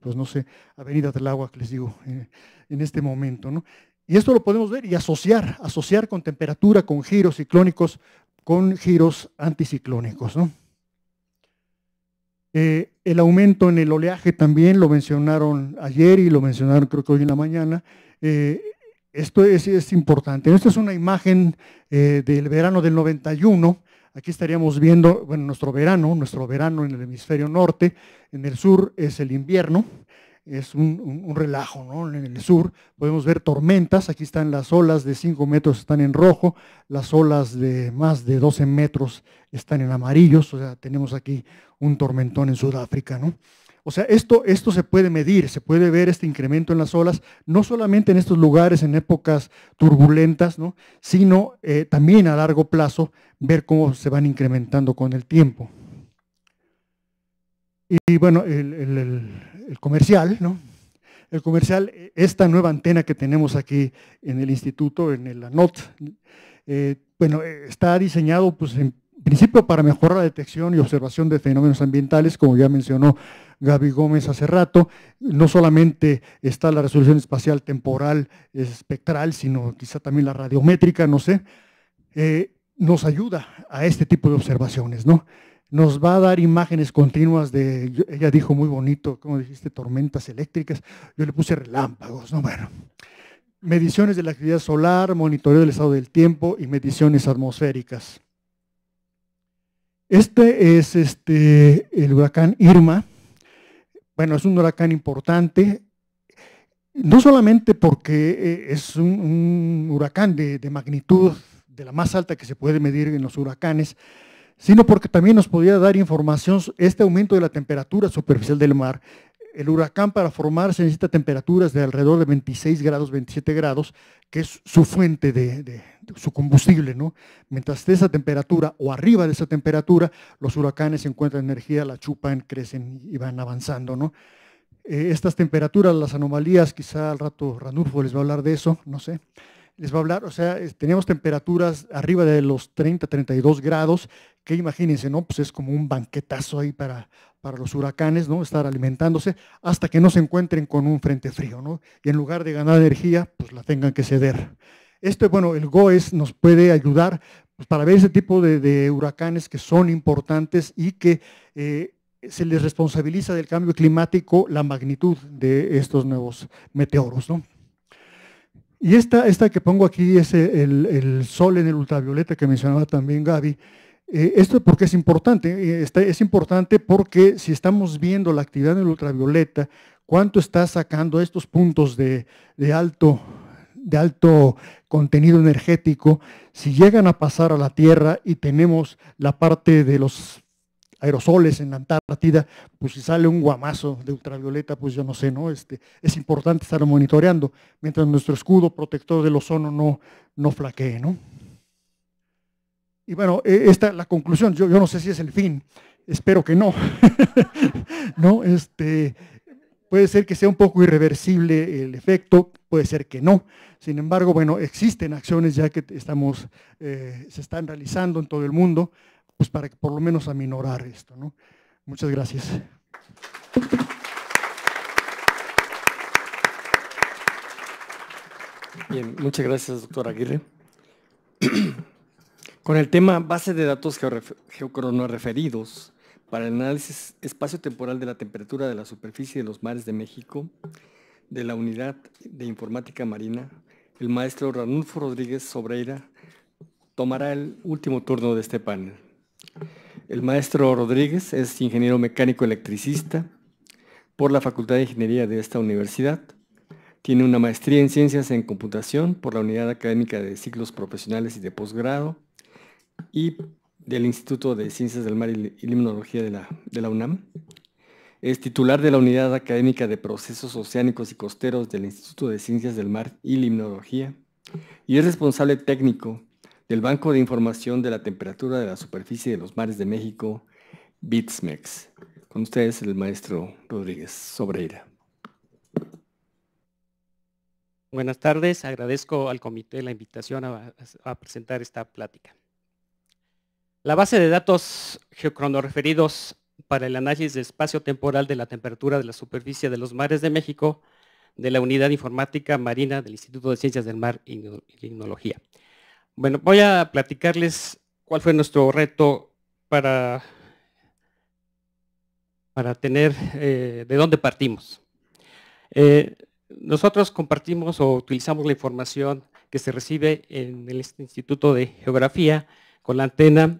pues no sé, avenidas del agua que les digo eh, en este momento, ¿no? Y esto lo podemos ver y asociar, asociar con temperatura, con giros ciclónicos, con giros anticiclónicos. Eh, el aumento en el oleaje también lo mencionaron ayer y lo mencionaron creo que hoy en la mañana. Eh, esto es, importante. Esta es una imagen eh, del verano del 91. Aquí estaríamos viendo, bueno, nuestro verano, nuestro verano en el hemisferio norte, en el sur es el invierno, es un, relajo, ¿no? En el sur podemos ver tormentas, aquí están las olas de 5 metros, están en rojo, las olas de más de 12 metros están en amarillos, o sea, tenemos aquí un tormentón en Sudáfrica, ¿no? O sea, esto, esto se puede medir, se puede ver este incremento en las olas, no solamente en estos lugares en épocas turbulentas, ¿no? sino eh, también a largo plazo, ver cómo se van incrementando con el tiempo. Y bueno, el el comercial, ¿no? El comercial, eh, esta nueva antena que tenemos aquí en el instituto, en el ANOT, eh, bueno, eh, está diseñado pues, en principio para mejorar la detección y observación de fenómenos ambientales, como ya mencionó Gaby Gómez hace rato, no solamente está la resolución espacial temporal espectral, sino quizá también la radiométrica, no sé, nos ayuda a este tipo de observaciones, ¿no? nos va a dar imágenes continuas de, ella dijo muy bonito, como dijiste, tormentas eléctricas, yo le puse relámpagos, ¿no? Bueno, mediciones de la actividad solar, monitoreo del estado del tiempo y mediciones atmosféricas. Este es este, el huracán Irma. Bueno, es un huracán importante, no solamente porque eh, es un, huracán de, de magnitud de la más alta que se puede medir en los huracanes, sino porque también nos podría dar información este aumento de la temperatura superficial del mar. El huracán para formarse necesita temperaturas de alrededor de 26 grados, 27 grados, que es su fuente de, su combustible. ¿no? Mientras de esa temperatura o arriba de esa temperatura, los huracanes encuentran energía, la chupan, crecen y van avanzando. ¿no? Eh, estas temperaturas, las anomalías, quizá al rato Ranulfo les va a hablar de eso, no sé les va a hablar, o sea, teníamos temperaturas arriba de los 30, 32 grados, que imagínense, ¿no? Pues es como un banquetazo ahí para, para los huracanes, ¿no? Estar alimentándose hasta que no se encuentren con un frente frío, ¿no? Y en lugar de ganar energía, pues la tengan que ceder. Esto, bueno, el GOES nos puede ayudar pues, para ver ese tipo de, huracanes que son importantes y que eh, se les responsabiliza del cambio climático la magnitud de estos nuevos meteoros, ¿no? Y esta, que pongo aquí es el, sol en el ultravioleta que mencionaba también Gaby. Eh, esto porque es importante, eh, es importante porque si estamos viendo la actividad en el ultravioleta, cuánto está sacando estos puntos de, alto, de alto contenido energético, si llegan a pasar a la Tierra y tenemos la parte de los aerosoles en la Antártida, pues si sale un guamazo de ultravioleta, pues yo no sé, ¿no? Este, es importante estar monitoreando, mientras nuestro escudo protector del ozono no, no flaquee, ¿no? Y bueno, e, esta la conclusión, yo, no sé si es el fin, espero que no, ¿no? Este, puede ser que sea un poco irreversible el efecto, puede ser que no. Sin embargo, bueno, existen acciones ya que estamos, eh, se están realizando en todo el mundo, pues para por lo menos aminorar esto. ¿no? Muchas gracias. Bien, muchas gracias, doctor Aguirre. Con el tema base de datos referidos para el análisis espacio-temporal de la temperatura de la superficie de los mares de México, de la Unidad de Informática Marina, el maestro Ranulfo Rodríguez Sobreira tomará el último turno de este panel. El maestro Rodríguez es ingeniero mecánico electricista por la Facultad de Ingeniería de esta universidad. Tiene una maestría en ciencias en computación por la Unidad Académica de Ciclos Profesionales y de Posgrado y del Instituto de Ciencias del Mar y Limnología de la, de la UNAM. Es titular de la Unidad Académica de Procesos Oceánicos y Costeros del Instituto de Ciencias del Mar y Limnología y es responsable técnico del Banco de Información de la Temperatura de la Superficie de los Mares de México, BITSMEX. Con ustedes el maestro Rodríguez Sobreira. Buenas tardes, agradezco al comité la invitación a, presentar esta plática. La base de datos referidos para el análisis de espacio temporal de la temperatura de la superficie de los mares de México de la Unidad Informática Marina del Instituto de Ciencias del Mar y Limnología. Bueno, voy a platicarles cuál fue nuestro reto para, para tener eh, de dónde partimos. Eh, nosotros compartimos o utilizamos la información que se recibe en el Instituto de Geografía con la antena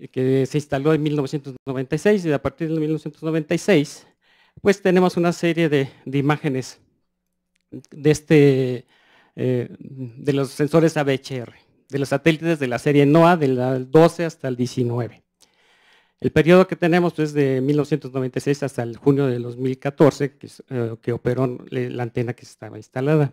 eh, que se instaló en 1996 y a partir de 1996 pues tenemos una serie de, imágenes de, este, de los sensores ABHR de los satélites de la serie NOAA del 12 hasta el 19. El periodo que tenemos es pues, de 1996 hasta el junio de 2014, eh, que, operó la antena que estaba instalada.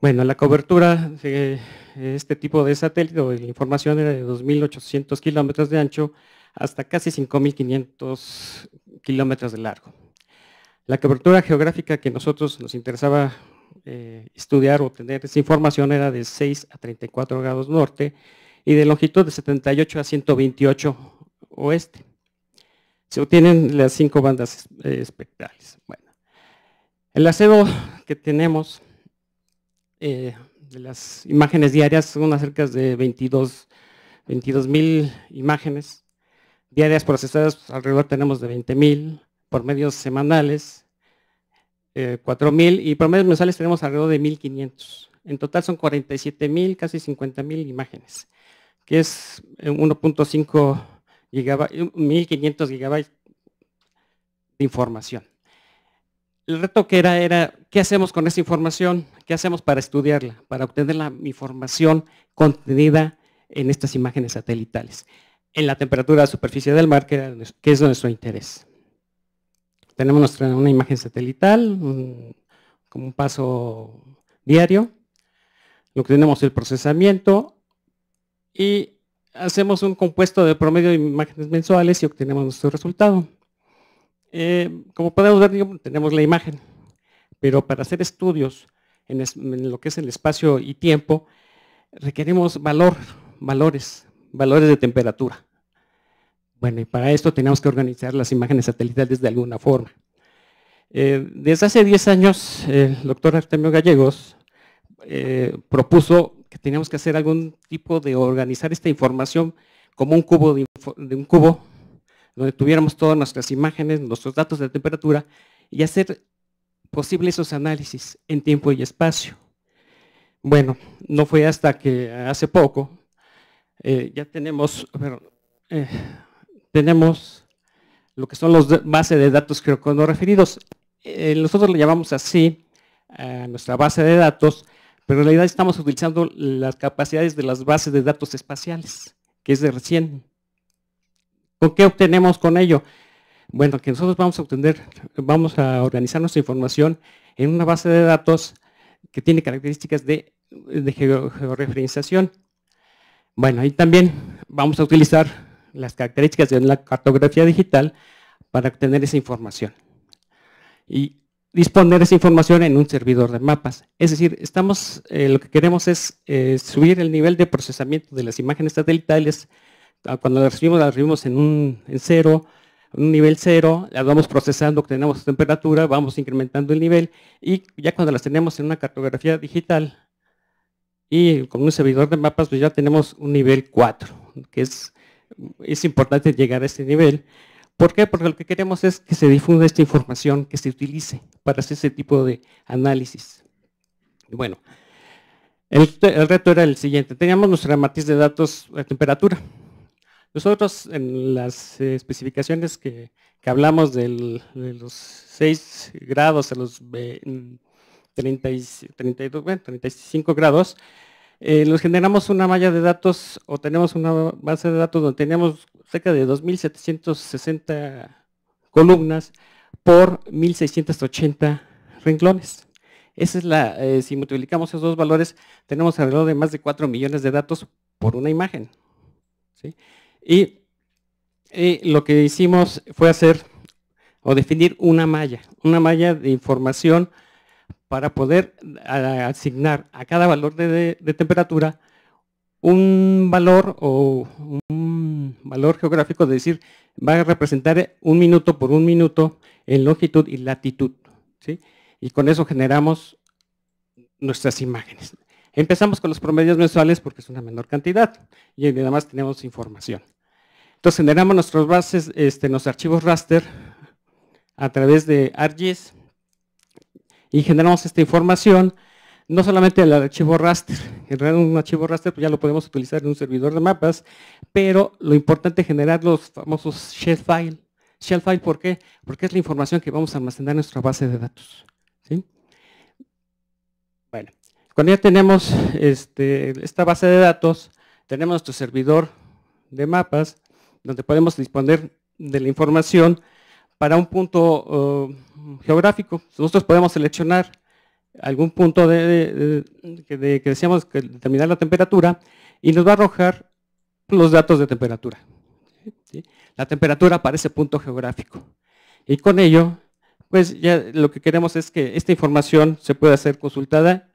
Bueno, la cobertura de este tipo de satélite de la información era de 2.800 kilómetros de ancho hasta casi 5.500 kilómetros de largo. La cobertura geográfica que nosotros nos interesaba eh, estudiar o obtener esa información era de 6 a 34 grados norte y de longitud de 78 a 128 oeste. Se obtienen las cinco bandas eh, espectrales. Bueno, el acero que tenemos eh, de las imágenes diarias son acerca de 22 mil imágenes diarias procesadas, alrededor tenemos de 20 mil por medios semanales, 4.000 eh, y promedios mensuales tenemos alrededor de 1.500. En total son 47.000, casi 50.000 imágenes, que es 1.5 gigabytes, 1.500 gigabytes de información. El reto que era, era, ¿qué hacemos con esa información? ¿Qué hacemos para estudiarla? Para obtener la información contenida en estas imágenes satelitales, en la temperatura de la superficie del mar, que, es es nuestro interés tenemos nuestra, una imagen satelital, como un paso diario. Lo que tenemos el procesamiento y hacemos un compuesto de promedio de imágenes mensuales y obtenemos nuestro resultado. Eh, como podemos ver, tenemos la imagen, pero para hacer estudios en, en, lo que es el espacio y tiempo, requerimos valor, valores, valores de temperatura. Bueno, y para esto teníamos que organizar las imágenes satelitales de alguna forma. Eh, desde hace 10 años, el doctor Artemio Gallegos eh, propuso que teníamos que hacer algún tipo de organizar esta información como un cubo, de, un cubo donde tuviéramos todas nuestras imágenes, nuestros datos de temperatura y hacer posibles esos análisis en tiempo y espacio. Bueno, no fue hasta que hace poco eh, ya tenemos, tenemos lo que son las bases de datos geocodorreferidos. Eh, nosotros le llamamos así a nuestra base de datos, pero en realidad estamos utilizando las capacidades de las bases de datos espaciales, que es de recién. ¿Con qué obtenemos con ello? Bueno, que nosotros vamos a obtener, vamos a organizar nuestra información en una base de datos que tiene características de, de georreferenciación. Bueno, y también vamos a utilizar las características de la cartografía digital para obtener esa información y disponer esa información en un servidor de mapas. Es decir, estamos, eh, lo que queremos es eh, subir el nivel de procesamiento de las imágenes satelitales. Ah, cuando las recibimos, las recibimos en, un, en cero, un nivel cero, las vamos procesando, obtenemos temperatura, vamos incrementando el nivel y ya cuando las tenemos en una cartografía digital y con un servidor de mapas, pues ya tenemos un nivel 4, que es es importante llegar a este nivel. ¿Por qué? Porque lo que queremos es que se difunda esta información, que se utilice para hacer ese tipo de análisis. Bueno, el, reto era el siguiente. Teníamos nuestra matriz de datos de temperatura. Nosotros en las eh, especificaciones que, que hablamos de los 6 grados a los 30, 32, 35 grados, eh, generamos una malla de datos o tenemos una base de datos donde tenemos cerca de 2.760 columnas por 1.680 renglones. Esa es la, eh, si multiplicamos esos dos valores, tenemos alrededor de más de 4 millones de datos por una imagen. Y lo que hicimos fue hacer o definir una malla, una malla de información para poder asignar a cada valor de, temperatura un valor o un valor geográfico, es decir, va a representar un minuto por un minuto en longitud y latitud. ¿sí? Y con eso generamos nuestras imágenes. Empezamos con los promedios mensuales porque es una menor cantidad y además tenemos información. Entonces generamos nuestros bases, este, nuestros archivos raster a través de ArcGIS, y generamos esta información, no solamente el archivo raster, generar un archivo raster pues ya lo podemos utilizar en un servidor de mapas, pero lo importante es generar los famosos shell file. ¿por qué? Porque es la información que vamos a almacenar en nuestra base de datos. Bueno, cuando ya tenemos este, esta base de datos, tenemos nuestro servidor de mapas, donde podemos disponer de la información para un punto uh, geográfico. Nosotros podemos seleccionar algún punto de, que decíamos que determinar la temperatura y nos va a arrojar los datos de temperatura. La temperatura para ese punto geográfico. Y con ello, pues ya lo que queremos es que esta información se pueda ser consultada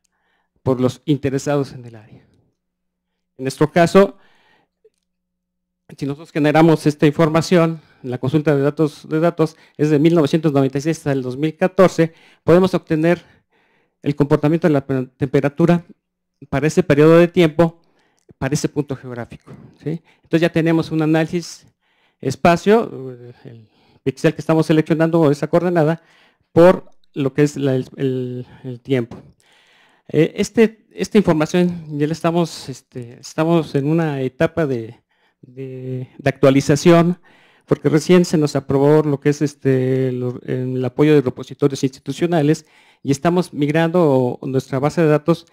por los interesados en el área. En nuestro caso, si nosotros generamos esta información, la consulta de datos, de datos es de 1996 hasta el 2014, podemos obtener el comportamiento de la temperatura para ese periodo de tiempo, para ese punto geográfico. Entonces ya tenemos un análisis espacio, eh, el pixel que estamos seleccionando o esa coordenada, por lo que es el, tiempo. Eh, este, esta información ya la estamos, este, estamos en una etapa de, de actualización porque recién se nos aprobó lo que es este, el, apoyo de repositorios institucionales y estamos migrando nuestra base de datos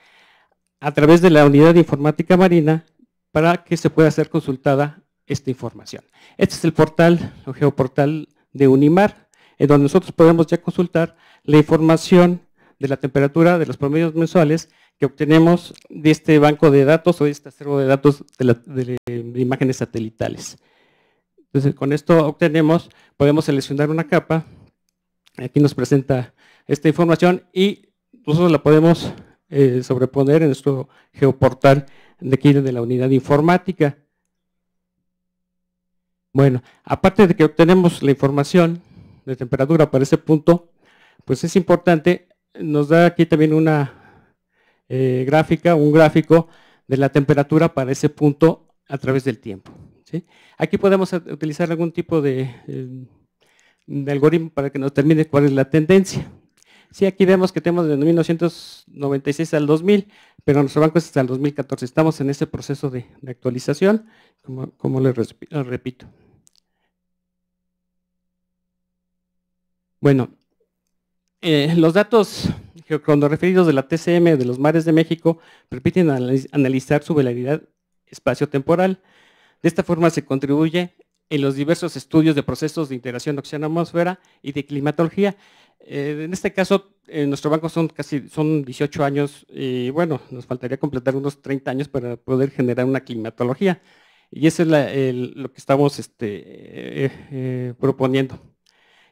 a través de la unidad de informática marina para que se pueda hacer consultada esta información. Este es el portal el geoportal de Unimar, en donde nosotros podemos ya consultar la información de la temperatura de los promedios mensuales que obtenemos de este banco de datos o de este acervo de datos de imágenes satelitales. Entonces, con esto obtenemos, podemos seleccionar una capa, aquí nos presenta esta información y nosotros la podemos eh, sobreponer en nuestro geoportal de aquí de la unidad informática. Bueno, aparte de que obtenemos la información de temperatura para ese punto, pues es importante, nos da aquí también una eh, gráfica, un gráfico de la temperatura para ese punto a través del tiempo. Aquí podemos utilizar algún tipo eh, de, algoritmo para que nos termine cuál es la tendencia. Sí, aquí vemos que tenemos de 1996 al 2000, pero nuestro banco es hasta el 2014. Estamos en ese proceso de, actualización, como, les repito. Bueno, eh, los datos cuando de la TCM de los mares de México permiten analizar su velaridad espacio-temporal. De esta forma se contribuye en los diversos estudios de procesos de interacción oxígeno-atmósfera y de climatología. Eh, en este caso, en nuestro banco son casi son 18 años y bueno, nos faltaría completar unos 30 años para poder generar una climatología. Y eso es lo que estamos este, eh, eh, proponiendo.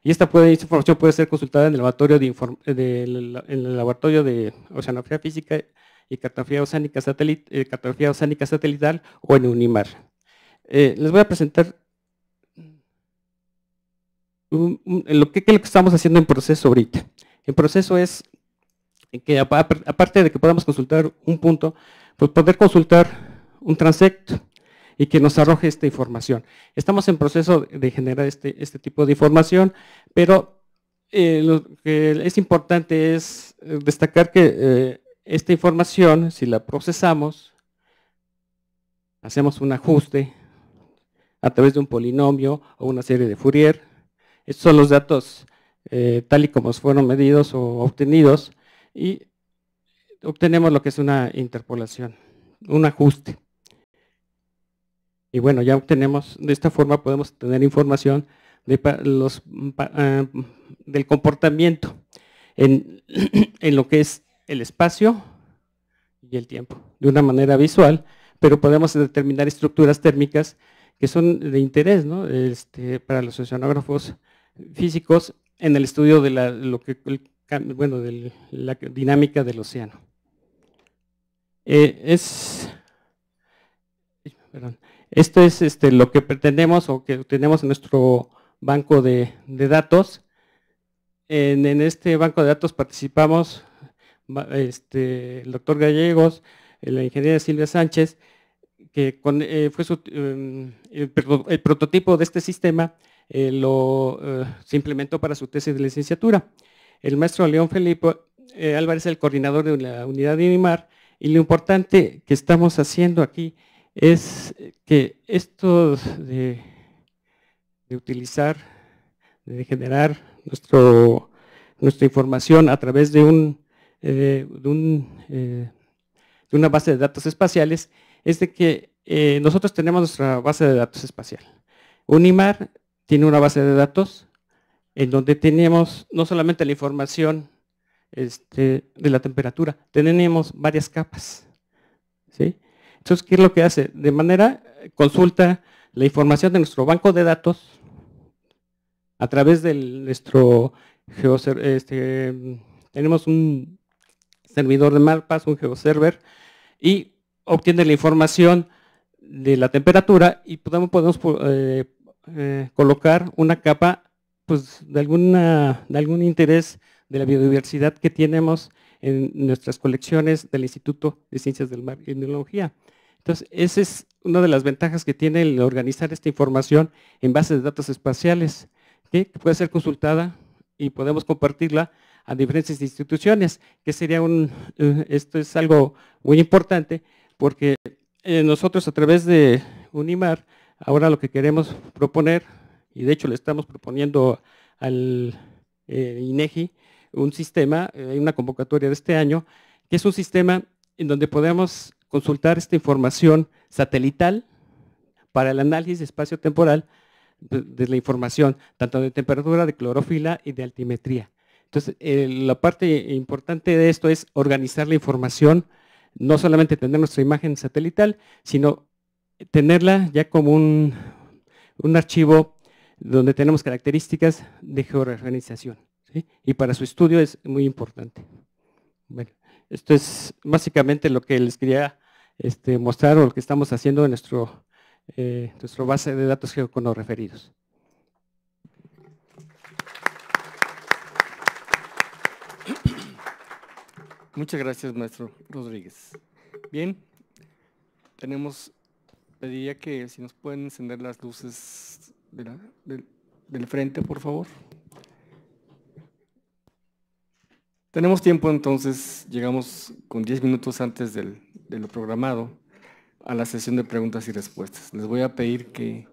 Y esta, puede, información puede ser consultada en el laboratorio de, de laboratorio de oceanografía física y cartografía oceánica, satélite, cartografía oceánica satelital o en UNIMAR. Eh, les voy a presentar lo, que, estamos haciendo en proceso ahorita. En proceso es que aparte de que podamos consultar un punto, pues poder consultar un transecto y que nos arroje esta información. Estamos en proceso de generar este, este, tipo de información, pero eh, lo que es importante es eh, destacar que esta información, si la procesamos, hacemos un ajuste a través de un polinomio o una serie de Fourier. Estos son los datos eh, tal y como fueron medidos o obtenidos y obtenemos lo que es una interpolación, un ajuste. Y bueno, ya obtenemos, de esta forma podemos tener información de los, ah, del comportamiento en, en lo que es el espacio y el tiempo, de una manera visual, pero podemos determinar estructuras térmicas que son de interés este, para los oceanógrafos físicos en el estudio de la, lo que, bueno, de la dinámica del océano. Eh, es, esto es este, lo que pretendemos o que tenemos en nuestro banco de, datos. En, este banco de datos participamos este, el doctor Gallegos, la ingeniera Silvia Sánchez, que eh, fue em, el, prototipo de este sistema eh, lo, eh, se implementó para su tesis de licenciatura. El maestro León Felipe Álvarez, es el coordinador de la unidad de INIMAR, y lo importante que estamos haciendo aquí es que esto de, utilizar, de generar nuestro, nuestra información a través de, un, de, de una base de datos espaciales es de que eh, nosotros tenemos nuestra base de datos espacial. Unimar tiene una base de datos en donde tenemos no solamente la información este, de la temperatura, tenemos varias capas. ¿sí? Entonces, ¿qué es lo que hace? De manera, consulta la información de nuestro banco de datos a través de nuestro este, tenemos un servidor de mapas, un geoserver, y obtiene la información de la temperatura y podemos, podemos eh, eh, colocar una capa pues, de, alguna, de algún interés de la biodiversidad que tenemos en nuestras colecciones del Instituto de Ciencias del Mar y Biología. Entonces, esa es una de las ventajas que tiene el organizar esta información en base de datos espaciales, que puede ser consultada y podemos compartirla a diferentes instituciones, que sería un, eh, esto es algo muy importante, porque eh, nosotros a través de UNIMAR, ahora lo que queremos proponer, y de hecho le estamos proponiendo al eh, INEGI un sistema, hay eh, una convocatoria de este año, que es un sistema en donde podemos consultar esta información satelital para el análisis espacio-temporal de la información, tanto de temperatura, de clorofila y de altimetría. Entonces, la parte importante de esto es organizar la información no solamente tener nuestra imagen satelital, sino tenerla ya como un, archivo donde tenemos características de georreorganización. Y para su estudio es muy importante. Bueno, esto es básicamente lo que les quería este, mostrar o lo que estamos haciendo en nuestro, eh, base de datos geoconorreferidos. referidos. Muchas gracias, maestro Rodríguez. Bien, tenemos, pediría que si nos pueden encender las luces del frente, por favor. Tenemos tiempo, entonces llegamos con 10 minutos antes de lo programado a la sesión de preguntas y respuestas. Les voy a pedir que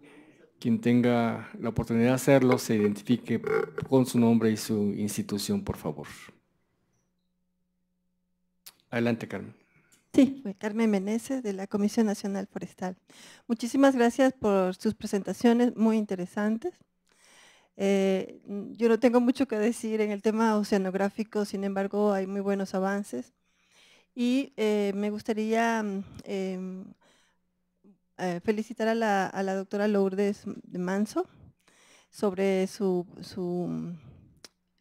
quien tenga la oportunidad de hacerlo se identifique con su nombre y su institución, por favor. Adelante, Carmen. Sí, Carmen Meneses de la Comisión Nacional Forestal. Muchísimas gracias por sus presentaciones muy interesantes. Eh, yo no tengo mucho que decir en el tema oceanográfico, sin embargo hay muy buenos avances y eh, me gustaría em, eh, felicitar a la, doctora Lourdes de Manso sobre su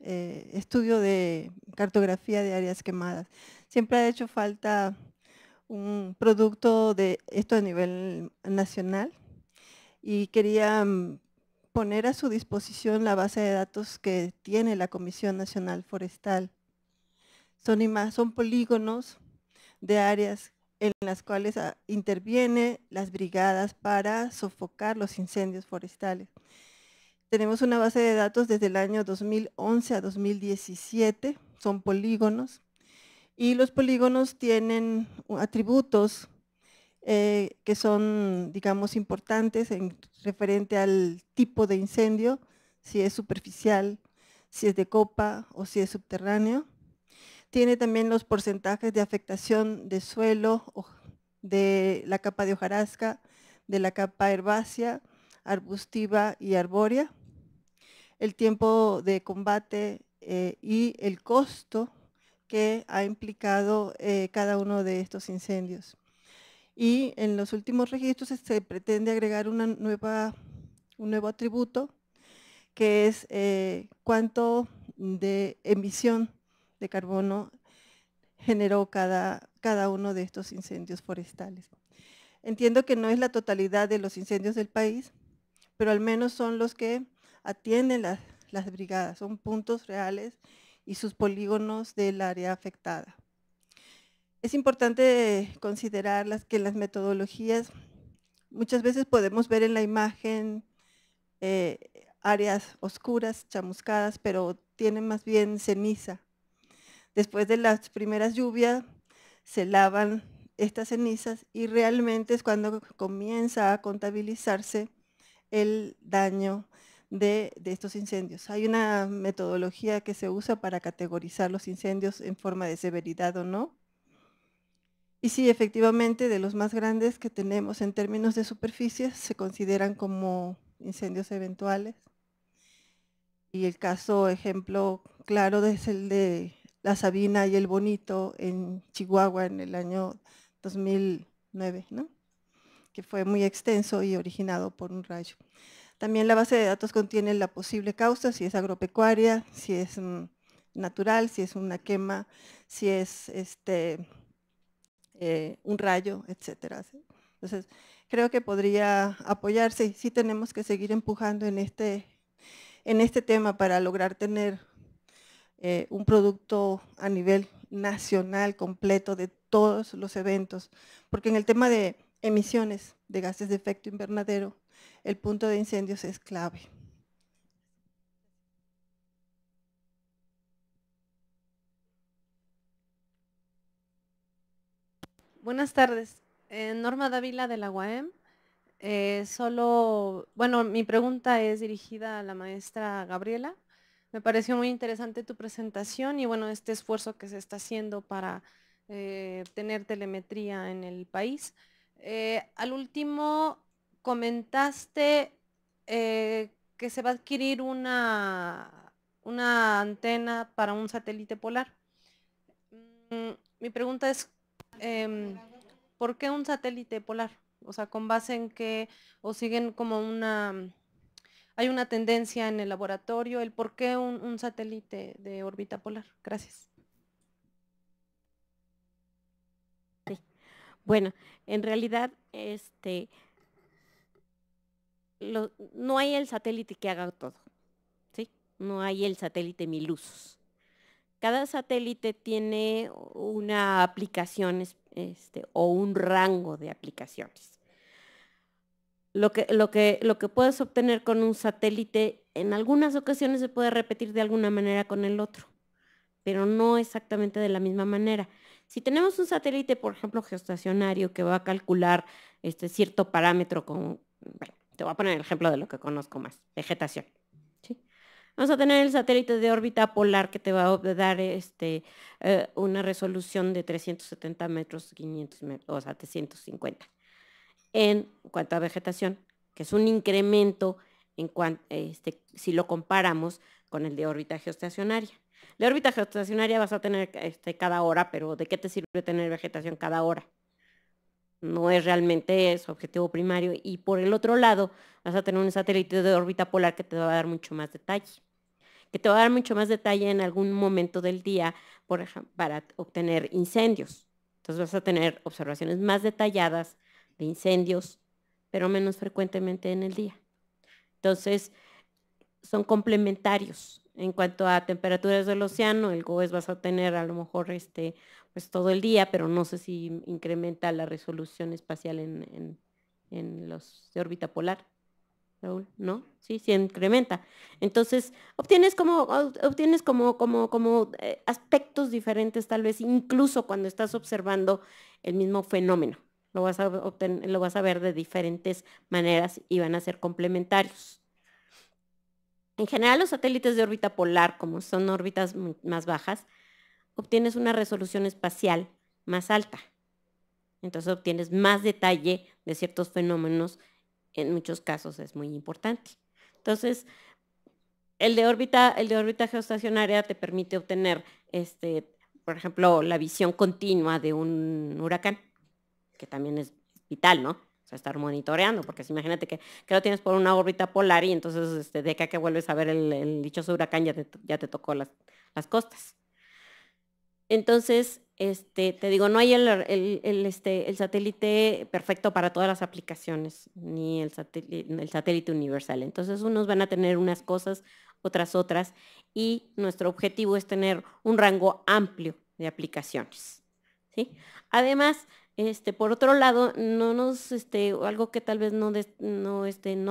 eh, estudio de cartografía de áreas quemadas. Siempre ha hecho falta un producto de esto a nivel nacional y quería mm, poner a su disposición la base de datos que tiene la Comisión Nacional Forestal. son polígonos de áreas en las cuales ah, intervienen las brigadas para sofocar los incendios forestales. Tenemos una base de datos desde el año 2011 a 2017, son polígonos, y los polígonos tienen atributos eh, que son, digamos, importantes en referente al tipo de incendio, si es superficial, si es de copa o si es subterráneo. Tiene también los porcentajes de afectación de suelo, de la capa de hojarasca, de la capa herbácea, arbustiva y arbórea el tiempo de combate eh, y el costo que ha implicado eh, cada uno de estos incendios. Y en los últimos registros se pretende agregar una nueva, un nuevo atributo, que es eh, cuánto de emisión de carbono generó cada, cada uno de estos incendios forestales. Entiendo que no es la totalidad de los incendios del país, pero al menos son los que atienden las, brigadas, son puntos reales y sus polígonos del área afectada. Es importante considerar las, que las metodologías, muchas veces podemos ver en la imagen eh, áreas oscuras, chamuscadas, pero tienen más bien ceniza. Después de las primeras lluvias se lavan estas cenizas y realmente es cuando comienza a contabilizarse el daño de, estos incendios. Hay una metodología que se usa para categorizar los incendios en forma de severidad o no. Y sí, efectivamente, de los más grandes que tenemos en términos de superficie se consideran como incendios eventuales. Y el caso, ejemplo claro, es el de la Sabina y el Bonito en Chihuahua en el año 2009, que fue muy extenso y originado por un rayo. También la base de datos contiene la posible causa, si es agropecuaria, si es mm, natural, si es una quema, si es este, eh, un rayo, etcétera. Entonces, creo que podría apoyarse y sí tenemos que seguir empujando en este, en este tema para lograr tener eh, un producto a nivel nacional completo de todos los eventos. Porque en el tema de emisiones de gases de efecto invernadero, el punto de incendios es clave. Buenas tardes. Eh, Norma Dávila de la UAM. Eh, solo, bueno, mi pregunta es dirigida a la maestra Gabriela. Me pareció muy interesante tu presentación y bueno, este esfuerzo que se está haciendo para eh, tener telemetría en el país. al último, comentaste eh, que se va a adquirir una, una antena para un satélite polar. Mm, mi pregunta es, em, ¿por qué un satélite polar? O sea, ¿con base en qué o siguen como una... Mm, hay una tendencia en el laboratorio, el por qué un, un satélite de órbita polar. Gracias. Bueno, en realidad, este, no hay el satélite que haga todo, ¿sí? No hay el satélite mil usos. Cada satélite tiene una aplicación este, o un rango de aplicaciones. Lo que, lo, que, lo que puedes obtener con un satélite en algunas ocasiones se puede repetir de alguna manera con el otro, pero no exactamente de la misma manera. Si tenemos un satélite, por ejemplo, geostacionario, que va a calcular este cierto parámetro con, te voy a poner el ejemplo de lo que conozco más, vegetación. ¿sí? Vamos a tener el satélite de órbita polar que te va a dar este, eh, una resolución de 370 metros, 500 metros, o sea, 350. En cuanto a vegetación, que es un incremento en este, si lo comparamos con el de órbita geostacionaria. De órbita geoestacionaria vas a tener este, cada hora, pero ¿de qué te sirve tener vegetación cada hora? no es realmente su objetivo primario. Y por el otro lado, vas a tener un satélite de órbita polar que te va a dar mucho más detalle, que te va a dar mucho más detalle en algún momento del día, por ejemplo, para obtener incendios. Entonces vas a tener observaciones más detalladas de incendios, pero menos frecuentemente en el día. Entonces, son complementarios. En cuanto a temperaturas del océano, el GOES vas a tener a lo mejor este, pues, todo el día, pero no sé si incrementa la resolución espacial en, los de órbita polar. Raúl, ¿no? Sí, sí incrementa. Entonces, obtienes como, obtienes como, como, como eh, aspectos diferentes, tal vez, incluso cuando estás observando el mismo fenómeno. Lo vas, a lo vas a ver de diferentes maneras y van a ser complementarios. En general, los satélites de órbita polar, como son órbitas más bajas, obtienes una resolución espacial más alta. Entonces obtienes más detalle de ciertos fenómenos, en muchos casos es muy importante. Entonces, el de órbita, el de órbita geoestacionaria te permite obtener, este, por ejemplo, la visión continua de un huracán, que también es vital, ¿no? O sea, estar monitoreando, porque imagínate que, que lo tienes por una órbita polar y entonces este, de acá que vuelves a ver el, dichoso huracán ya te, ya te tocó las costas. Entonces, este, te digo, no hay este, el, satélite perfecto para todas las aplicaciones, ni el satélite, universal. Entonces, unos van a tener unas cosas, otras otras, y nuestro objetivo es tener un rango amplio de aplicaciones. Además, este, por otro lado, nos, algo que tal vez no,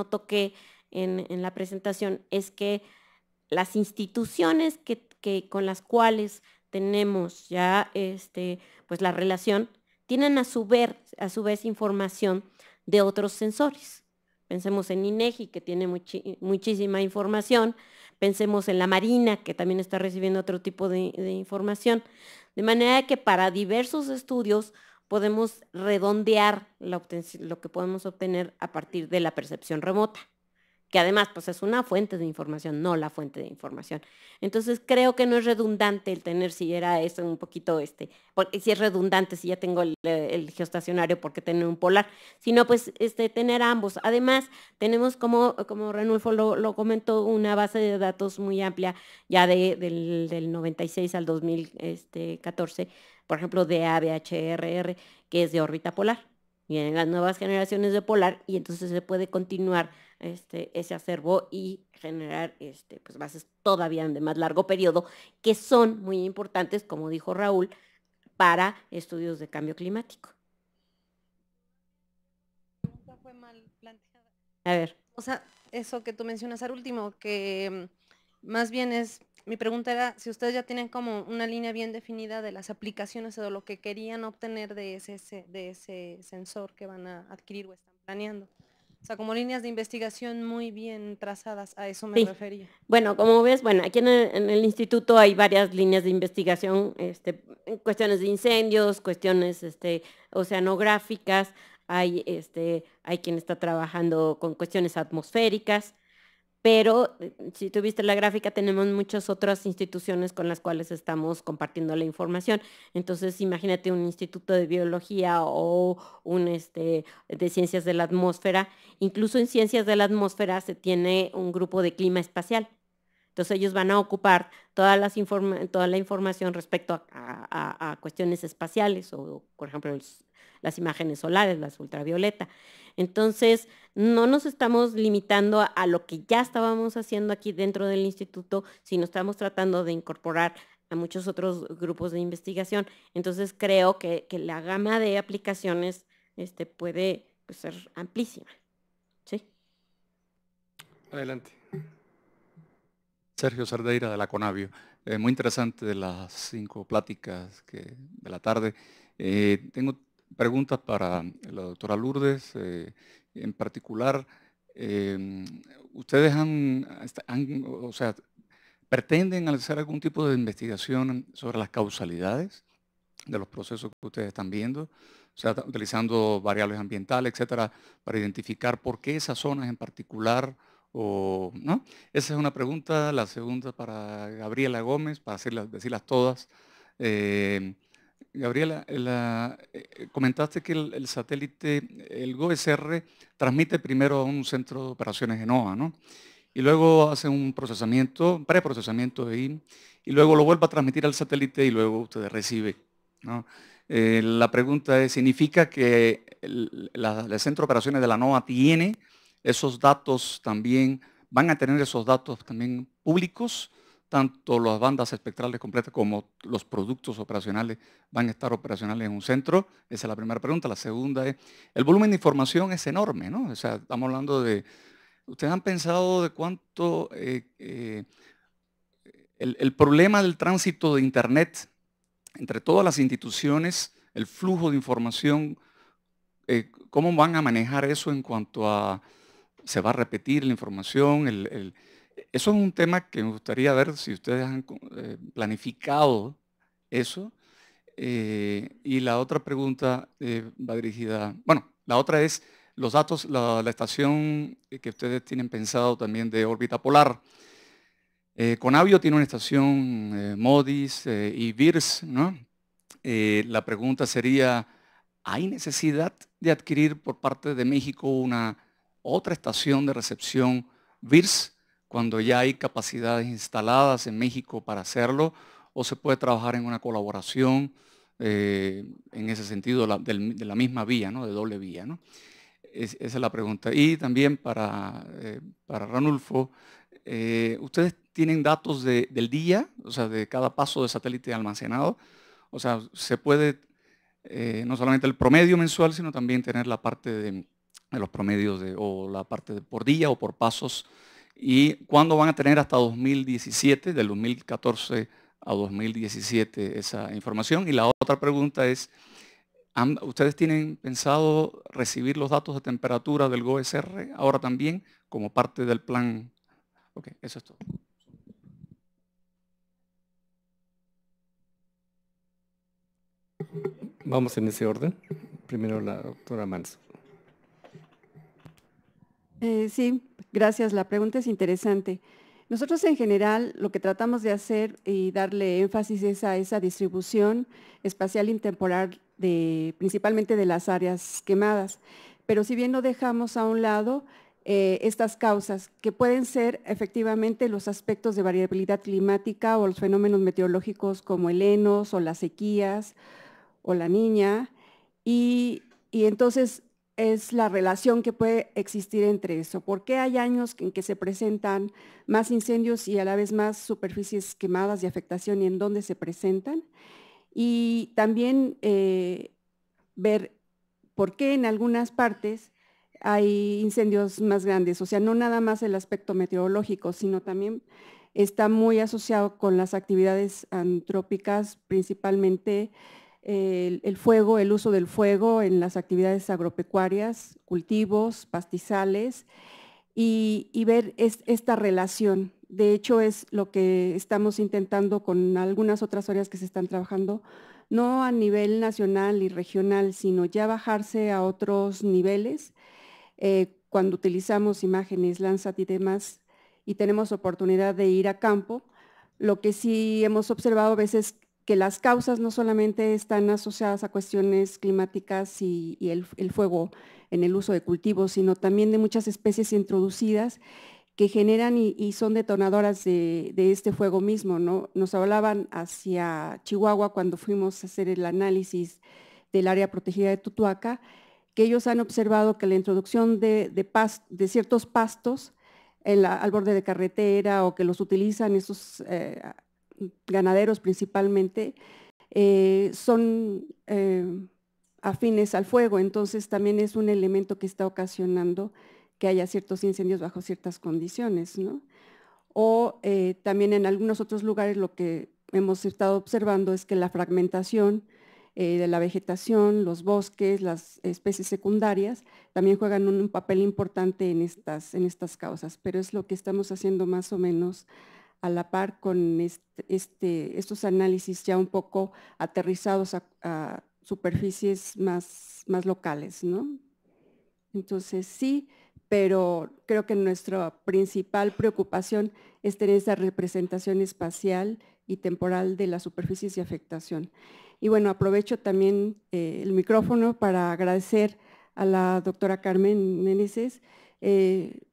toqué en, la presentación es que las instituciones con las cuales tenemos ya este, pues la relación, tienen a su, a su vez información de otros sensores. Pensemos en INEGI, que tiene muchísima información. Pensemos en la Marina, que también está recibiendo otro tipo de, información. De manera que para diversos estudios podemos redondear lo que podemos obtener a partir de la percepción remota que además pues es una fuente de información, no la fuente de información. Entonces creo que no es redundante el tener si era eso un poquito, este, porque si es redundante, si ya tengo el, geostacionario, geoestacionario, ¿por qué tener un polar? Sino pues este, tener ambos. Además tenemos como, como Renulfo lo, comentó, una base de datos muy amplia ya del, 96 al 2014, este, por ejemplo de ABHRR, que es de órbita polar. Y en las nuevas generaciones de polar, y entonces se puede continuar este, ese acervo y generar este, pues, bases todavía de más largo periodo, que son muy importantes, como dijo Raúl, para estudios de cambio climático. A ver. O sea, eso que tú mencionas al último, que mm, más bien es, mi pregunta era si ustedes ya tienen como una línea bien definida de las aplicaciones o de lo que querían obtener de ese, de ese sensor que van a adquirir o están planeando. O sea, como líneas de investigación muy bien trazadas, a eso me refería. Bueno, como ves, bueno, aquí en el, instituto hay varias líneas de investigación, este, cuestiones de incendios, cuestiones este, oceanográficas, hay, este, hay quien está trabajando con cuestiones atmosféricas, pero eh, si tuviste la gráfica, tenemos muchas otras instituciones con las cuales estamos compartiendo la información. Entonces, imagínate un instituto de biología o un este, de ciencias de la atmósfera. Incluso en ciencias de la atmósfera se tiene un grupo de clima espacial. Entonces ellos van a ocupar toda la información respecto a, cuestiones espaciales o, por ejemplo, las imágenes solares, las ultravioleta. Entonces, no nos estamos limitando a, lo que ya estábamos haciendo aquí dentro del instituto, sino estamos tratando de incorporar a muchos otros grupos de investigación. Entonces, creo que, la gama de aplicaciones este, puede pues, ser amplísima. ¿Sí? Adelante. Sergio Sardeira de la Conavio. Eh, muy interesante de las cinco pláticas que, de la tarde. Eh, tengo Preguntas para la doctora Lourdes. Eh, en particular, em, ustedes han, o sea, pretenden hacer algún tipo de investigación sobre las causalidades de los procesos que ustedes están viendo, o sea, utilizando variables ambientales, etcétera, para identificar por qué esas zonas en particular o no. Esa es una pregunta. La segunda para Gabriela Gómez, para decirlas todas. Em, Gabriela, eh, eh, comentaste que el, satélite, el GOSR, e transmite primero a un centro de operaciones de NOAA, ¿no? Y luego hace un procesamiento, preprocesamiento ahí, y luego lo vuelve a transmitir al satélite y luego usted recibe, eh, la pregunta es, ¿significa que el, centro de operaciones de la NOAA tiene esos datos también, van a tener esos datos también públicos? tanto las bandas espectrales completas como los productos operacionales van a estar operacionales en un centro. Esa es la primera pregunta. La segunda es, el volumen de información es enorme, ¿no? O sea, estamos hablando de, ¿ustedes han pensado de cuánto eh, eh, el, problema del tránsito de Internet entre todas las instituciones, el flujo de información, eh, cómo van a manejar eso en cuanto a, se va a repetir la información, el, eso es un tema que me gustaría ver si ustedes han eh, planificado eso. Eh, y la otra pregunta eh, va dirigida, bueno, la otra es los datos, la, estación que ustedes tienen pensado también de órbita polar. Conavio tiene una estación MODIS y VIRS, ¿no? la pregunta sería, ¿hay necesidad de adquirir por parte de México una otra estación de recepción VIRS? cuando ya hay capacidades instaladas en México para hacerlo, o se puede trabajar en una colaboración eh, en ese sentido de la misma vía, ¿no? de doble vía. esa es la pregunta. Y también para, eh, Ranulfo, eh, ¿ustedes tienen datos del día, o sea, de cada paso de satélite almacenado? O sea, se puede no solamente el promedio mensual, sino también tener la parte de, los promedios o la parte por día o por pasos y cuándo van a tener hasta 2017, del 2014 a 2017 esa información. Y la otra pregunta es, ¿ustedes tienen pensado recibir los datos de temperatura del GOSR e ahora también como parte del plan? Ok, eso es todo. Vamos en ese orden. Primero la doctora Mans. Eh, sí, gracias. La pregunta es interesante. Nosotros en general lo que tratamos de hacer y darle énfasis es a esa distribución espacial intemporal de, principalmente de las áreas quemadas. Pero si bien no dejamos a un lado eh, estas causas, que pueden ser efectivamente los aspectos de variabilidad climática o los fenómenos meteorológicos como el enos o las sequías o la niña, y entonces es la relación que puede existir entre eso. ¿Por qué hay años en que se presentan más incendios y a la vez más superficies quemadas de afectación y en dónde se presentan? Y también eh, ver por qué en algunas partes hay incendios más grandes. O sea, no nada más el aspecto meteorológico, sino también está muy asociado con las actividades antrópicas, principalmente el, fuego, el uso del fuego en las actividades agropecuarias, cultivos, pastizales y, ver esta relación. De hecho, es lo que estamos intentando con algunas otras áreas que se están trabajando, no a nivel nacional y regional, sino ya bajarse a otros niveles. Eh, cuando utilizamos imágenes, Landsat y demás, y tenemos oportunidad de ir a campo, lo que sí hemos observado a veces que las causas no solamente están asociadas a cuestiones climáticas y, el, fuego en el uso de cultivos, sino también de muchas especies introducidas que generan y, son detonadoras de, este fuego mismo. ¿no? Nos hablaban hacia Chihuahua cuando fuimos a hacer el análisis del área protegida de Tutuaca, que ellos han observado que la introducción de, ciertos pastos al borde de carretera o que los utilizan esos… Eh, ganaderos principalmente, eh, son eh, afines al fuego, entonces también es un elemento que está ocasionando que haya ciertos incendios bajo ciertas condiciones. O eh, también en algunos otros lugares lo que hemos estado observando es que la fragmentación de la vegetación, los bosques, las especies secundarias, también juegan un, papel importante en estas, en estas causas, pero es lo que estamos haciendo más o menos a la par con este, este, estos análisis ya un poco aterrizados a, superficies más, más locales, ¿no? Entonces sí, pero creo que nuestra principal preocupación es tener esa representación espacial y temporal de las superficies de afectación. Y bueno, aprovecho también eh, el micrófono para agradecer a la doctora Carmen Meneses eh,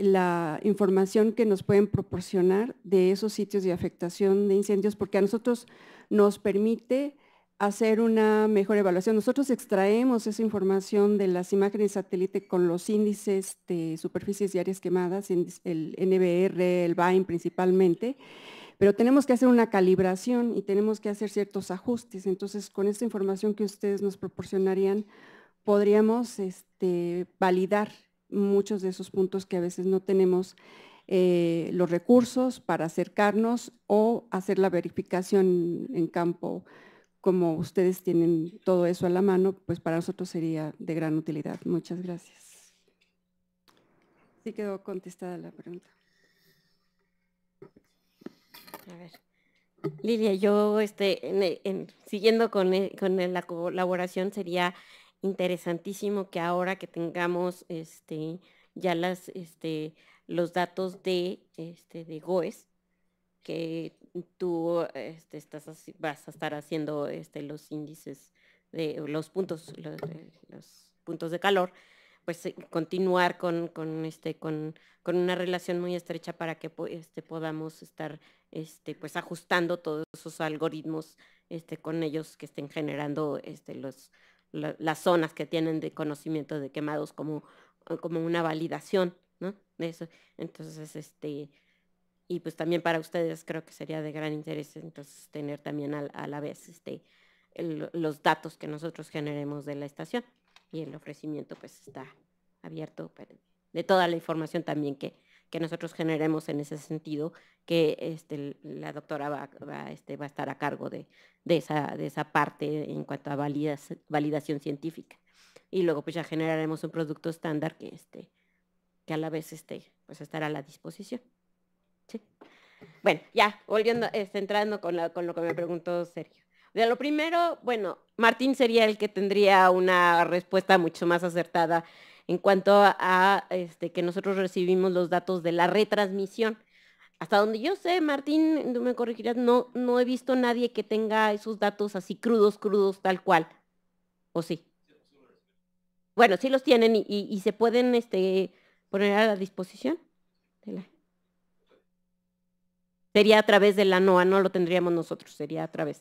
la información que nos pueden proporcionar de esos sitios de afectación de incendios, porque a nosotros nos permite hacer una mejor evaluación. Nosotros extraemos esa información de las imágenes satélite con los índices de superficies diarias áreas quemadas, el NBR, el BAIN principalmente, pero tenemos que hacer una calibración y tenemos que hacer ciertos ajustes. Entonces, con esta información que ustedes nos proporcionarían, podríamos este, validar muchos de esos puntos que a veces no tenemos eh, los recursos para acercarnos o hacer la verificación en campo. Como ustedes tienen todo eso a la mano, pues para nosotros sería de gran utilidad. Muchas gracias. Sí quedó contestada la pregunta. A ver. Lilia, yo este, siguiendo con, eh, con la colaboración sería interesantísimo que ahora que tengamos este, ya las, este, los datos de, este, de GOES, que tú este, estás, vas a estar haciendo este, los índices de los puntos, los, eh, puntos de calor, pues eh, continuar con, con este, con, con, una relación muy estrecha para que este, podamos estar este, pues ajustando todos esos algoritmos este, con ellos que estén generando este, los, las zonas que tienen de conocimiento de quemados como, ah, como una validación, ¿no? De eso. Entonces, este, y pues también para ustedes creo que sería de gran interés entonces tener también a, la vez este, los datos que nosotros generemos de la estación. Y el ofrecimiento pues está abierto de toda la información también que, que nosotros generemos en ese sentido, que este, la doctora este, va, a estar a cargo de, de, esa, parte en cuanto a validación científica. Y luego pues ya generaremos un producto estándar que, este, que a la vez este, pues estará a la disposición. Bueno, ya, volviendo, entrando con, con lo que me preguntó Sergio. De lo primero, bueno, Martín sería el que tendría una respuesta mucho más acertada en cuanto a este, que nosotros recibimos los datos de la retransmisión. Hasta donde yo sé, Martín, tú me corregirás, no, no he visto nadie que tenga esos datos así crudos, crudos, tal cual. ¿O sí? Bueno, sí los tienen y, se pueden este, poner a disposición. Sería a través de la NOA, no lo tendríamos nosotros, sería a través.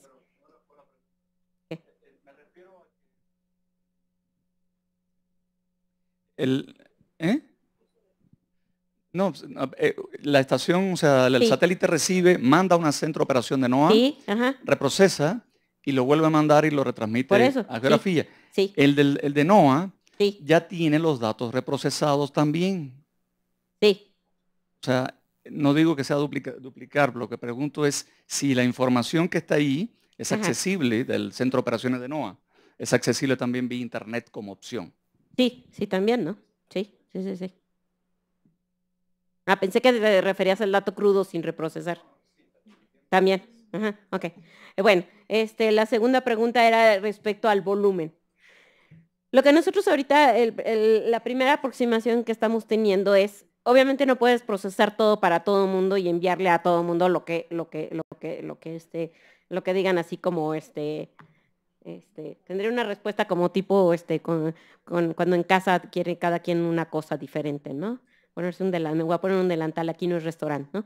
El, ¿eh? No, pues, eh, la estación, o sea, el satélite recibe, manda a un centro de operación de NOAA, reprocesa y lo vuelve a mandar y lo retransmite a geografía. Sí, el, el, de NOAA ya tiene los datos reprocesados también. Sí. O sea, no digo que sea duplicar, lo que pregunto es si la información que está ahí es accesible del centro operaciones de NOAA, es accesible también vía internet como opción. Sí, sí, también, ¿no? Sí, sí, sí, sí. Ah, pensé que te referías al dato crudo sin reprocesar. También. Ajá, ok. Eh, bueno, este, la segunda pregunta era respecto al volumen. Lo que nosotros ahorita, la primera aproximación que estamos teniendo es, obviamente no puedes procesar todo para todo el mundo y enviarle a todo el mundo lo que, lo que, lo que, lo que, este, lo que digan así como este, este, tendré una respuesta como tipo, este, con, cuando en casa quiere cada quien una cosa diferente, ¿no? Ponerse un delantal, me voy a poner un delantal, aquí no es restaurante, ¿no?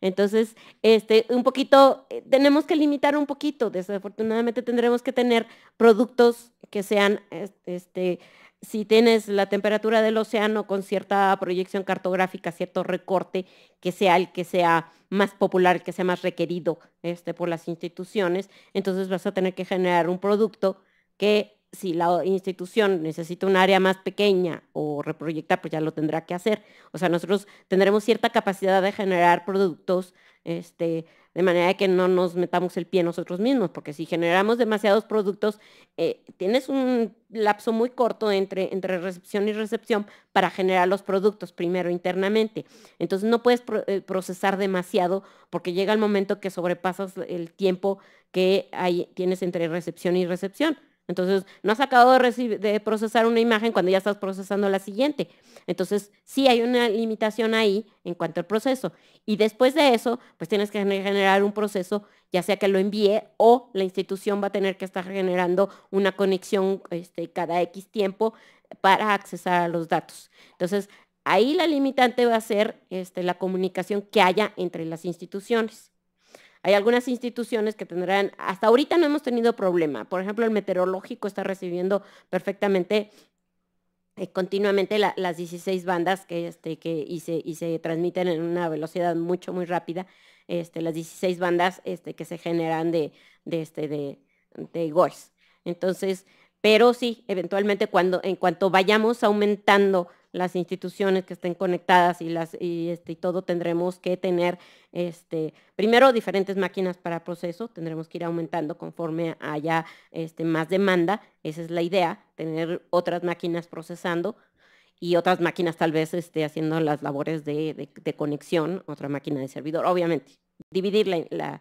Entonces, este, un poquito, eh, tenemos que limitar un poquito, desafortunadamente tendremos que tener productos que sean, este, si tienes la temperatura del océano con cierta proyección cartográfica, cierto recorte, que sea el que sea más popular, el que sea más requerido este, por las instituciones, entonces vas a tener que generar un producto que si la institución necesita un área más pequeña o reproyectar, pues ya lo tendrá que hacer. O sea, nosotros tendremos cierta capacidad de generar productos este, de manera que no nos metamos el pie nosotros mismos, porque si generamos demasiados productos, eh, tienes un lapso muy corto entre, entre recepción y recepción para generar los productos primero internamente. Entonces no puedes eh, procesar demasiado porque llega el momento que sobrepasas el tiempo que hay, tienes entre recepción y recepción. Entonces, no has acabado de, procesar una imagen cuando ya estás procesando la siguiente. Entonces, sí hay una limitación ahí en cuanto al proceso. Y después de eso, pues tienes que generar un proceso, ya sea que lo envíe o la institución va a tener que estar generando una conexión este, cada X tiempo para accesar a los datos. Entonces, ahí la limitante va a ser este, la comunicación que haya entre las instituciones. Hay algunas instituciones que tendrán, hasta ahorita no hemos tenido problema. Por ejemplo, el meteorológico está recibiendo perfectamente eh, continuamente las 16 bandas que, este, y, se, transmiten en una velocidad mucho, muy rápida, este, las 16 bandas este, que se generan de, de, Entonces, pero sí, eventualmente cuando, en cuanto vayamos aumentando las instituciones que estén conectadas y, las, y, este, y todo tendremos que tener este, primero diferentes máquinas para proceso, tendremos que ir aumentando conforme haya este, más demanda, esa es la idea, tener otras máquinas procesando y otras máquinas tal vez esté haciendo las labores de, conexión, otra máquina de servidor, obviamente, dividir la,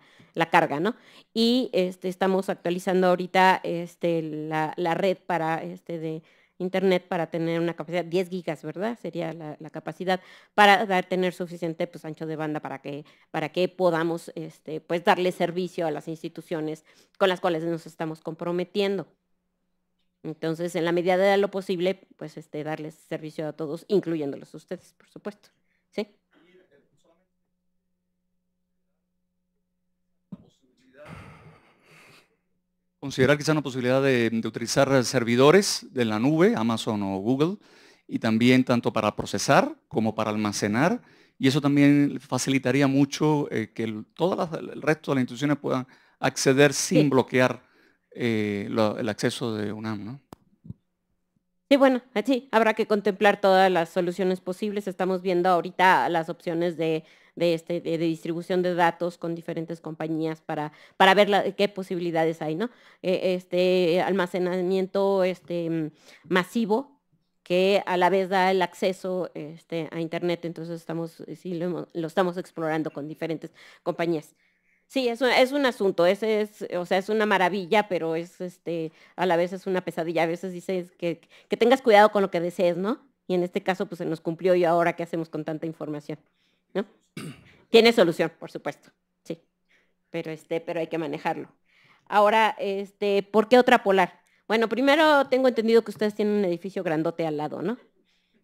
carga, ¿no? Y este, estamos actualizando ahorita este, la, la red para este, de, internet para tener una capacidad, 10 gigas, ¿verdad? Sería la, capacidad para dar, tener suficiente pues, ancho de banda para que, para que podamos este, pues, darle servicio a las instituciones con las cuales nos estamos comprometiendo. Entonces, en la medida de lo posible, pues este, darles servicio a todos, incluyéndolos ustedes, por supuesto. ¿Sí? considerar quizá una posibilidad de, utilizar servidores de la nube, Amazon o Google, y también tanto para procesar como para almacenar, y eso también facilitaría mucho eh, que el, el resto de las instituciones puedan acceder sin bloquear eh, el acceso de UNAM, ¿no? Sí, bueno, sí, habrá que contemplar todas las soluciones posibles. Estamos viendo ahorita las opciones de este, de, distribución de datos con diferentes compañías para, ver qué posibilidades hay, ¿no? E, este almacenamiento este, mm, masivo que a la vez da el acceso este, a Internet, entonces estamos, eh, sí, lo, estamos explorando con diferentes compañías. Sí, es un, es un asunto, ese es, o sea, es una maravilla, pero es este, a la vez es una pesadilla. A veces dices que, que tengas cuidado con lo que desees, ¿no? Y en este caso, pues se nos cumplió y ahora qué hacemos con tanta información. ¿no? Tiene solución, por supuesto, sí, pero, este, pero hay que manejarlo. Ahora, este, ¿por qué otra polar? Bueno, primero tengo entendido que ustedes tienen un edificio grandote al lado, ¿no?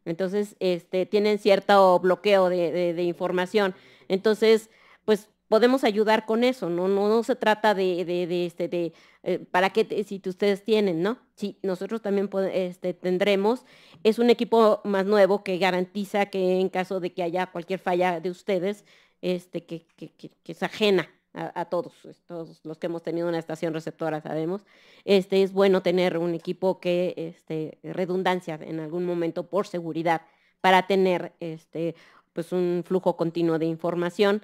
Entonces, este, tienen cierto bloqueo de, de información. Entonces, pues podemos ayudar con eso, no, no, se trata de, este, eh, para qué, si ustedes tienen, ¿no? Sí, nosotros también este, tendremos, es un equipo más nuevo que garantiza que en caso de que haya cualquier falla de ustedes, este, que, que, es ajena. A, todos, todos los que hemos tenido una estación receptora sabemos, este, es bueno tener un equipo que, este, redundancia en algún momento por seguridad, para tener, este, pues un flujo continuo de información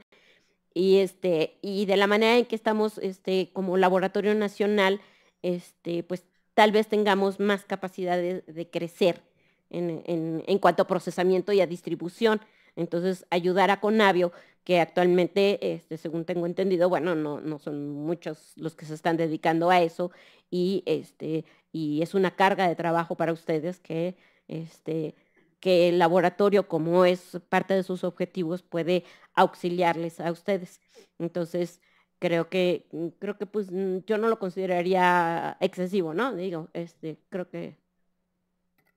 y, este, y de la manera en que estamos este, como laboratorio nacional, este, pues tal vez tengamos más capacidad de, crecer en, cuanto a procesamiento y a distribución. Entonces, ayudar a Conavio, que actualmente, este, según tengo entendido, bueno, no, no son muchos los que se están dedicando a eso, y, este, y es una carga de trabajo para ustedes que este, que el laboratorio, como es parte de sus objetivos, puede auxiliarles a ustedes. Entonces, creo que, mm, creo que pues mm, yo no lo consideraría excesivo, ¿no? Digo, este, creo que,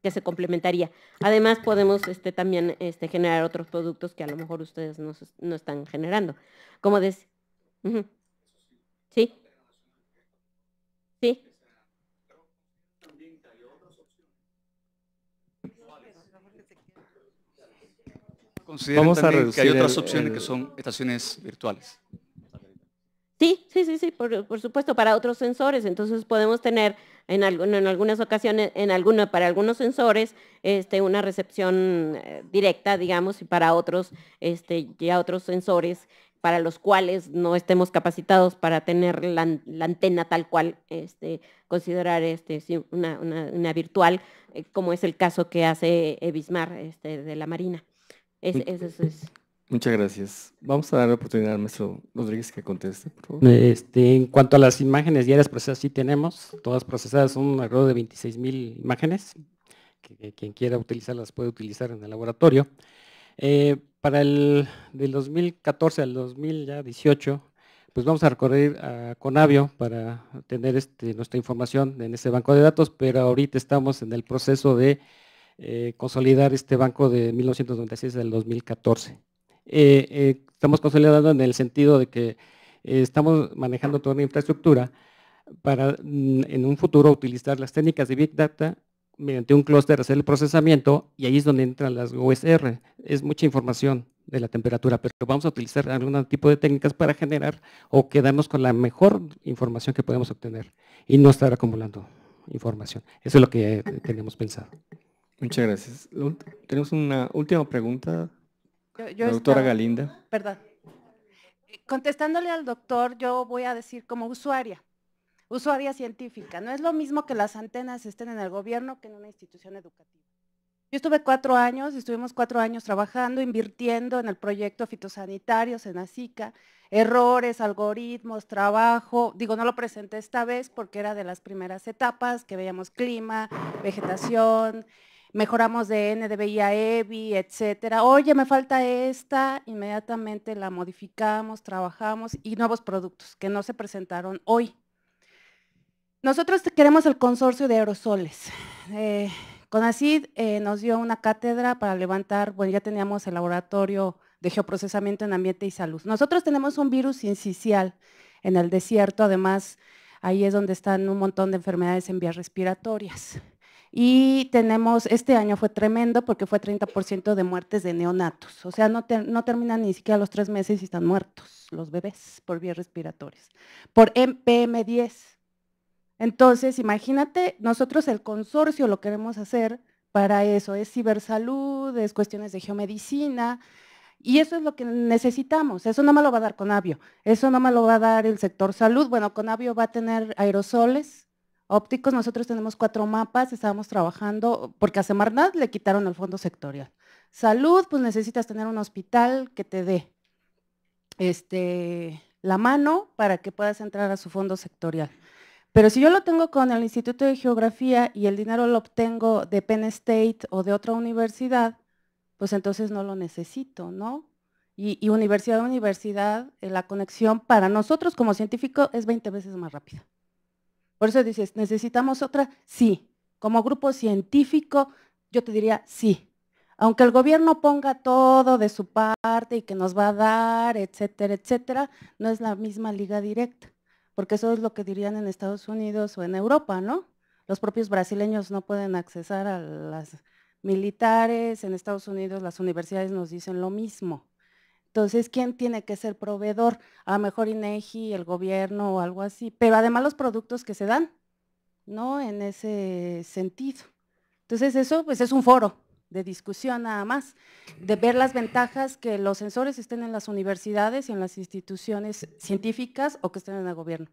que se complementaría. Además, podemos este, también este, generar otros productos que a lo mejor ustedes no, están generando. Como decía. Sí. Sí. Vamos a que hay otras opciones que son estaciones virtuales. Sí, sí, sí, sí, por, supuesto, para otros sensores. Entonces podemos tener en, algunas ocasiones, en alguna, para algunos sensores, este, una recepción eh, directa, digamos, y para otros, este, ya otros sensores para los cuales no estemos capacitados para tener la, antena tal cual, este, considerar una, virtual, eh, como es el caso que hace Ebismar de la Marina. Muchas gracias. Vamos a dar la oportunidad al maestro Rodríguez que conteste, Este, en cuanto a las imágenes diarias procesadas, sí tenemos. Todas procesadas son alrededor de 26 mil imágenes. Que, quien quiera utilizarlas puede utilizar en el laboratorio. Eh, para el del 2014 al 2018, pues vamos a recorrer a Conavio para tener este, nuestra información en ese banco de datos, pero ahorita estamos en el proceso de eh, consolidar este banco de 1996 al 2014. estamos consolidando en el sentido de que eh, estamos manejando toda una infraestructura para mm, en un futuro utilizar las técnicas de Big Data mediante un clúster hacer el procesamiento y ahí es donde entran las OSR. Es mucha información de la temperatura, pero vamos a utilizar algún tipo de técnicas para generar o quedarnos con la mejor información que podemos obtener y no estar acumulando información. Eso es lo que eh, teníamos pensado. Muchas gracias. Tenemos una última pregunta. doctora Galinda. Perdón. Contestándole al doctor, yo voy a decir como usuaria, usuaria científica, no es lo mismo que las antenas estén en el gobierno que en una institución educativa. Yo estuve cuatro años, estuvimos cuatro años trabajando, invirtiendo en el proyecto fitosanitario, en errores, algoritmos, trabajo. Digo, no lo presenté esta vez porque era de las primeras etapas que veíamos clima, vegetación, mejoramos de NDB a EBI, etcétera. Oye, me falta esta, inmediatamente la modificamos, trabajamos y nuevos productos que no se presentaron hoy. Nosotros queremos el consorcio de aerosoles. Eh, Conacid eh, nos dio una cátedra para levantar, bueno, ya teníamos el laboratorio de geoprocesamiento en ambiente y salud. Nosotros tenemos un virus incisional en el desierto, además ahí es donde están un montón de enfermedades en vías respiratorias. Y tenemos, este año fue tremendo porque fue 30% de muertes de neonatos. O sea, no, no terminan ni siquiera los tres meses y están muertos los bebés por vías respiratorias, por pm 10 Entonces, imagínate, nosotros el consorcio lo queremos hacer para eso, es cibersalud, es cuestiones de geomedicina, y eso es lo que necesitamos. Eso no me lo va a dar Conavio, eso no me lo va a dar el sector salud. Bueno, Conavio va a tener aerosoles, ópticos. Nosotros tenemos cuatro mapas, estábamos trabajando, porque a Semarnat le quitaron el fondo sectorial. Salud, pues necesitas tener un hospital que te dé este, la mano para que puedas entrar a su fondo sectorial. Pero si yo lo tengo con el Instituto de Geografía y el dinero lo obtengo de Penn State o de otra universidad, pues entonces no lo necesito, ¿no? Y, y universidad a universidad, eh, la conexión para nosotros como científico es 20 veces más rápida. Por eso dices, ¿necesitamos otra? Sí. Como grupo científico, yo te diría sí. Aunque el gobierno ponga todo de su parte y que nos va a dar, etcétera, etcétera, no es la misma liga directa, porque eso es lo que dirían en Estados Unidos o en Europa, ¿no? Los propios brasileños no pueden accesar a las militares, en Estados Unidos las universidades nos dicen lo mismo. Entonces, ¿quién tiene que ser proveedor? A lo mejor INEGI, el gobierno o algo así, pero además los productos que se dan, ¿no? En ese sentido. Entonces, eso pues es un foro de discusión nada más, de ver las ventajas que los sensores estén en las universidades y en las instituciones científicas o que estén en el gobierno.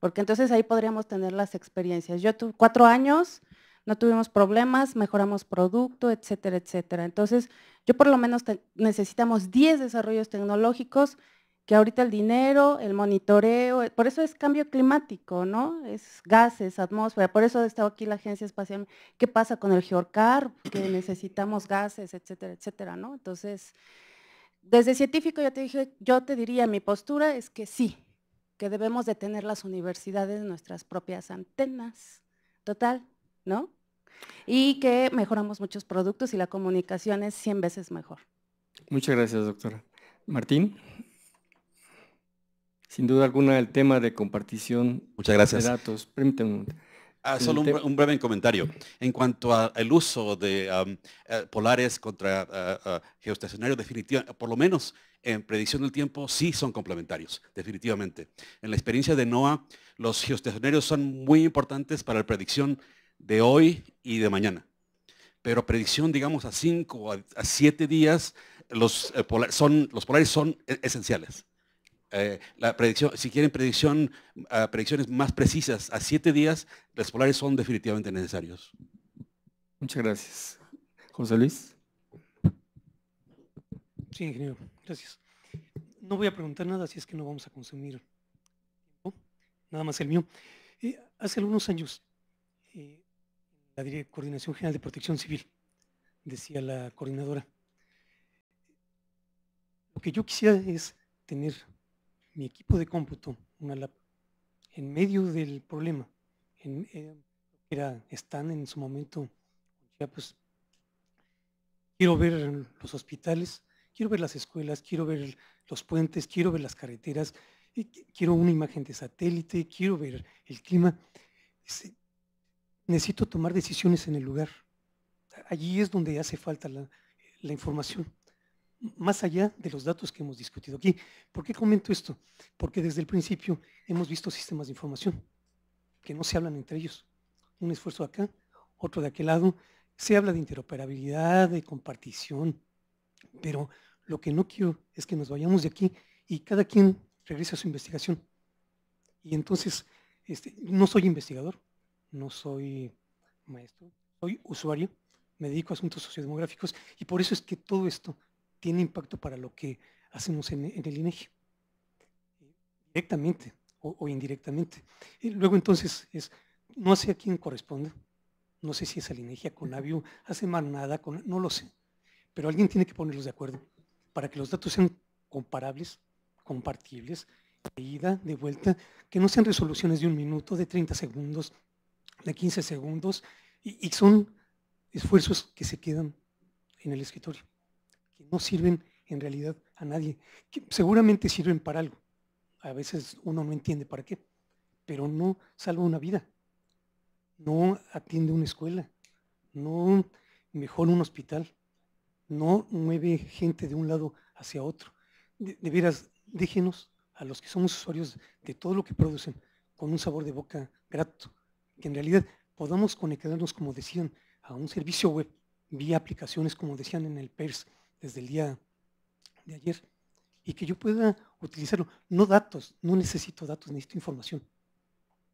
Porque entonces ahí podríamos tener las experiencias. Yo tuve cuatro años no tuvimos problemas, mejoramos producto, etcétera, etcétera. Entonces, yo por lo menos necesitamos 10 desarrollos tecnológicos que ahorita el dinero, el monitoreo, eh, por eso es cambio climático, ¿no? Es gases, atmósfera, por eso ha estado aquí la Agencia Espacial, ¿qué pasa con el geocar? Que necesitamos gases, etcétera, etcétera, ¿no? Entonces, desde científico ya te dije, yo te diría, mi postura es que sí, que debemos de tener las universidades nuestras propias antenas, total, ¿no? y que mejoramos muchos productos y la comunicación es 100 veces mejor. Muchas gracias, doctora. Martín. Sin duda alguna, el tema de compartición de datos. Permítame ah, solo un, breve comentario. En cuanto al uso de eh, polares contra ah, ah, geostacionarios, por lo menos en predicción del tiempo, sí son complementarios, definitivamente. En la experiencia de NOAA, los geostacionarios son muy importantes para la predicción de hoy y de mañana. Pero predicción, digamos, a cinco a siete días, los, eh, son, los polares son e, esenciales. Eh, la predicción, si quieren predicción, ah, predicciones más precisas a siete días, los polares son definitivamente necesarios. Muchas gracias. José Luis. Sí, ingeniero, gracias. No voy a preguntar nada, si es que no vamos a consumir nada más el mío. Eh, hace algunos años la Coordinación General de Protección Civil, decía la coordinadora. Lo que yo quisiera es tener mi equipo de cómputo, una en medio del problema. Eh, era, están en su momento, pues, quiero ver los hospitales, quiero ver las escuelas, quiero ver los puentes, quiero ver las carreteras, quiero una imagen de satélite, quiero ver el clima necesito tomar decisiones en el lugar. Allí es donde hace falta la, información, más allá de los datos que hemos discutido aquí. ¿Por qué comento esto? Porque desde el principio hemos visto sistemas de información que no se hablan entre ellos. Un esfuerzo acá, otro de aquel lado. Se habla de interoperabilidad, de compartición, pero lo que no quiero es que nos vayamos de aquí y cada quien regrese a su investigación. Y entonces, este, no soy investigador, no soy maestro, soy usuario, me dedico a asuntos sociodemográficos y por eso es que todo esto tiene impacto para lo que hacemos en, el INEGI, e directamente o, indirectamente. Y luego entonces es, no sé a quién corresponde, no sé si es al INEGI, e a Conavio, hace nada con, no lo sé, pero alguien tiene que ponerlos de acuerdo para que los datos sean comparables, compartibles, de ida, de vuelta, que no sean resoluciones de un minuto, de 30 segundos, de 15 segundos y, son esfuerzos que se quedan en el escritorio, que no sirven en realidad a nadie, que seguramente sirven para algo. A veces uno no entiende para qué, pero no salva una vida, no atiende una escuela, no mejora un hospital, no mueve gente de un lado hacia otro. De, de veras, déjenos a los que somos usuarios de todo lo que producen con un sabor de boca grato que en realidad podamos conectarnos, como decían, a un servicio web vía aplicaciones, como decían en el PERS desde el día de ayer, y que yo pueda utilizarlo. No datos, no necesito datos, necesito información.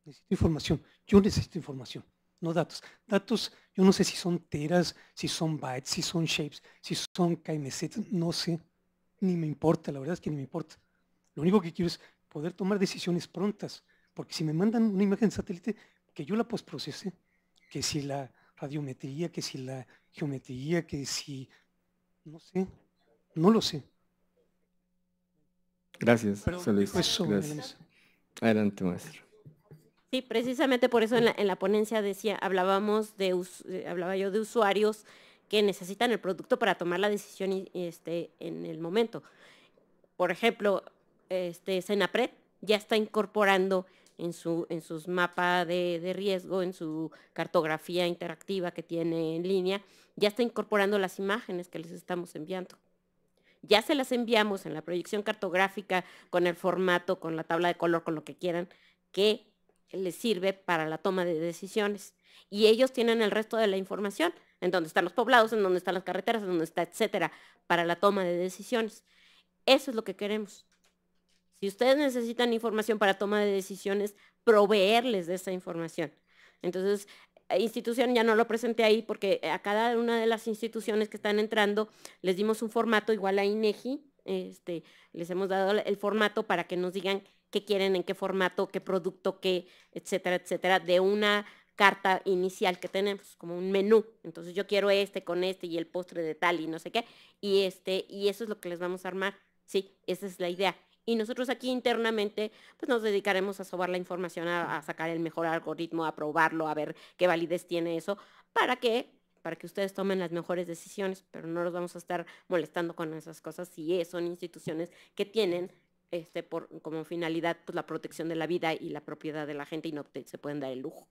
Necesito información, yo necesito información, no datos. Datos, yo no sé si son teras, si son bytes, si son shapes, si son KMZ, no sé, ni me importa, la verdad es que ni me importa. Lo único que quiero es poder tomar decisiones prontas, porque si me mandan una imagen satélite, que yo la posprocesé, que si la radiometría, que si la geometría, que si, no sé, no lo sé. Gracias, eso, Gracias. Adelante, maestro. Sí, precisamente por eso en la, ponencia decía, hablábamos de, eh, hablaba yo de usuarios que necesitan el producto para tomar la decisión este, en el momento. Por ejemplo, este, Senapred ya está incorporando en, su, en sus mapas de, de, riesgo, en su cartografía interactiva que tiene en línea, ya está incorporando las imágenes que les estamos enviando. Ya se las enviamos en la proyección cartográfica, con el formato, con la tabla de color, con lo que quieran, que les sirve para la toma de decisiones. Y ellos tienen el resto de la información, en dónde están los poblados, en dónde están las carreteras, en dónde está, etcétera, para la toma de decisiones. Eso es lo que queremos. Si ustedes necesitan información para toma de decisiones, proveerles de esa información. Entonces, eh, institución ya no lo presenté ahí porque a cada una de las instituciones que están entrando les dimos un formato igual a INEGI, este, les hemos dado el formato para que nos digan qué quieren, en qué formato, qué producto, qué, etcétera, etcétera, de una carta inicial que tenemos, como un menú. Entonces yo quiero este con este y el postre de tal y no sé qué. Y este, y eso es lo que les vamos a armar. Sí, esa es la idea y nosotros aquí internamente pues nos dedicaremos a sobar la información, a, sacar el mejor algoritmo, a probarlo, a ver qué validez tiene eso, para que para que ustedes tomen las mejores decisiones, pero no los vamos a estar molestando con esas cosas si son instituciones que tienen este por como finalidad pues, la protección de la vida y la propiedad de la gente y no se pueden dar el lujo.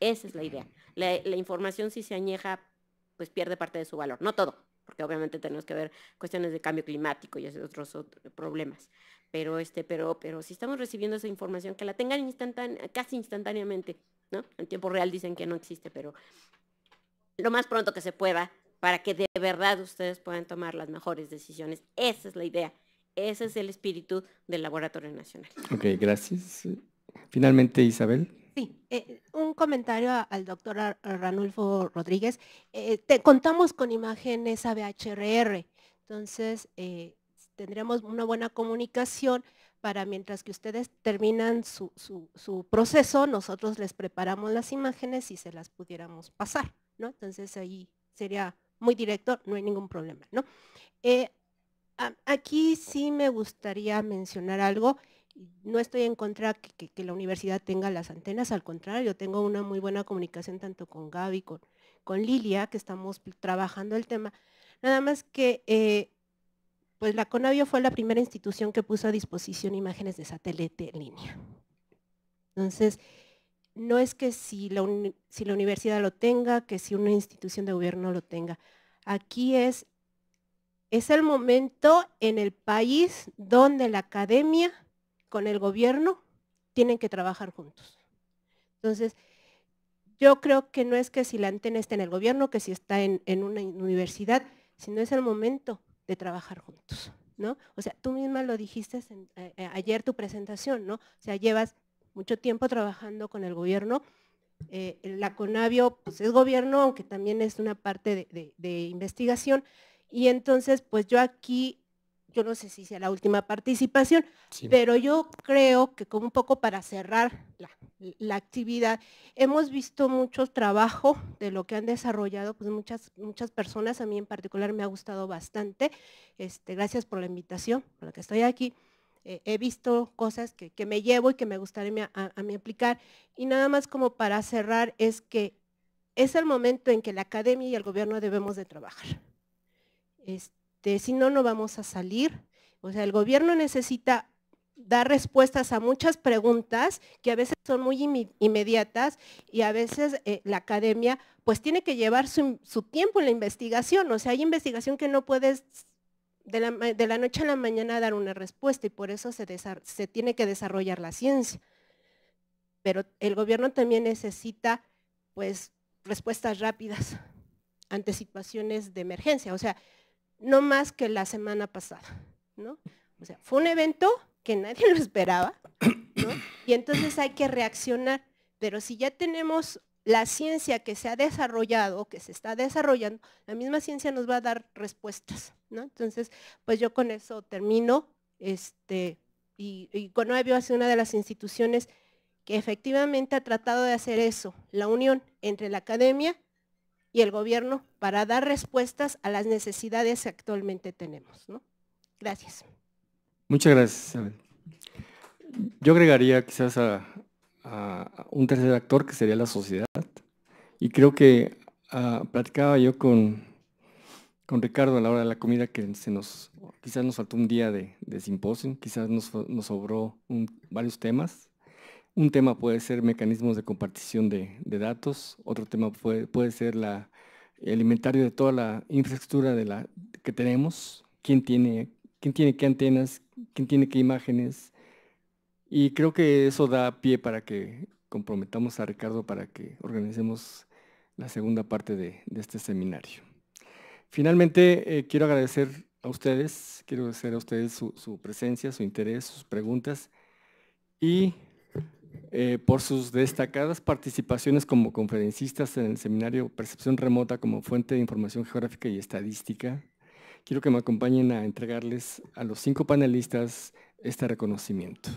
Esa es la idea. La, información si se añeja pues pierde parte de su valor, no todo, porque obviamente tenemos que ver cuestiones de cambio climático y otros problemas pero este, pero, pero si estamos recibiendo esa información, que la tengan casi instantáneamente, ¿no? En tiempo real dicen que no existe, pero lo más pronto que se pueda, para que de verdad ustedes puedan tomar las mejores decisiones. Esa es la idea. Ese es el espíritu del Laboratorio Nacional. Ok, gracias. Finalmente, Isabel. Sí, eh, un comentario al doctor Ranulfo Rodríguez. Eh, contamos con imágenes ABHRR, entonces eh, tendremos una buena comunicación para mientras que ustedes terminan su, proceso, nosotros les preparamos las imágenes y se las pudiéramos pasar, ¿no? Entonces ahí sería muy directo, no hay ningún problema, ¿no? Eh, aquí sí me gustaría mencionar algo, no estoy en contra que, que, la universidad tenga las antenas, al contrario, tengo una muy buena comunicación tanto con Gaby, con, con Lilia, que estamos trabajando el tema, nada más que... Eh, pues la Conavio fue la primera institución que puso a disposición imágenes de satélite en línea. Entonces, no es que si la, universidad lo tenga, que si una institución de gobierno lo tenga. Aquí es, es el momento en el país donde la academia con el gobierno tienen que trabajar juntos. Entonces, yo creo que no es que si la antena está en el gobierno, que si está en, en una universidad, sino es el momento de trabajar juntos, ¿no? O sea, tú misma lo dijiste en, eh, eh, ayer tu presentación, ¿no? O sea, llevas mucho tiempo trabajando con el gobierno. Eh, la Conavio pues, es gobierno, aunque también es una parte de investigación. Y entonces, pues yo aquí yo no sé si sea la última participación, pero yo creo que como un poco para cerrar la, actividad, hemos visto mucho trabajo de lo que han desarrollado pues muchas, muchas personas, a mí en particular me ha gustado bastante, este, gracias por la invitación, por la que estoy aquí. Eh, he visto cosas que, me llevo y que me gustaría a, mí aplicar. Y nada más como para cerrar es que es el momento en que la academia y el gobierno debemos de trabajar. Este, de si no, no vamos a salir. O sea, el gobierno necesita dar respuestas a muchas preguntas que a veces son muy inmediatas y a veces eh, la academia pues tiene que llevar su, tiempo en la investigación. O sea, hay investigación que no puedes de la, noche a la mañana dar una respuesta y por eso se, se tiene que desarrollar la ciencia. Pero el gobierno también necesita pues respuestas rápidas ante situaciones de emergencia. O sea, no más que la semana pasada, ¿no? O sea, fue un evento que nadie lo esperaba, ¿no? Y entonces hay que reaccionar, pero si ya tenemos la ciencia que se ha desarrollado, que se está desarrollando, la misma ciencia nos va a dar respuestas, ¿no? Entonces, pues yo con eso termino, este, y, y hace una de las instituciones que efectivamente ha tratado de hacer eso, la unión entre la academia y el gobierno para dar respuestas a las necesidades que actualmente tenemos. Gracias. Muchas gracias, Yo agregaría quizás a, un tercer actor que sería la sociedad. Y creo que ah, platicaba yo con, con Ricardo a la hora de la comida que se nos, quizás nos faltó un día de, de simposio, quizás nos, sobró varios temas un tema puede ser mecanismos de compartición de, datos, otro tema puede, ser el inventario de toda la infraestructura de la, que tenemos, quién tiene, quién tiene qué antenas, quién tiene qué imágenes. Y creo que eso da pie para que comprometamos a Ricardo para que organicemos la segunda parte de, este seminario. Finalmente, eh, quiero agradecer a ustedes, quiero agradecer a ustedes su, su presencia, su interés, sus preguntas y eh, por sus destacadas participaciones como conferencistas en el seminario Percepción Remota como fuente de información geográfica y estadística. Quiero que me acompañen a entregarles a los cinco panelistas este reconocimiento.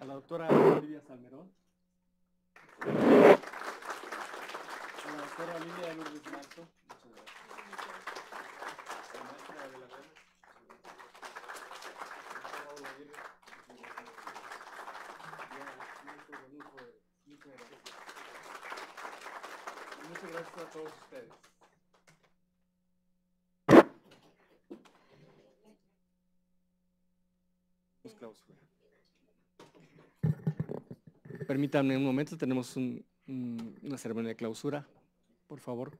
A la doctora Olivia Salmerón. A la doctora Olivia Muchas gracias. a todos ustedes. Permítanme un momento, tenemos un, una ceremonia de clausura, por favor.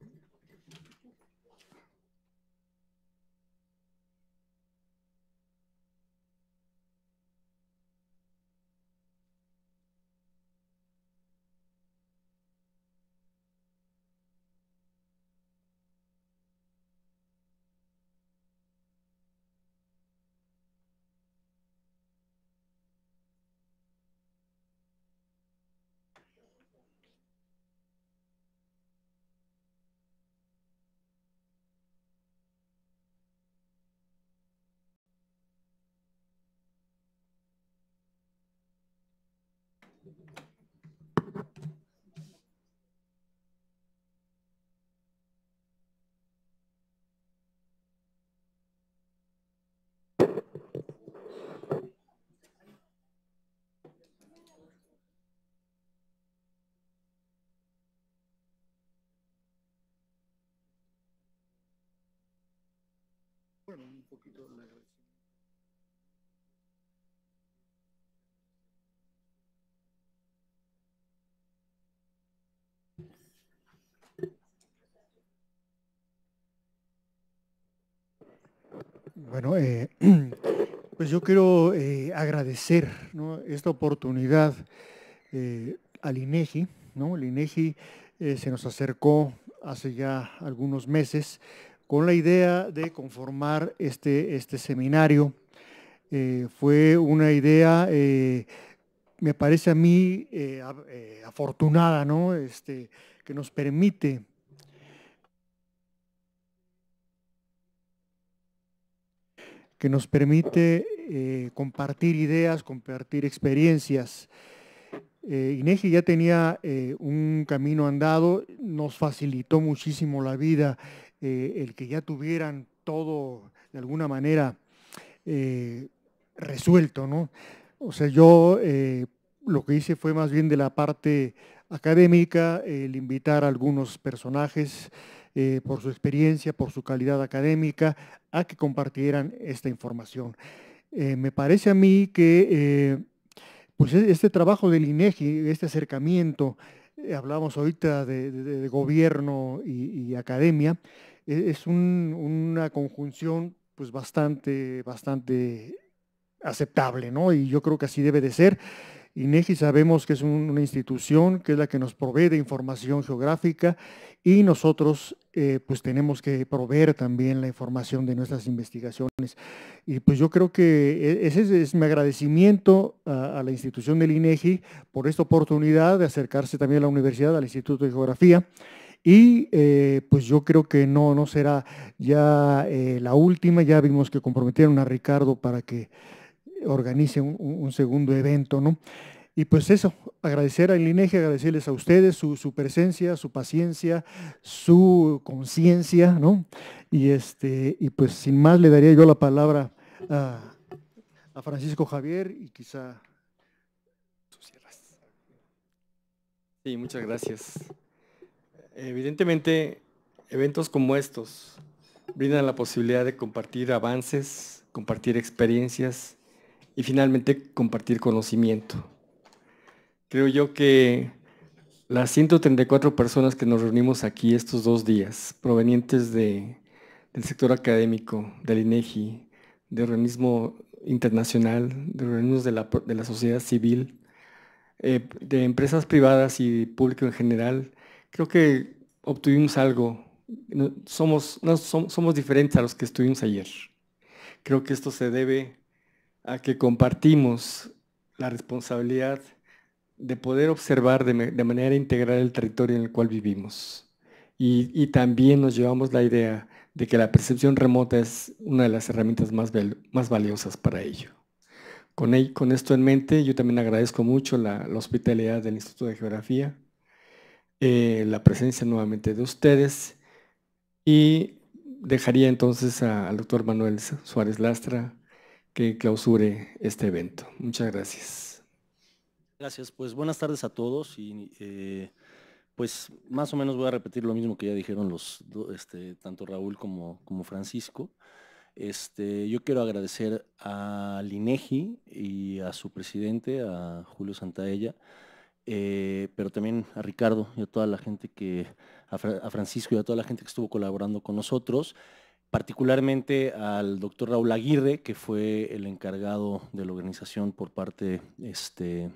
bueno, poquito Bueno, eh, pues yo quiero eh, agradecer esta oportunidad eh, al INEGI. El INEGI eh, se nos acercó hace ya algunos meses con la idea de conformar este, este seminario. Eh, fue una idea, eh, me parece a mí, eh, afortunada, ¿no? Este, que nos permite que nos permite compartir ideas, compartir experiencias. Eh, ya tenía un camino andado, nos facilitó muchísimo la vida eh, el que ya tuvieran todo de alguna manera eh, resuelto, ¿no? O sea, yo eh, lo que hice fue más bien de la parte académica, el invitar a algunos personajes por su experiencia, por su calidad académica, a que compartieran esta información. me parece a mí que pues e-, este trabajo del INEGI, este acercamiento, hablamos ahorita de, gobierno y academia, e-, es una conjunción pues bastante, bastante aceptable, ¿no? Y yo creo que así debe de ser. INEGI sabemos que es una institución que es la que nos provee de información geográfica y nosotros eh, pues tenemos que proveer también la información de nuestras investigaciones. Y pues yo creo que e-, ese es, mi agradecimiento a, a la institución del INEGI por esta oportunidad de acercarse también a la universidad, al Instituto de Geografía. Y eh, pues yo creo que no, no será ya eh, la última. Ya vimos que comprometieron a Ricardo para que organice un, segundo evento, ¿no? Y pues eso, agradecer al INEGI, agradecerles a ustedes su, presencia, su paciencia, su conciencia, ¿no? Y, este, y pues sin más le daría yo la palabra a, a Francisco Javier y quizá... Sí, muchas gracias. Evidentemente, eventos como estos brindan la posibilidad de compartir avances, compartir experiencias y finalmente compartir conocimiento. Creo yo que las 134 personas que nos reunimos aquí estos dos días, provenientes del sector académico, del INEGI, e del organismo internacional, de organismos de la, sociedad civil, eh, de empresas privadas y público en general, creo que obtuvimos algo. Somos, somos diferentes a los que estuvimos ayer. Creo que esto se debe a que compartimos la responsabilidad de poder observar de, manera integral el territorio en el cual vivimos. Y, también nos llevamos la idea de que la percepción remota es una de las herramientas más, valiosas para ello. Con, esto en mente, yo también agradezco mucho la hospitalidad del Instituto de Geografía eh, la presencia nuevamente de ustedes y dejaría entonces al doctor Manuel Suárez Lastra que clausure este evento. Muchas gracias. Gracias, pues buenas tardes a todos y eh, pues más o menos voy a repetir lo mismo que ya dijeron los este, tanto Raúl como, como Francisco. Este, yo quiero agradecer a INEGI y a su presidente, a Julio Santaella, eh, pero también a Ricardo y a toda la gente que, a, Francisco y a toda la gente que estuvo colaborando con nosotros, particularmente al doctor Raúl Aguirre, que fue el encargado de la organización por parte este,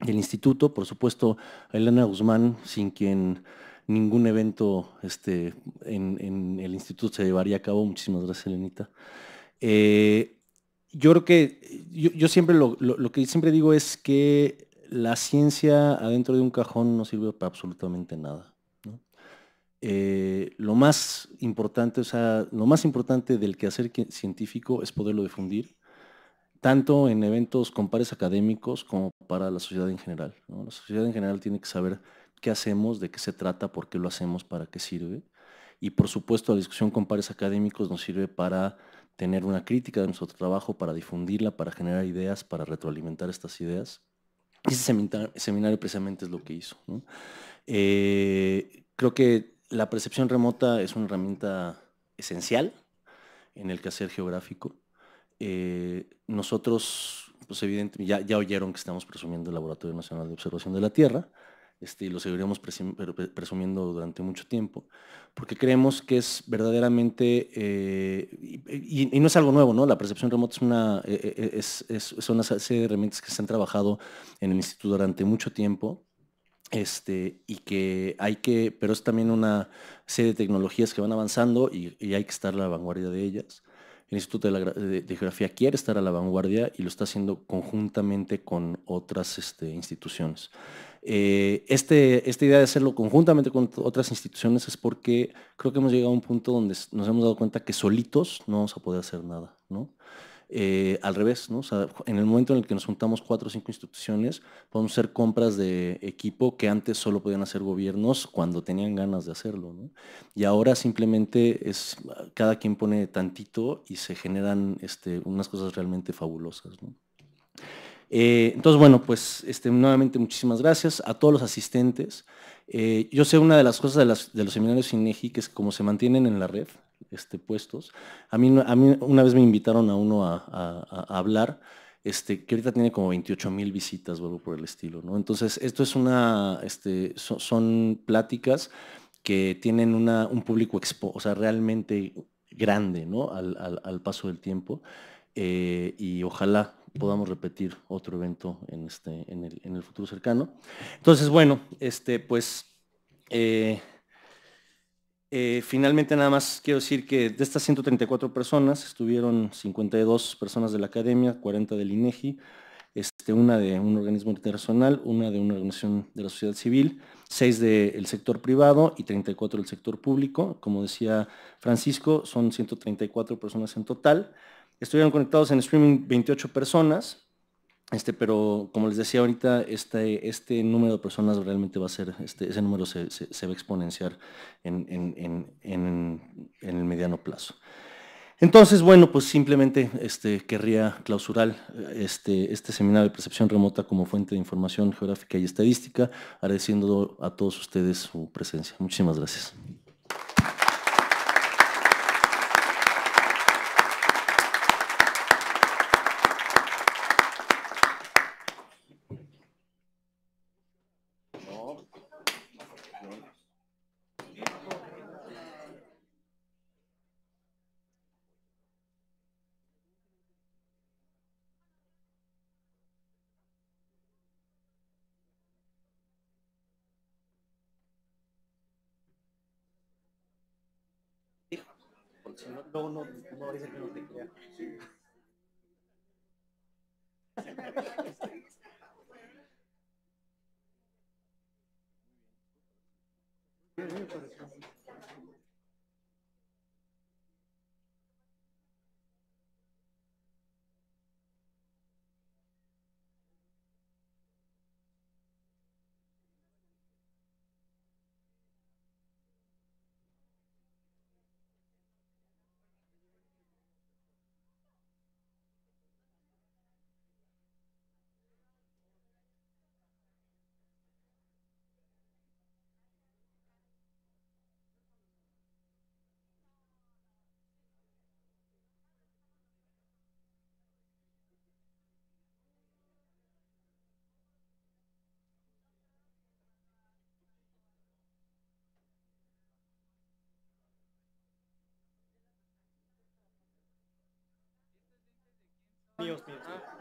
del instituto, por supuesto a Elena Guzmán, sin quien ningún evento este, en, el instituto se llevaría a cabo. Muchísimas gracias, Elenita. Eh, yo creo que yo, siempre lo que siempre digo es que la ciencia adentro de un cajón no sirve para absolutamente nada. Eh, lo, más importante, lo más importante del quehacer científico es poderlo difundir, tanto en eventos con pares académicos como para la sociedad en general. La sociedad en general tiene que saber qué hacemos, de qué se trata, por qué lo hacemos, para qué sirve. Y por supuesto la discusión con pares académicos nos sirve para tener una crítica de nuestro trabajo, para difundirla, para generar ideas, para retroalimentar estas ideas ese seminario, precisamente es lo que hizo. Eh, creo que la percepción remota es una herramienta esencial en el hacer geográfico. Eh, nosotros, pues evidentemente, ya, ya, oyeron que estamos presumiendo el Laboratorio Nacional de Observación de la Tierra. Este, y lo seguiremos presumiendo durante mucho tiempo, porque creemos que es verdaderamente, eh, y, no es algo nuevo, ¿no? La percepción remota es una, e-, e-, e-, una serie de herramientas que se han trabajado en el instituto durante mucho tiempo, este, y que hay que, pero es también una serie de tecnologías que van avanzando y, hay que estar a la vanguardia de ellas. El Instituto de, Geografía quiere estar a la vanguardia y lo está haciendo conjuntamente con otras este, instituciones eh, este, esta idea de hacerlo conjuntamente con otras instituciones es porque creo que hemos llegado a un punto donde nos hemos dado cuenta que solitos no vamos a poder hacer nada, ¿no? Eh, al revés, ¿no? en el momento en el que nos juntamos cuatro o cinco instituciones, podemos hacer compras de equipo que antes solo podían hacer gobiernos cuando tenían ganas de hacerlo, Y ahora simplemente es, cada quien pone tantito y se generan este, unas cosas realmente fabulosas, eh, entonces, bueno, pues este, nuevamente muchísimas gracias a todos los asistentes. Eh, yo sé una de las cosas de, los seminarios INEGI, que es como se mantienen en la red, este, puestos, a mí, una vez me invitaron a uno a, hablar, este, que ahorita tiene como 28 mil visitas o algo por el estilo. Entonces, esto es una, son pláticas que tienen un público expo, o sea, realmente grande al, paso del tiempo. Eh, y ojalá podamos repetir otro evento en, este, en, el, futuro cercano. Entonces, bueno, este, pues eh, eh, finalmente nada más quiero decir que de estas 134 personas estuvieron 52 personas de la academia, 40 del INEGI, este, una de un organismo internacional, una de una organización de la sociedad civil, seis del sector privado y 34 del sector público. Como decía Francisco, son 134 personas en total. Estuvieron conectados en streaming 28 personas, este, pero como les decía ahorita, este, este número de personas realmente va a ser, este, ese número se, va a exponenciar en, el mediano plazo. Entonces, bueno, pues simplemente este, querría clausurar este, este seminario de percepción remota como fuente de información geográfica y estadística, agradeciendo a todos ustedes su presencia. Muchísimas gracias. No, no, no dice que no te crea. Míos, míos. Ah.